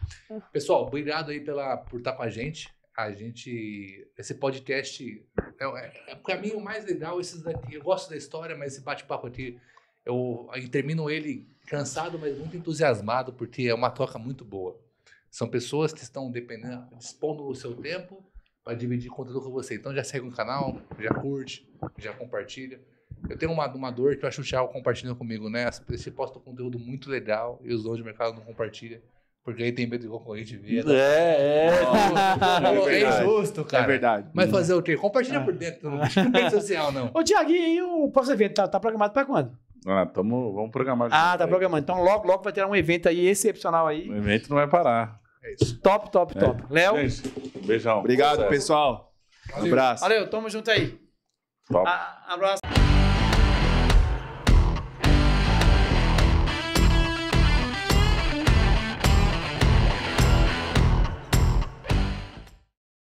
(laughs) Pessoal, obrigado aí pela, por estar com a gente. A gente. Esse podcast é, é, é para mim o mais legal. Esses daqui, eu gosto da história, mas esse bate-papo aqui, eu, eu termino ele cansado, mas muito entusiasmado, porque é uma troca muito boa. São pessoas que estão dependendo, dispondo o seu tempo para dividir conteúdo com você. Então já segue o canal, já curte, já compartilha. Eu tenho uma, uma dor que eu acho que o Thiago compartilha comigo, né? Você posta um conteúdo muito legal e os donos de mercado não compartilham. Porque aí tem medo de concorrente ver. Né? É, é. Não, é, é injusto, é cara. É verdade. Mas uhum. fazer o quê? Compartilha é. por ah. dentro. Não rede social, não. Ô, Tiago, e o próximo evento? Tá, tá programado para quando? Ah, tamo, vamos programar. Ah, tá programado. programando. Então logo, logo vai ter um evento aí excepcional aí. O evento não vai parar. É isso. Top, top, é. top. Léo. Um é beijão. Obrigado, tá pessoal. Um abraço. Valeu, tamo junto aí. Top. A abraço.